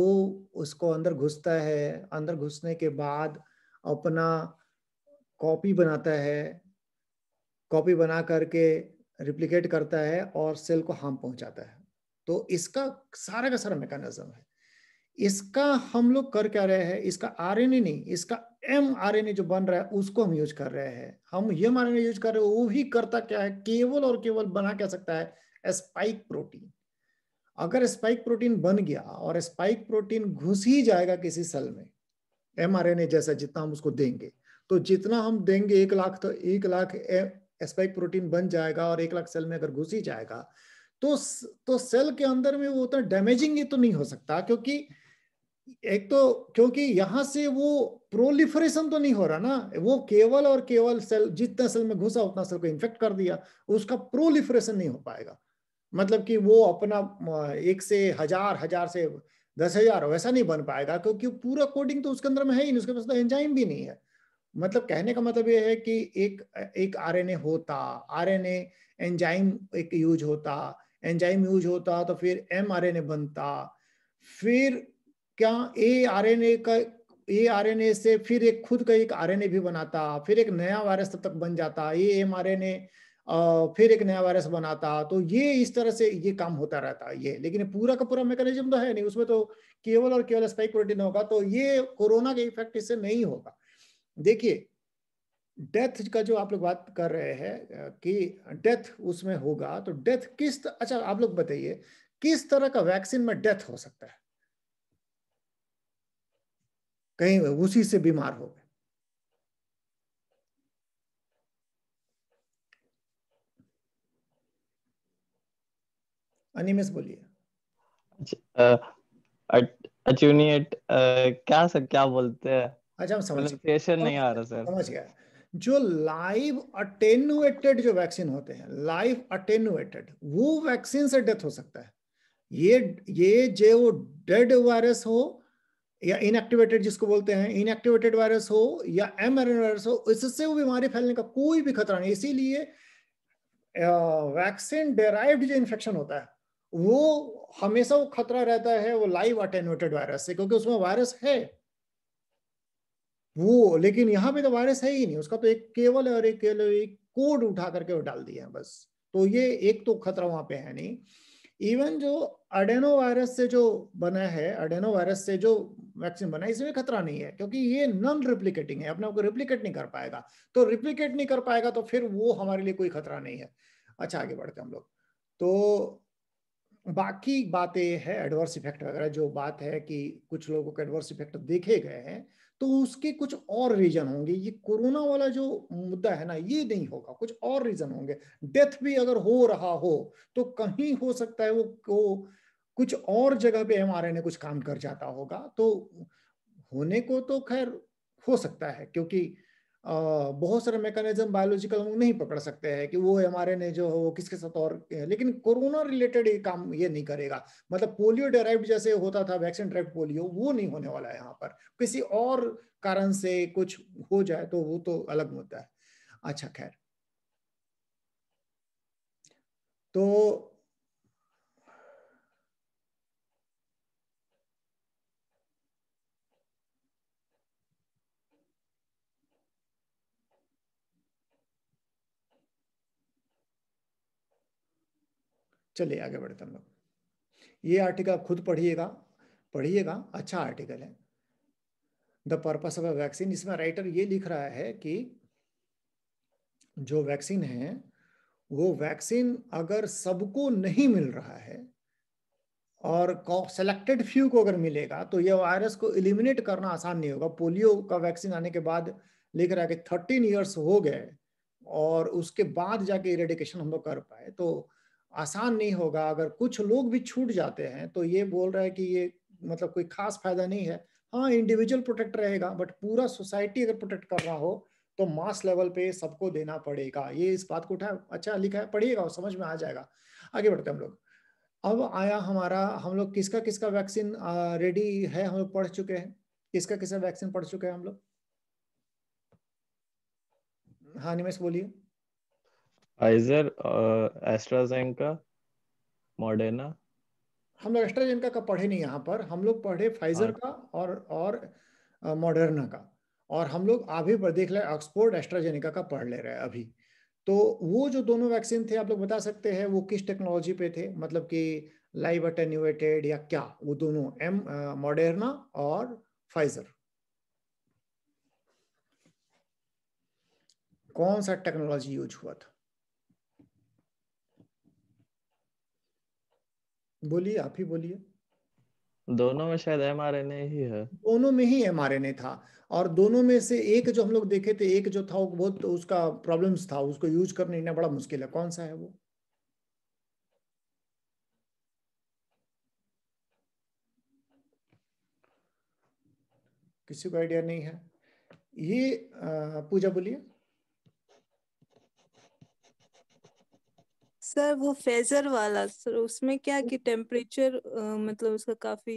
उसको अंदर घुसता है अंदर घुसने के बाद अपना कॉपी बनाता है कॉपी बना करके रिप्लिकेट करता है और सेल को हार्म पहुंचाता है तो इसका सारा का सारा मैकेनिज्म है इसका हम लोग कर क्या रहे हैं इसका आरएनए नहीं इसका एम आरएनए जो बन रहा है उसको हम यूज कर रहे हैं हम ये आरएनए यूज कर रहे हैं वो भी करता क्या है केवल और केवल बना क्या सकता है स्पाइक प्रोटीन अगर स्पाइक प्रोटीन बन गया और स्पाइक प्रोटीन घुस ही जाएगा किसी सेल में एम जैसा जितना हम उसको देंगे तो जितना हम देंगे एक लाख तो एक लाख स्पाइक प्रोटीन बन जाएगा और एक लाख सेल में अगर घुस ही जाएगा तो तो सेल के अंदर में वो उतना डैमेजिंग तो नहीं हो सकता क्योंकि एक तो क्योंकि यहां से वो प्रोलिफरेशन तो नहीं हो रहा ना वो केवल और केवल सेल जितना सेल में घुसा उतना सेल को इन्फेक्ट कर दिया उसका प्रोलिफरेशन नहीं हो पाएगा मतलब कि वो अपना एक से हजार हजार से दस हजार वैसा नहीं बन पाएगा क्योंकि पूरा कोडिंग तो उसके अंदर में है ही नहीं उसके पास तो एंजाइम भी नहीं है मतलब कहने का मतलब ये है कि एक एक आरएनए होता आरएनए एंजाइम एक यूज होता एंजाइम यूज होता तो फिर एम बनता फिर क्या ए आर का ए आर से फिर एक खुद का एक आर भी बनाता फिर एक नया वायरस तब तक बन जाता ये एम आर फिर एक नया वायरस बनाता तो ये इस तरह से ये काम होता रहता है ये लेकिन पूरा का पूरा मैकेनिज्म तो है नहीं उसमें तो केवल और केवल स्पाइक प्रोटीन होगा तो ये कोरोना के इफेक्ट इससे नहीं होगा देखिए डेथ का जो आप लोग बात कर रहे हैं कि डेथ उसमें होगा तो डेथ किस तर... अच्छा आप लोग बताइए किस तरह का वैक्सीन में डेथ हो सकता है कहीं उसी से बीमार हो गए अनिमेश बोलिए अच्छा क्या सर क्या बोलते हैं अच्छा हम समझ मतलब नहीं आ रहा सर समझ गया जो लाइव अटेनुएटेड जो वैक्सीन होते हैं लाइव अटेनुएटेड वो वैक्सीन से डेथ हो सकता है ये ये जो डेड वायरस हो या इनएक्टिवेटेड जिसको बोलते हैं इनएक्टिवेटेड वायरस हो या एम वायरस हो इससे वो बीमारी फैलने का कोई भी खतरा नहीं इसीलिए वैक्सीन डेराइव्ड जो इन्फेक्शन होता है वो हमेशा वो खतरा रहता है वो लाइव अटेनुएटेड वायरस से क्योंकि उसमें वायरस है वो लेकिन यहाँ पे तो वायरस है ही नहीं उसका तो एक केवल और एक केवल एक कोड उठा करके वो डाल दिया है बस तो ये एक तो खतरा वहां पे है नहीं इवन जो अडेनो वायरस से जो बना है अडेनो वायरस से जो वैक्सीन बना है इसमें खतरा नहीं है क्योंकि ये नॉन रिप्लीकेटिंग है अपने आपको रिप्लीकेट नहीं कर पाएगा तो रिप्लीकेट नहीं कर पाएगा तो फिर वो हमारे लिए कोई खतरा नहीं है अच्छा आगे बढ़ते हम लोग तो बाकी बातें है एडवर्स इफेक्ट वगैरह जो बात है कि कुछ लोगों को एडवर्स इफेक्ट देखे गए हैं तो उसके कुछ और रीजन होंगे ये कोरोना वाला जो मुद्दा है ना ये नहीं होगा कुछ और रीजन होंगे डेथ भी अगर हो रहा हो तो कहीं हो सकता है वो, वो कुछ और जगह पे एम कुछ काम कर जाता होगा तो होने को तो खैर हो सकता है क्योंकि बहुत सारे मैकेनिज्म बायोलॉजिकल हम नहीं पकड़ सकते हैं कि वो एमआरएनए जो है वो किसके साथ और लेकिन कोरोना रिलेटेड ये काम ये नहीं करेगा मतलब पोलियो डेराइव जैसे होता था वैक्सीन डेराइव पोलियो वो नहीं होने वाला है यहाँ पर किसी और कारण से कुछ हो जाए तो वो तो अलग मुद्दा है अच्छा खैर तो चलिए आगे बढ़ते हम लोग ये आर्टिकल आप खुद पढ़िएगा पढ़िएगा अच्छा आर्टिकल है the purpose of a vaccine इसमें राइटर ये लिख रहा है कि जो वैक्सीन है वो वैक्सीन अगर सबको नहीं मिल रहा है और सेलेक्टेड फ्यू को अगर मिलेगा तो यह वायरस को इलिमिनेट करना आसान नहीं होगा पोलियो का वैक्सीन आने के बाद लिख रहा है कि थर्टीन ईयर्स हो गए और उसके बाद जाके इरेडिकेशन हम लोग कर पाए तो आसान नहीं होगा अगर कुछ लोग भी छूट जाते हैं तो ये बोल रहा है कि ये मतलब कोई खास फायदा नहीं है हाँ इंडिविजुअल प्रोटेक्ट रहेगा बट पूरा सोसाइटी अगर प्रोटेक्ट कर रहा हो तो मास लेवल पे सबको देना पड़ेगा ये इस बात को उठा अच्छा लिखा है पढ़िएगा समझ में आ जाएगा आगे बढ़ते हम लोग अब आया हमारा हम लोग किसका किसका वैक्सीन रेडी है हम लोग पढ़ चुके हैं किसका किसका वैक्सीन पढ़ चुके हैं हम लोग हाँ निमेश बोलिए फाइजर एस्ट्राजेनेका मॉडर्ना हम लोग एस्ट्राजेनेका का पढ़े नहीं यहाँ पर हम लोग पढ़े फाइजर का और और मॉडर्ना uh, का और हम लोग अभी पर देख रहे ऑक्सफोर्ड एस्ट्राजेनेका का पढ़ ले रहे हैं अभी तो वो जो दोनों वैक्सीन थे आप लोग बता सकते हैं वो किस टेक्नोलॉजी पे थे मतलब कि लाइव अटेन्यूएटेड या क्या वो दोनों एम मॉडर्ना uh, और फाइजर कौन सा टेक्नोलॉजी यूज हुआ था बोलिए आप ही बोलिए दोनों में शायद एमआरएनए ही है दोनों में ही एमआरएनए था और दोनों में से एक जो हम लोग देखे थे एक जो था वो बहुत तो उसका प्रॉब्लम्स था उसको यूज करने बड़ा मुश्किल है कौन सा है वो किसी को आइडिया नहीं है ये पूजा बोलिए सर वो फेजर वाला सर उसमें क्या कि टेम्परेचर मतलब उसका काफी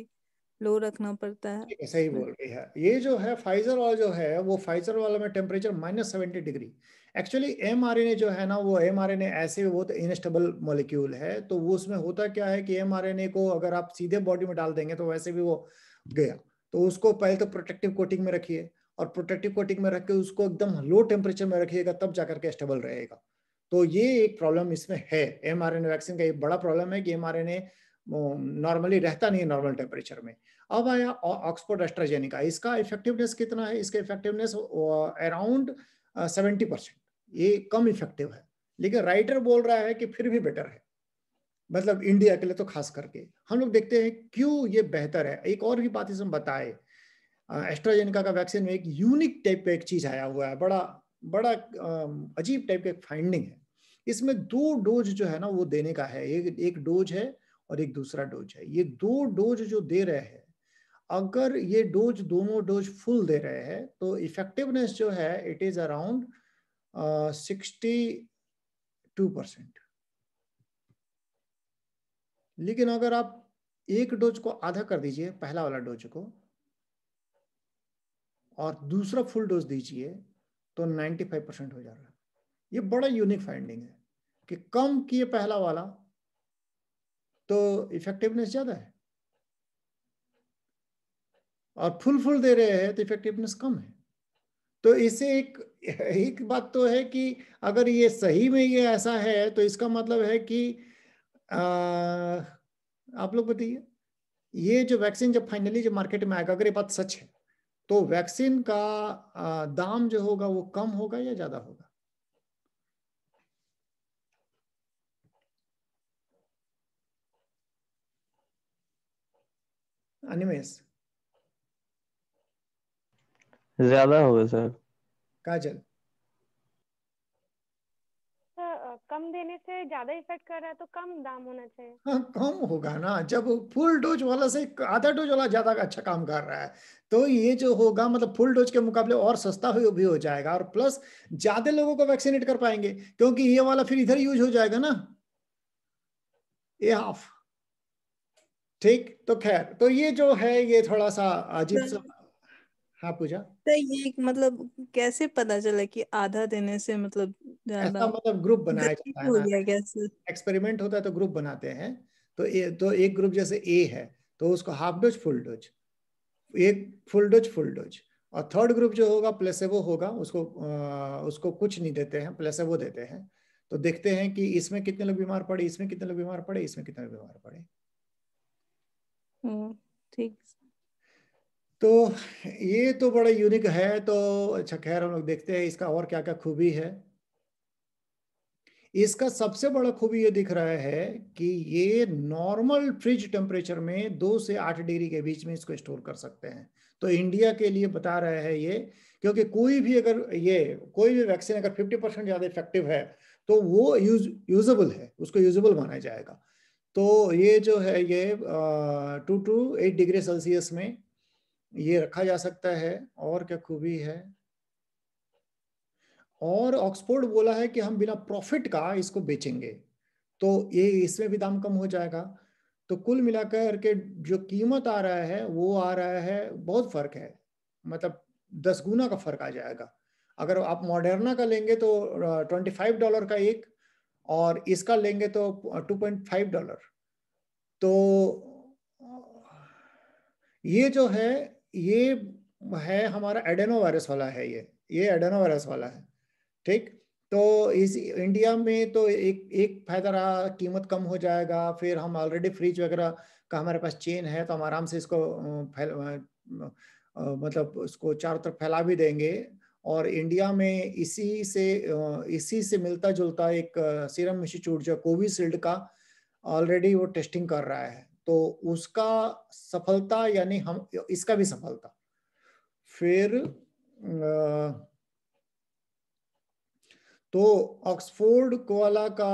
लो रखना पड़ता है सही बोल रही है ये जो है फाइजर वाला जो है वो फाइजर वाला में temperature minus seventy degree actually M R जो है ना वो एम आर ऐसे वो तो इनस्टेबल मोलिक्यूल है तो वो उसमें होता क्या है कि एम को अगर आप सीधे बॉडी में डाल देंगे तो वैसे भी वो गया तो उसको पहले तो प्रोटेक्टिव कोटिंग में रखिए और प्रोटेक्टिव कोटिंग में रख के उसको एकदम लो टेम्परेचर में रखिएगा तब जाकर के स्टेबल रहेगा तो ये एक प्रॉब्लम इसमें है एम वैक्सीन का एक बड़ा प्रॉब्लम है कि एम नॉर्मली रहता नहीं है नॉर्मल टेम्परेचर में अब आया ऑक्सफोर्ड एस्ट्राजेनिका इसका इफेक्टिवनेस कितना है इसका इफेक्टिवनेस अराउंड सेवेंटी परसेंट ये कम इफेक्टिव है लेकिन राइटर बोल रहा है कि फिर भी बेटर है मतलब इंडिया के लिए तो खास करके हम लोग देखते हैं क्यों ये बेहतर है एक और भी बात इसमें बताए एस्ट्राजेनिका का वैक्सीन में एक यूनिक टाइप का एक चीज आया हुआ है बड़ा बड़ा अजीब टाइप का एक फाइंडिंग है इसमें दो डोज जो है ना वो देने का है एक एक डोज है और एक दूसरा डोज है ये दो डोज जो दे रहे हैं अगर ये डोज दोनों डोज फुल दे रहे हैं तो इफेक्टिवनेस जो है it is around sixty two percent लेकिन अगर आप एक डोज को आधा कर दीजिए पहला वाला डोज को और दूसरा फुल डोज दीजिए तो 95 परसेंट हो जा रहा है ये बड़ा यूनिक फाइंडिंग है कि कम किए पहला वाला तो इफेक्टिवनेस ज्यादा है और फुल फुल दे रहे हैं तो इफेक्टिवनेस कम है तो इसे एक एक बात तो है कि अगर ये सही में ये ऐसा है तो इसका मतलब है कि आ, आप लोग बताइए ये जो वैक्सीन जब फाइनली जो मार्केट में आएगा अगर ये बात सच है तो वैक्सीन का दाम जो होगा वो कम होगा या ज्यादा होगा अनिमेश ज्यादा होगा सर काजल कम देने से ज्यादा इफेक्ट कर रहा है तो कम दाम होना चाहिए हाँ कम होगा ना जब फुल डोज वाला से आधा डोज वाला ज्यादा अच्छा काम कर रहा है तो ये जो होगा मतलब फुल डोज के मुकाबले और सस्ता हुई भी हो जाएगा और प्लस ज्यादा लोगों को वैक्सीनेट कर पाएंगे क्योंकि ये वाला फिर इधर यूज हो जाएगा ना ये हाफ ठीक तो खैर तो ये जो है ये थोड़ा सा अजीब सा हाँ पूजा तो ये मतलब कैसे पता चला कि आधा देने से मतलब ऐसा मतलब ग्रुप बनाया जाता है एक्सपेरिमेंट होता है तो ग्रुप बनाते हैं तो ए, तो एक ग्रुप जैसे ए है तो उसको हाफ डोज फुल डोज एक फुल डोज फुल डोज और थर्ड ग्रुप जो होगा वो होगा उसको आ, उसको कुछ नहीं देते हैं वो देते हैं तो देखते हैं कि इसमें कितने लोग बीमार पड़े इसमें कितने लोग बीमार पड़े इसमें कितने लोग बीमार पड़े हम्म, ठीक तो ये तो बड़ा यूनिक है तो अच्छा खैर हम लोग देखते हैं इसका और क्या क्या खूबी है इसका सबसे बड़ा खूबी ये दिख रहा है कि ये नॉर्मल फ्रिज टेम्परेचर में दो से आठ डिग्री के बीच में इसको स्टोर कर सकते हैं तो इंडिया के लिए बता रहे हैं ये क्योंकि कोई भी अगर ये कोई भी वैक्सीन अगर फिफ्टी परसेंट ज़्यादा इफेक्टिव है तो वो यूज यूजेबल है उसको यूजेबल माना जाएगा तो ये जो है ये two to eight degree Celsius में ये रखा जा सकता है और क्या खूबी है और ऑक्सफोर्ड बोला है कि हम बिना प्रॉफिट का इसको बेचेंगे तो ये इसमें भी दाम कम हो जाएगा तो कुल मिलाकर के जो कीमत आ रहा है वो आ रहा है बहुत फर्क है मतलब दस गुना का फर्क आ जाएगा अगर आप मॉडर्ना का लेंगे तो ट्वेंटी फाइव डॉलर का एक और इसका लेंगे तो टू पॉइंट फाइव डॉलर तो ये जो है ये है हमारा एडेनो वायरस वाला है ये ये एडेनो वायरस वाला है ठीक तो इस इंडिया में तो एक एक फायदा रहा कीमत कम हो जाएगा फिर हम ऑलरेडी फ्रिज वगैरह का हमारे पास चेन है तो हम आराम से इसको फैल मतलब उसको चारों तरफ फैला भी देंगे और इंडिया में इसी से इसी से मिलता जुलता एक सीरम इंस्टीट्यूट जो कोविशील्ड का ऑलरेडी वो टेस्टिंग कर रहा है तो उसका सफलता यानी हम इसका भी सफलता फिर तो ऑक्सफोर्ड कोला का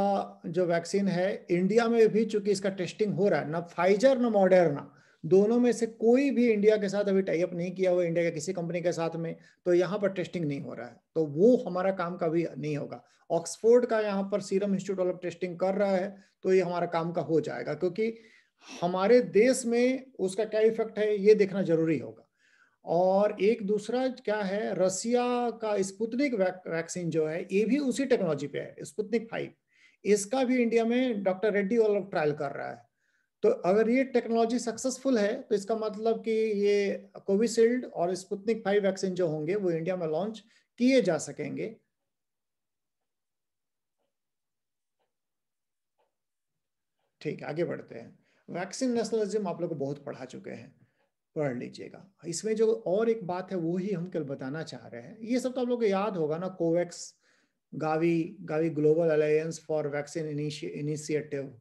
जो वैक्सीन है इंडिया में भी चूंकि इसका टेस्टिंग हो रहा है ना फाइजर ना मॉडर्ना दोनों में से कोई भी इंडिया के साथ अभी टाइप नहीं किया हुआ इंडिया के किसी कंपनी के साथ में तो यहाँ पर टेस्टिंग नहीं हो रहा है तो वो हमारा काम का भी नहीं होगा ऑक्सफोर्ड का यहाँ पर सीरम इंस्टीट्यूट ऑफ टेस्टिंग कर रहा है तो ये हमारा काम का हो जाएगा क्योंकि हमारे देश में उसका क्या इफेक्ट है ये देखना जरूरी होगा और एक दूसरा क्या है रसिया का स्पुतनिक वैक्सीन जो है ये भी उसी टेक्नोलॉजी पे है स्पुतनिक फाइव इसका भी इंडिया में डॉक्टर रेड्डी वाल ट्रायल कर रहा है तो अगर ये टेक्नोलॉजी सक्सेसफुल है तो इसका मतलब कि ये कोविशील्ड और स्पुतनिक फाइव वैक्सीन जो होंगे वो इंडिया में लॉन्च किए जा सकेंगे ठीक आगे बढ़ते हैं वैक्सीन नेशनलिज्म आप लोग बहुत पढ़ा चुके हैं पढ़ लीजिएगा इसमें जो और एक बात है वो ही हम कल बताना चाह रहे हैं ये सब तो आप लोग को याद होगा ना COVAX Gavi Gavi Global Alliance for Vaccine Initiative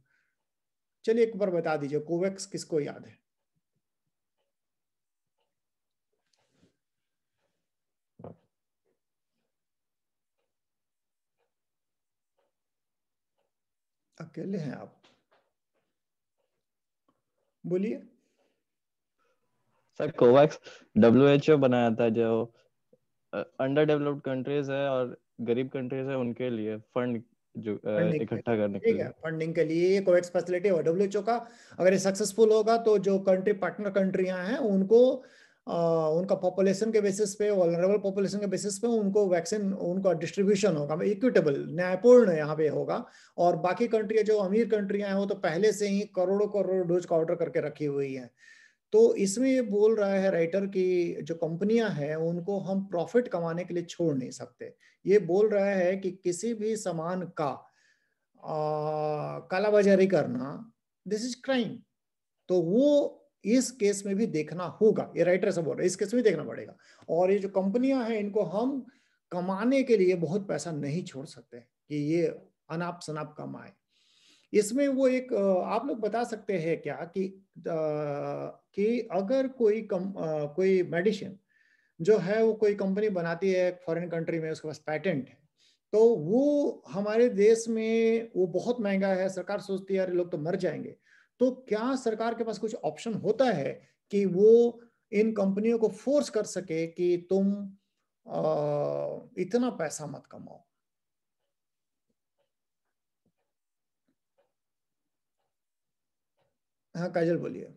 चलिए एक बार बता दीजिए कोवैक्स किसको याद है अकेले हैं आप बोलिए सर कोवैक्स डब्ल्यूएचओ बनाया था जो अंडर डेवलप्ड कंट्रीज है और गरीब कंट्रीज है उनके लिए फंड जो इकट्ठा करने के लिए फंडिंग के लिए ये कोवैक्स फैसिलिटी है डब्ल्यूएचओ का अगर ये सक्सेसफुल होगा तो जो कंट्री पार्टनर कंट्रीयां हैं उनको उनका पॉपुलेशन के बेसिस पे वॉलरेबल पॉपुलेशन के बेसिस पे उनको वैक्सीन उनका डिस्ट्रीब्यूशन होगा इक्विटेबल मतलब न्यायपूर्ण यहाँ पे होगा और बाकी कंट्री जो अमीर कंट्रियां हैं वो तो पहले से ही करोड़ों करोड़ों डोज का ऑर्डर करके रखी हुई है तो इसमें ये बोल रहा है राइटर की जो कंपनियां हैं उनको हम प्रॉफिट कमाने के लिए छोड़ नहीं सकते ये बोल रहा है कि किसी भी सामान का कालाबाजारी करना दिस इज क्राइम तो वो इस केस में भी देखना होगा ये राइटर से बोल रहे इस केस में भी देखना पड़ेगा और ये जो कंपनियां हैं इनको हम कमाने के लिए बहुत पैसा नहीं छोड़ सकते कि ये अनाप शनाप कमाए इसमें वो एक आप लोग बता सकते हैं क्या कि कि अगर कोई कम कोई मेडिसिन जो है वो कोई कंपनी बनाती है फॉरेन कंट्री में उसके पास पैटेंट है तो वो हमारे देश में वो बहुत महंगा है सरकार सोचती है यार लोग तो मर जाएंगे तो क्या सरकार के पास कुछ ऑप्शन होता है कि वो इन कंपनियों को फोर्स कर सके कि तुम आ, इतना पैसा मत कमाओ हाँ काजल बोलिए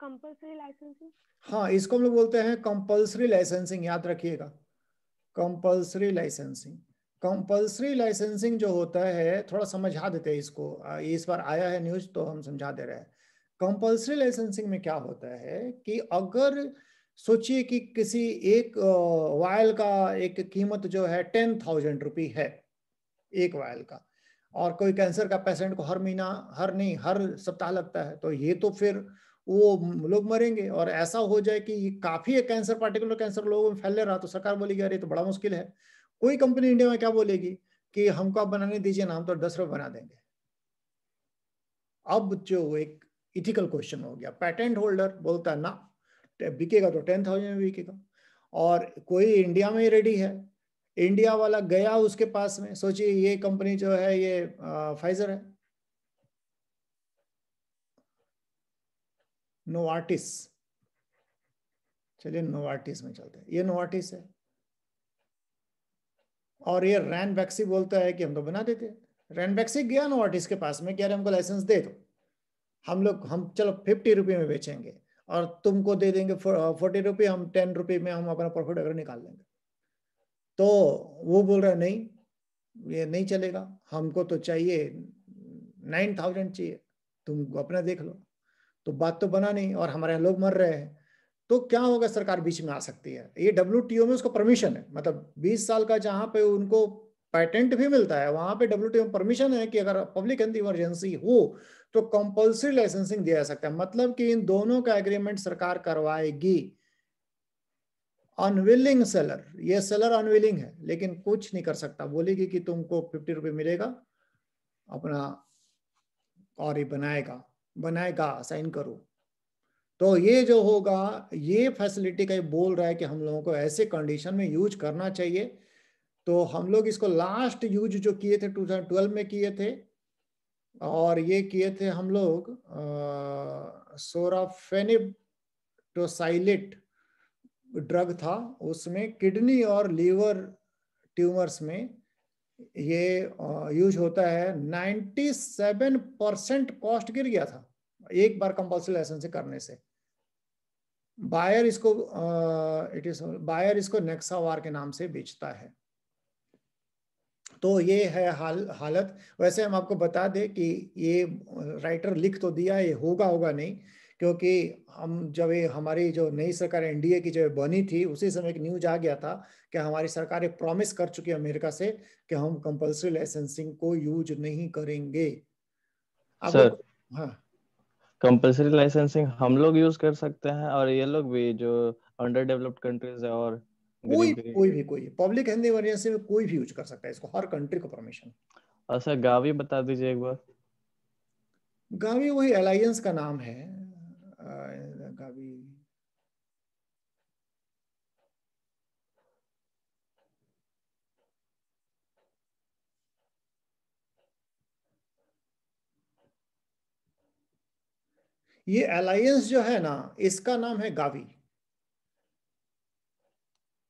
कंपल्सरी लाइसेंसिंग हाँ इसको हम लोग बोलते हैं कंपल्सरी लाइसेंसिंग याद रखिएगा कंपल्सरी लाइसेंसिंग कंपल्सरी लाइसेंसिंग जो होता है थोड़ा समझा देते हैं इसको इस बार आया है न्यूज तो हम समझा दे रहे हैं कंपल्सरी लाइसेंसिंग में क्या होता है कि अगर सोचिए कि किसी एक वायल का एक कीमत जो है टेन थाउजेंड रुपी है एक वायल का और कोई कैंसर का पेशेंट को हर महीना हर नहीं हर सप्ताह लगता है तो ये तो फिर वो लोग मरेंगे और ऐसा हो जाए कि काफी कैंसर पार्टिकुलर कैंसर लोगों में फैल रहा तो सरकार बोली जा रही तो बड़ा मुश्किल है कोई कंपनी इंडिया में क्या बोलेगी कि हमको आप बनाने दीजिए ना हम तो दस रुपए बना देंगे अब जो एक इथिकल क्वेश्चन हो गया पैटेंट होल्डर बोलता है ना बिकेगा तो टेन थाउजेंड में बिकेगा और कोई इंडिया में ही रेडी है इंडिया वाला गया उसके पास में सोचिए ये कंपनी जो है ये फाइजर है नोवार्टिस चलिए नोवार्टिस में चलते हैं ये नोवार्टिस है और ये रैन बैक्सी बोलता है कि हम तो बना देते रैन बैक्सी गया नो आर्टिस्ट के पास में कि अरे हमको लाइसेंस दे दो हम लोग हम चलो फिफ्टी रुपये में बेचेंगे और तुमको दे देंगे फोर्टी रुपये हम टेन रुपये में हम अपना प्रॉफिट अगर निकाल लेंगे तो वो बोल रहा है नहीं ये नहीं चलेगा हमको तो चाहिए नाइन थाउजेंड चाहिए तुम अपना देख लो तो बात तो बना नहीं और हमारे लोग मर रहे हैं तो क्या होगा सरकार बीच में आ सकती है ये डब्ल्यू में उसको परमिशन है मतलब बीस साल का जहाँ पे उनको पैटेंट भी मिलता है वहां पे डब्ल्यू में परमिशन है कि अगर पब्लिक हेल्थ इमरजेंसी हो तो कंपल्सरी लाइसेंसिंग दिया जा सकता है मतलब कि इन दोनों का एग्रीमेंट सरकार करवाएगी अनविलिंग सेलर ये सेलर अनविलिंग है लेकिन कुछ नहीं कर सकता बोलेगी कि तुमको फिफ्टी रुपये मिलेगा अपना और ये बनाएगा बनाएगा साइन करो तो ये जो होगा ये फैसिलिटी का ये बोल रहा है कि हम लोगों को ऐसे कंडीशन में यूज करना चाहिए तो हम लोग इसको लास्ट यूज जो किए थे 2012 में किए थे और ये किए थे हम लोग सोराफेनिटोसाइलेट ड्रग था उसमें किडनी और लीवर ट्यूमर्स में ये यूज होता है 97 परसेंट कॉस्ट गिर गया था एक बार कंपल्सरी लाइसेंसिंग करने से बायर इसको इट इज बायर इसको नेक्सावार के नाम से बेचता है तो ये है हाल हालत वैसे हम आपको बता दें कि ये राइटर लिख तो दिया ये होगा होगा नहीं क्योंकि हम जब ये हमारी जो नई सरकार एनडीए की जब बनी थी उसी समय एक न्यूज आ गया था कि हमारी सरकार एक प्रॉमिस कर चुकी है अमेरिका से कि हम कंपल्सरी लाइसेंसिंग को यूज नहीं करेंगे अब हाँ कंपलसरी लाइसेंसिंग हम लोग यूज कर सकते हैं और ये लोग भी जो अंडर डेवलप्ड कंट्रीज है और कोई कोई भी कोई पब्लिक हेल्थ इमरजेंसी में कोई भी यूज कर सकता है इसको हर कंट्री को परमिशन अच्छा गावी बता दीजिए एक बार गावी वही अलायंस का नाम है ये अलायंस जो है ना इसका नाम है गावी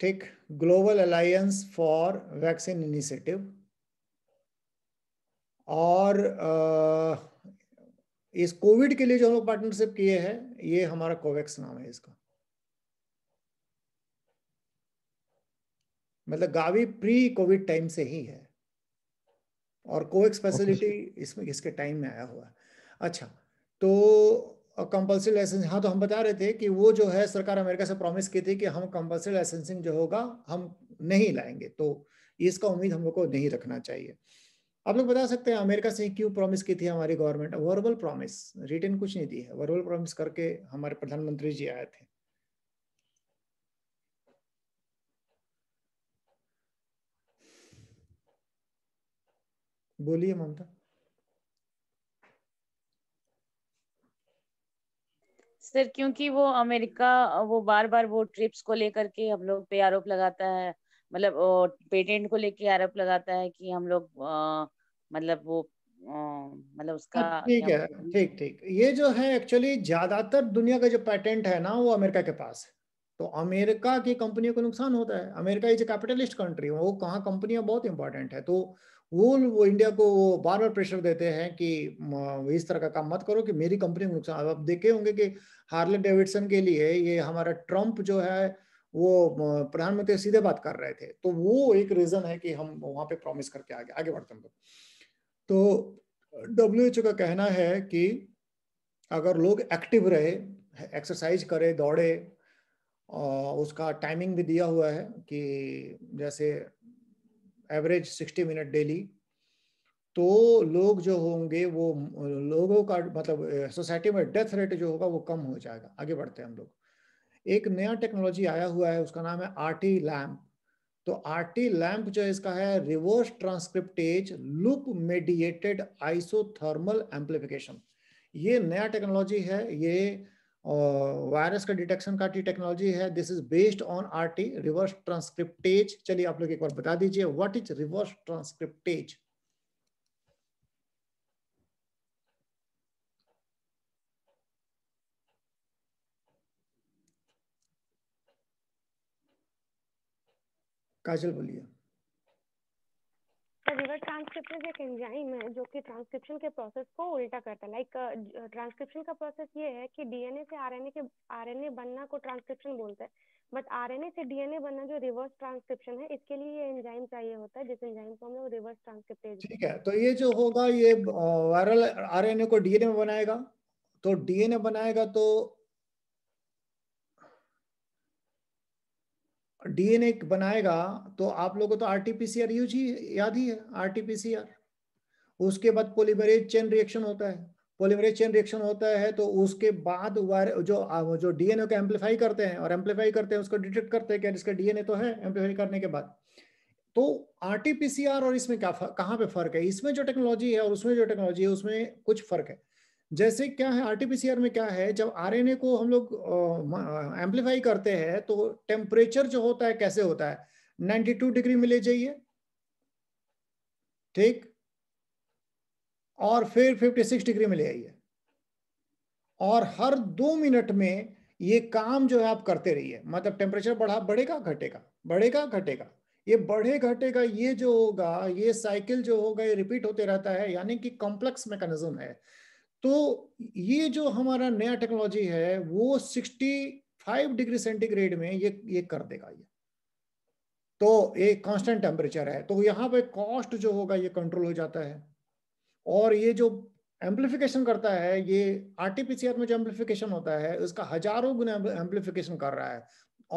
ठीक Global Alliance for Vaccine Initiative और आ, इस कोविड के लिए जो हम लोग पार्टनरशिप किए हैं ये हमारा कोवैक्स नाम है इसका मतलब गावी प्री कोविड टाइम से ही है और कोवैक्स फैसिलिटी इसमें इसके टाइम में आया हुआ है अच्छा तो कंपल्सरी लाइसेंसिंग हाँ तो हम बता रहे थे कि वो जो है सरकार अमेरिका से प्रॉमिस की थी कि हम कंपल्सरी लाइसेंसिंग जो होगा हम नहीं लाएंगे तो इसका उम्मीद हम लोग को नहीं रखना चाहिए आप लोग बता सकते हैं अमेरिका से क्यों प्रॉमिस की थी हमारी गवर्नमेंट वर्बल प्रॉमिस रिटर्न कुछ नहीं दी है वर्बल प्रॉमिस करके हमारे प्रधानमंत्री जी आए थे बोलिए ममता सर क्योंकि वो अमेरिका वो बार बार वो ट्रिप्स को लेकर के हम लोग पे आरोप लगाता है मतलब पेटेंट को लेके आरोप लगाता है कि हम लोग मतलब वो मतलब उसका हाँ, ठीक है ठीक ठीक ये जो है एक्चुअली ज्यादातर दुनिया का जो पेटेंट है ना वो अमेरिका के पास है तो अमेरिका की कंपनियों को नुकसान होता है America is a capitalist country वो कहाँ कंपनियां बहुत इंपॉर्टेंट है तो वो, वो इंडिया को वो बार बार प्रेशर देते हैं कि इस तरह का काम मत करो कि मेरी कंपनी को नुकसान आप देखे होंगे कि हार्ले डेविडसन के लिए ये हमारा ट्रम्प जो है वो प्रधानमंत्री सीधे बात कर रहे थे तो वो एक रीजन है कि हम वहां पे प्रॉमिस करके आगे आगे बढ़ते हैं तो डब्ल्यू एच ओ का कहना है कि अगर लोग एक्टिव रहे एक्सरसाइज करे दौड़े उसका टाइमिंग भी दिया हुआ है कि जैसे एवरेज सिक्सटी मिनट डेली तो लोग जो होंगे वो लोगों का मतलब सोसाइटी में डेथ रेट जो होगा वो कम हो जाएगा आगे बढ़ते हैं हम लोग एक नया टेक्नोलॉजी आया हुआ है उसका नाम है आरटी लैम्प तो आरटी लैम्प जो इसका है reverse transcriptase loop mediated isothermal amplification ये नया टेक्नोलॉजी है ये और वायरस का डिटेक्शन का टी टेक्नोलॉजी है this is based on R T reverse transcriptase चलिए आप लोग एक बार बता दीजिए what is reverse transcriptase Kajal बोलिए रिवर्स ट्रांसक्रिप्टेज एक एंजाइम है जो कि ट्रांसक्रिप्शन के प्रोसेस को उल्टा करता है लाइक ट्रांसक्रिप्शन का प्रोसेस ये है कि डीएनए से आरएनए के आरएनए बनना को ट्रांसक्रिप्शन बोलते हैं बट आरएनए से डीएनए बनना जो रिवर्स ट्रांसक्रिप्शन है इसके लिए ये एंजाइम चाहिए होता है जिस एंजाइम को हम लोग रिवर्स ट्रांसक्रिप्टेज ठीक है तो ये जो होगा ये वायरल आरएनए को डीएनए में बनाएगा तो डीएनए बनाएगा तो डीएनए बनाएगा तो आप लोगों को तो आरटीपीसीआर यूज ही याद ही है आरटीपीसीआर उसके बाद पोलिमरेज चेन रिएक्शन होता है पोलीमरेज चेन रिएक्शन होता है तो उसके बाद वायर जो जो डीएनए को एम्पलीफाई करते हैं और एम्पलीफाई करते हैं उसको डिटेक्ट करते हैं क्या इसका डीएनए तो है एम्पलीफाई करने के बाद तो आरटीपीसीआर और इसमें क्या कहाँ पे फर्क है इसमें जो टेक्नोलॉजी है और उसमें जो टेक्नोलॉजी है उसमें कुछ फर्क है जैसे क्या है आरटीपीसीआर में क्या है जब आरएनए को हम लोग एम्पलीफाई करते हैं तो टेम्परेचर जो होता है कैसे होता है 92 डिग्री में ले जाइए ठीक और फिर 56 डिग्री में ले आइए और हर दो मिनट में ये काम जो है आप करते रहिए मतलब टेम्परेचर बढ़ा बढ़ेगा घटेगा बढ़ेगा घटेगा ये बढ़े घटेगा ये जो होगा ये साइकिल जो होगा ये रिपीट होते रहता है यानी कि कॉम्प्लेक्स मैकेनिज्म है तो ये जो हमारा नया टेक्नोलॉजी है वो 65 डिग्री सेंटीग्रेड में ये ये कर देगा ये तो ये कांस्टेंट टेम्परेचर है तो यहाँ पे कॉस्ट जो होगा ये कंट्रोल हो जाता है और ये जो एम्पलीफिकेशन करता है ये आरटीपीसीआर में जो एम्पलीफिकेशन होता है उसका हजारों गुना एम्पलीफिकेशन कर रहा है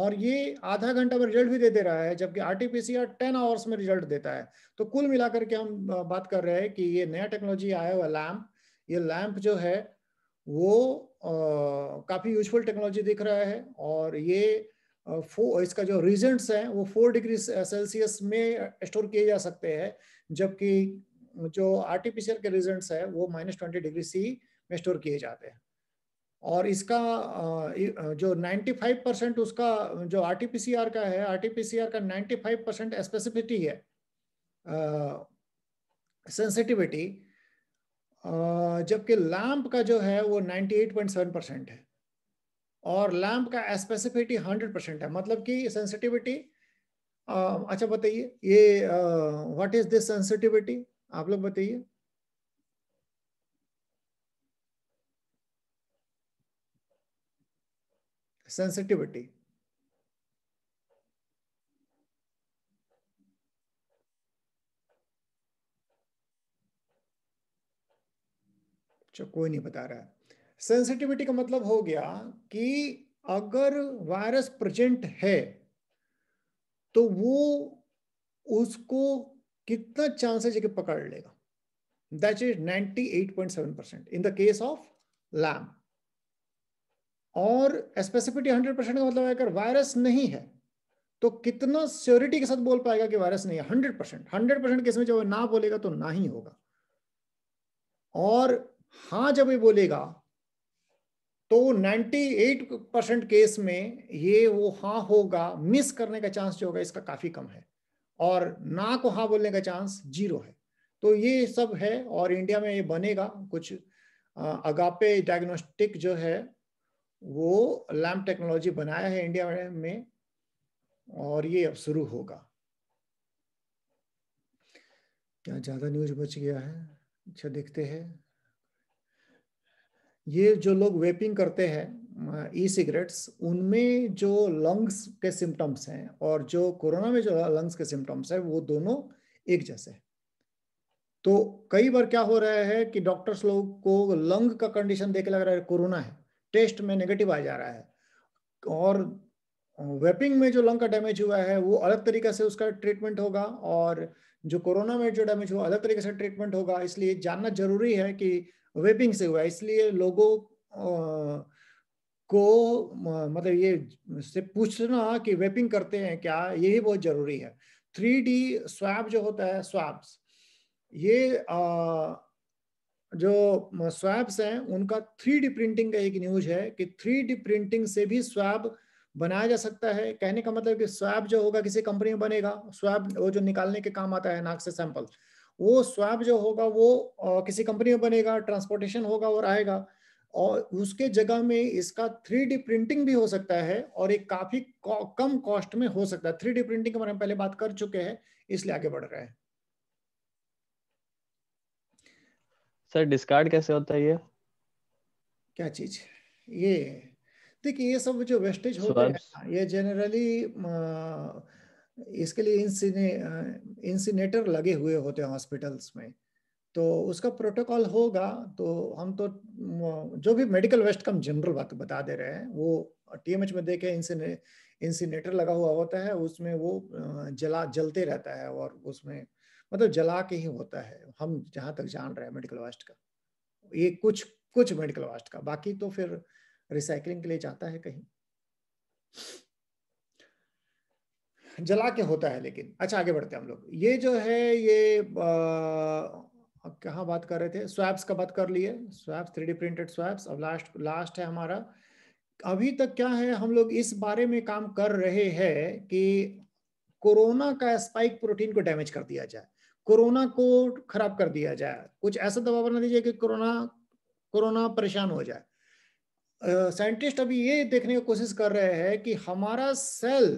और ये आधा घंटा में रिजल्ट भी दे दे रहा है जबकि आरटीपीसीआर टेन आवर्स में रिजल्ट देता है तो कुल मिलाकर के हम बात कर रहे हैं कि ये नया टेक्नोलॉजी आया हुआ लैम्प ये लैंप जो है वो आ, काफ़ी यूजफुल टेक्नोलॉजी दिख रहा है और ये फोर इसका जो रीजेंट्स हैं वो फोर डिग्री सेल्सियस में स्टोर किए जा सकते हैं जबकि जो आर्टिफिशियल के रीजेंट्स है वो माइनस ट्वेंटी डिग्री सी में स्टोर किए जाते हैं और इसका जो 95 परसेंट उसका जो आर टी का है आर का 95 परसेंट स्पेसिफिटी है सेंसिटिविटी जबकि लैम्प का जो है वो 98.7 परसेंट है और लैम्प का स्पेसिफिटी 100 परसेंट है मतलब कि सेंसिटिविटी अच्छा बताइए ये व्हाट इज दिस सेंसिटिविटी आप लोग बताइए सेंसिटिविटी जो कोई नहीं बता रहा है सेंसिटिविटी का मतलब हो गया कि अगर वायरस प्रेजेंट है तो वो उसको कितना चांसेस है कि पकड़ लेगा that is 98.7 percent in the case of LAMP और स्पेसिफिटी 100 परसेंट का मतलब अगर वायरस नहीं है तो कितना स्योरिटी के साथ बोल पाएगा कि वायरस नहीं है 100 परसेंट हंड्रेड परसेंट केस में जब ना बोलेगा तो ना ही होगा और हाँ जब ये बोलेगा तो 98 परसेंट केस में ये वो हाँ होगा मिस करने का चांस जो होगा इसका काफ़ी कम है और ना को हाँ बोलने का चांस जीरो है तो ये सब है और इंडिया में ये बनेगा कुछ अगापे डायग्नोस्टिक जो है वो लैम्प टेक्नोलॉजी बनाया है इंडिया में और ये अब शुरू होगा क्या ज़्यादा न्यूज बच गया है अच्छा देखते हैं ये जो लोग वेपिंग करते हैं ई सिगरेट्स उनमें जो लंग्स के सिम्टम्स हैं और जो कोरोना में जो लंग्स के सिम्टम्स हैं वो दोनों एक जैसे हैं तो कई बार क्या हो रहा है कि डॉक्टर्स लोग को लंग का कंडीशन देख लग रहा है कोरोना है टेस्ट में नेगेटिव आ जा रहा है और वेपिंग में जो लंग का डैमेज हुआ है वो अलग तरीके से उसका ट्रीटमेंट होगा और जो कोरोना में जो डैमेज हुआ अलग तरीके से ट्रीटमेंट होगा इसलिए जानना जरूरी है कि वेबिंग से हुआ इसलिए लोगों को मतलब ये से पूछना कि वेपिंग करते हैं क्या ये भी बहुत जरूरी है थ्री डी स्वैब जो होता है स्वैब्स ये आ, जो स्वैब्स हैं उनका थ्री डी प्रिंटिंग का एक न्यूज है कि थ्री डी प्रिंटिंग से भी स्वैब बनाया जा सकता है कहने का मतलब कि स्वैब जो होगा किसी कंपनी में बनेगा स्वैब वो जो निकालने के काम आता है नाक से सैंपल वो स्वैप जो होगा वो किसी कंपनी में बनेगा ट्रांसपोर्टेशन होगा और आएगा और उसके जगह में इसका थ्री डी प्रिंटिंग भी हो सकता है और एक काफी कम कॉस्ट में हो सकता है थ्री डी प्रिंटिंग के बारे में पहले बात कर चुके हैं इसलिए आगे बढ़ रहे हैं सर डिस्कार्ड कैसे होता है ये क्या चीज ये देखिए ये सब जो वेस्टेज होता है ये जनरली इसके लिए इंसिने इंसिनेटर लगे हुए होते हैं हॉस्पिटल्स में तो उसका प्रोटोकॉल होगा तो हम तो जो भी मेडिकल वेस्ट का हम जनरल बात बता दे रहे हैं वो टीएमएच में देखे इंसिने इंसिनेटर लगा हुआ होता है उसमें वो जला जलते रहता है और उसमें मतलब जला के ही होता है हम जहाँ तक जान रहे हैं मेडिकल वेस्ट का ये कुछ कुछ मेडिकल वेस्ट का बाकी तो फिर रिसाइकलिंग के लिए जाता है कहीं जला के होता है लेकिन अच्छा आगे बढ़ते हैं हम लोग ये जो है ये कहा बात कर रहे थे स्वैप्स का बात कर लिए स्वैप्स थ्री प्रिंटेड स्वैप्स अब लास्ट लास्ट है हमारा अभी तक क्या है हम लोग इस बारे में काम कर रहे हैं कि कोरोना का स्पाइक प्रोटीन को डैमेज कर दिया जाए कोरोना को खराब कर दिया जाए कुछ ऐसा दवा बना दीजिए कि कोरोना कोरोना परेशान हो जाए साइंटिस्ट uh, अभी ये देखने की कोशिश कर रहे हैं कि हमारा सेल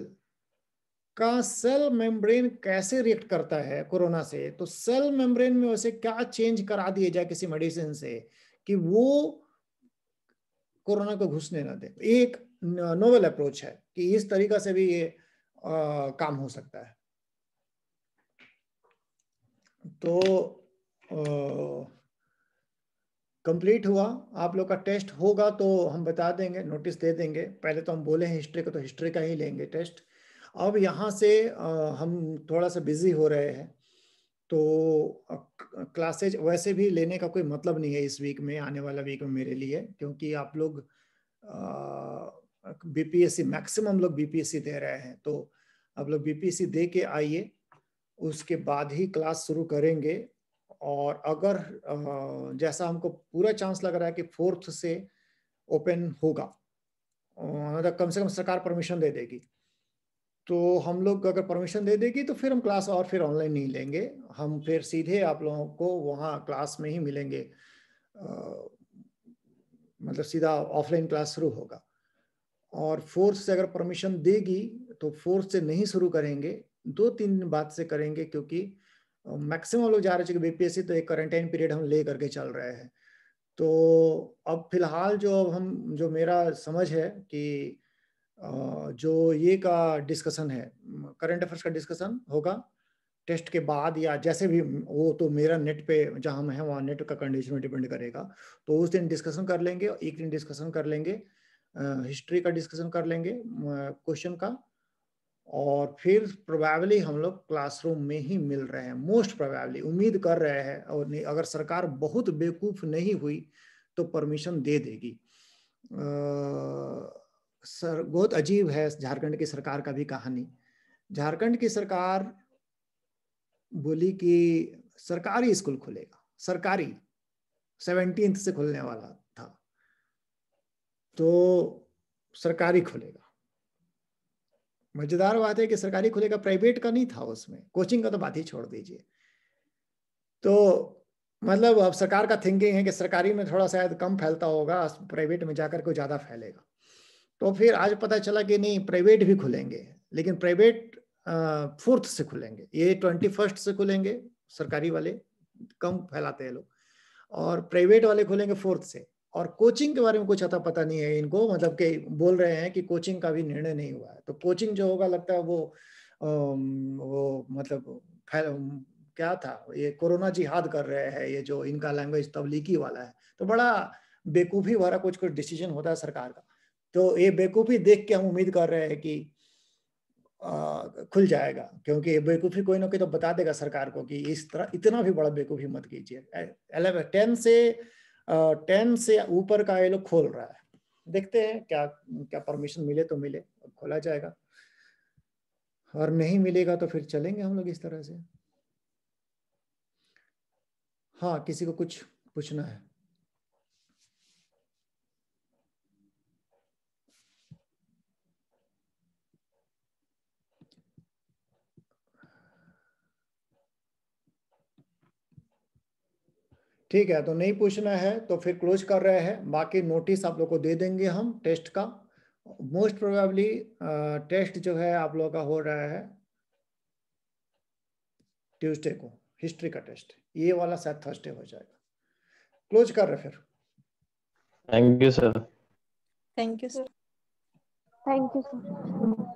का सेल मेम्ब्रेन कैसे रिएक्ट करता है कोरोना से तो सेल मेम्ब्रेन में उसे क्या चेंज करा दिए जाए किसी मेडिसिन से कि वो कोरोना को घुसने ना दे एक नोवेल अप्रोच है कि इस तरीका से भी ये आ, काम हो सकता है तो कंप्लीट हुआ आप लोग का टेस्ट होगा तो हम बता देंगे नोटिस दे देंगे पहले तो हम बोले हैं हिस्ट्री का तो हिस्ट्री का ही लेंगे टेस्ट अब यहाँ से हम थोड़ा सा बिजी हो रहे हैं तो क्लासेज वैसे भी लेने का कोई मतलब नहीं है इस वीक में आने वाला वीक में मेरे लिए क्योंकि आप लोग बीपीएससी मैक्सिमम लोग बीपीएससी दे रहे हैं तो आप लोग बीपीएससी दे के आइए उसके बाद ही क्लास शुरू करेंगे और अगर जैसा हमको पूरा चांस लग रहा है कि फोर्थ से ओपन होगा मतलब कम से कम सरकार परमिशन दे देगी तो हम लोग अगर परमिशन दे देगी तो फिर हम क्लास और फिर ऑनलाइन नहीं लेंगे हम फिर सीधे आप लोगों को वहाँ क्लास में ही मिलेंगे मतलब सीधा ऑफलाइन क्लास शुरू होगा और फोर्थ से अगर परमिशन देगी तो फोर्थ से नहीं शुरू करेंगे दो तीन दिन बाद से करेंगे क्योंकि मैक्सिमम लोग जा रहे हैं बीपीएससी तो एक क्वारंटाइन पीरियड हम ले करके चल रहे हैं तो अब फिलहाल जो अब हम जो मेरा समझ है कि जो ये का डिस्कशन है करंट अफेयर्स का डिस्कशन होगा टेस्ट के बाद या जैसे भी वो तो मेरा नेट पे जहाँ मैं है वहाँ नेट का कंडीशन में डिपेंड करेगा तो उस दिन डिस्कशन कर लेंगे एक दिन डिस्कशन कर लेंगे हिस्ट्री का डिस्कशन कर लेंगे क्वेश्चन का और फिर प्रोबेबली हम लोग क्लासरूम में ही मिल रहे हैं मोस्ट प्रोबेबली उम्मीद कर रहे हैं और नहीं अगर सरकार बहुत बेवकूफ़ नहीं हुई तो परमिशन दे देगी आ, सर बहुत अजीब है झारखंड की सरकार का भी कहानी झारखंड की सरकार बोली कि सरकारी स्कूल खुलेगा सरकारी सेवनटीन से खुलने वाला था तो सरकारी खुलेगा मजेदार बात है कि सरकारी खुलेगा प्राइवेट का नहीं था उसमें कोचिंग का तो बात ही छोड़ दीजिए तो मतलब अब सरकार का थिंकिंग है कि सरकारी में थोड़ा शायद कम फैलता होगा प्राइवेट में जाकर कोई ज़्यादा फैलेगा तो फिर आज पता चला कि नहीं प्राइवेट भी खुलेंगे लेकिन प्राइवेट फोर्थ से खुलेंगे ये ट्वेंटी फर्स्ट से खुलेंगे सरकारी वाले कम फैलाते हैं लोग और प्राइवेट वाले खुलेंगे फोर्थ से और कोचिंग के बारे में कुछ अता पता नहीं है इनको मतलब के बोल रहे हैं कि कोचिंग का भी निर्णय नहीं हुआ है तो कोचिंग जो होगा लगता है वो वो मतलब क्या था ये कोरोना जिहाद कर रहे हैं ये जो इनका लैंग्वेज तबलीगी वाला है तो बड़ा बेकूफ़ी वाला कुछ कुछ डिसीजन होता है सरकार का तो ये बेवकूफ़ी देख के हम उम्मीद कर रहे हैं कि आ, खुल जाएगा क्योंकि बेवकूफ़ी कोई ना कोई तो बता देगा सरकार को कि इस तरह इतना भी बड़ा बेवकूफ़ी मत कीजिए टेन से टेन से ऊपर का ये लोग खोल रहा है देखते हैं क्या क्या परमिशन मिले तो मिले खोला जाएगा और नहीं मिलेगा तो फिर चलेंगे हम लोग इस तरह से हाँ किसी को कुछ पूछना है ठीक है तो नहीं पूछना है तो फिर क्लोज कर रहे हैं बाकी नोटिस आप लोग को दे देंगे हम टेस्ट का मोस्ट प्रोबेबली टेस्ट जो है आप लोगों का हो रहा है ट्यूसडे को हिस्ट्री का टेस्ट ये वाला शायद थर्सडे हो जाएगा क्लोज कर रहे फिर thank you sir thank you sir thank you sir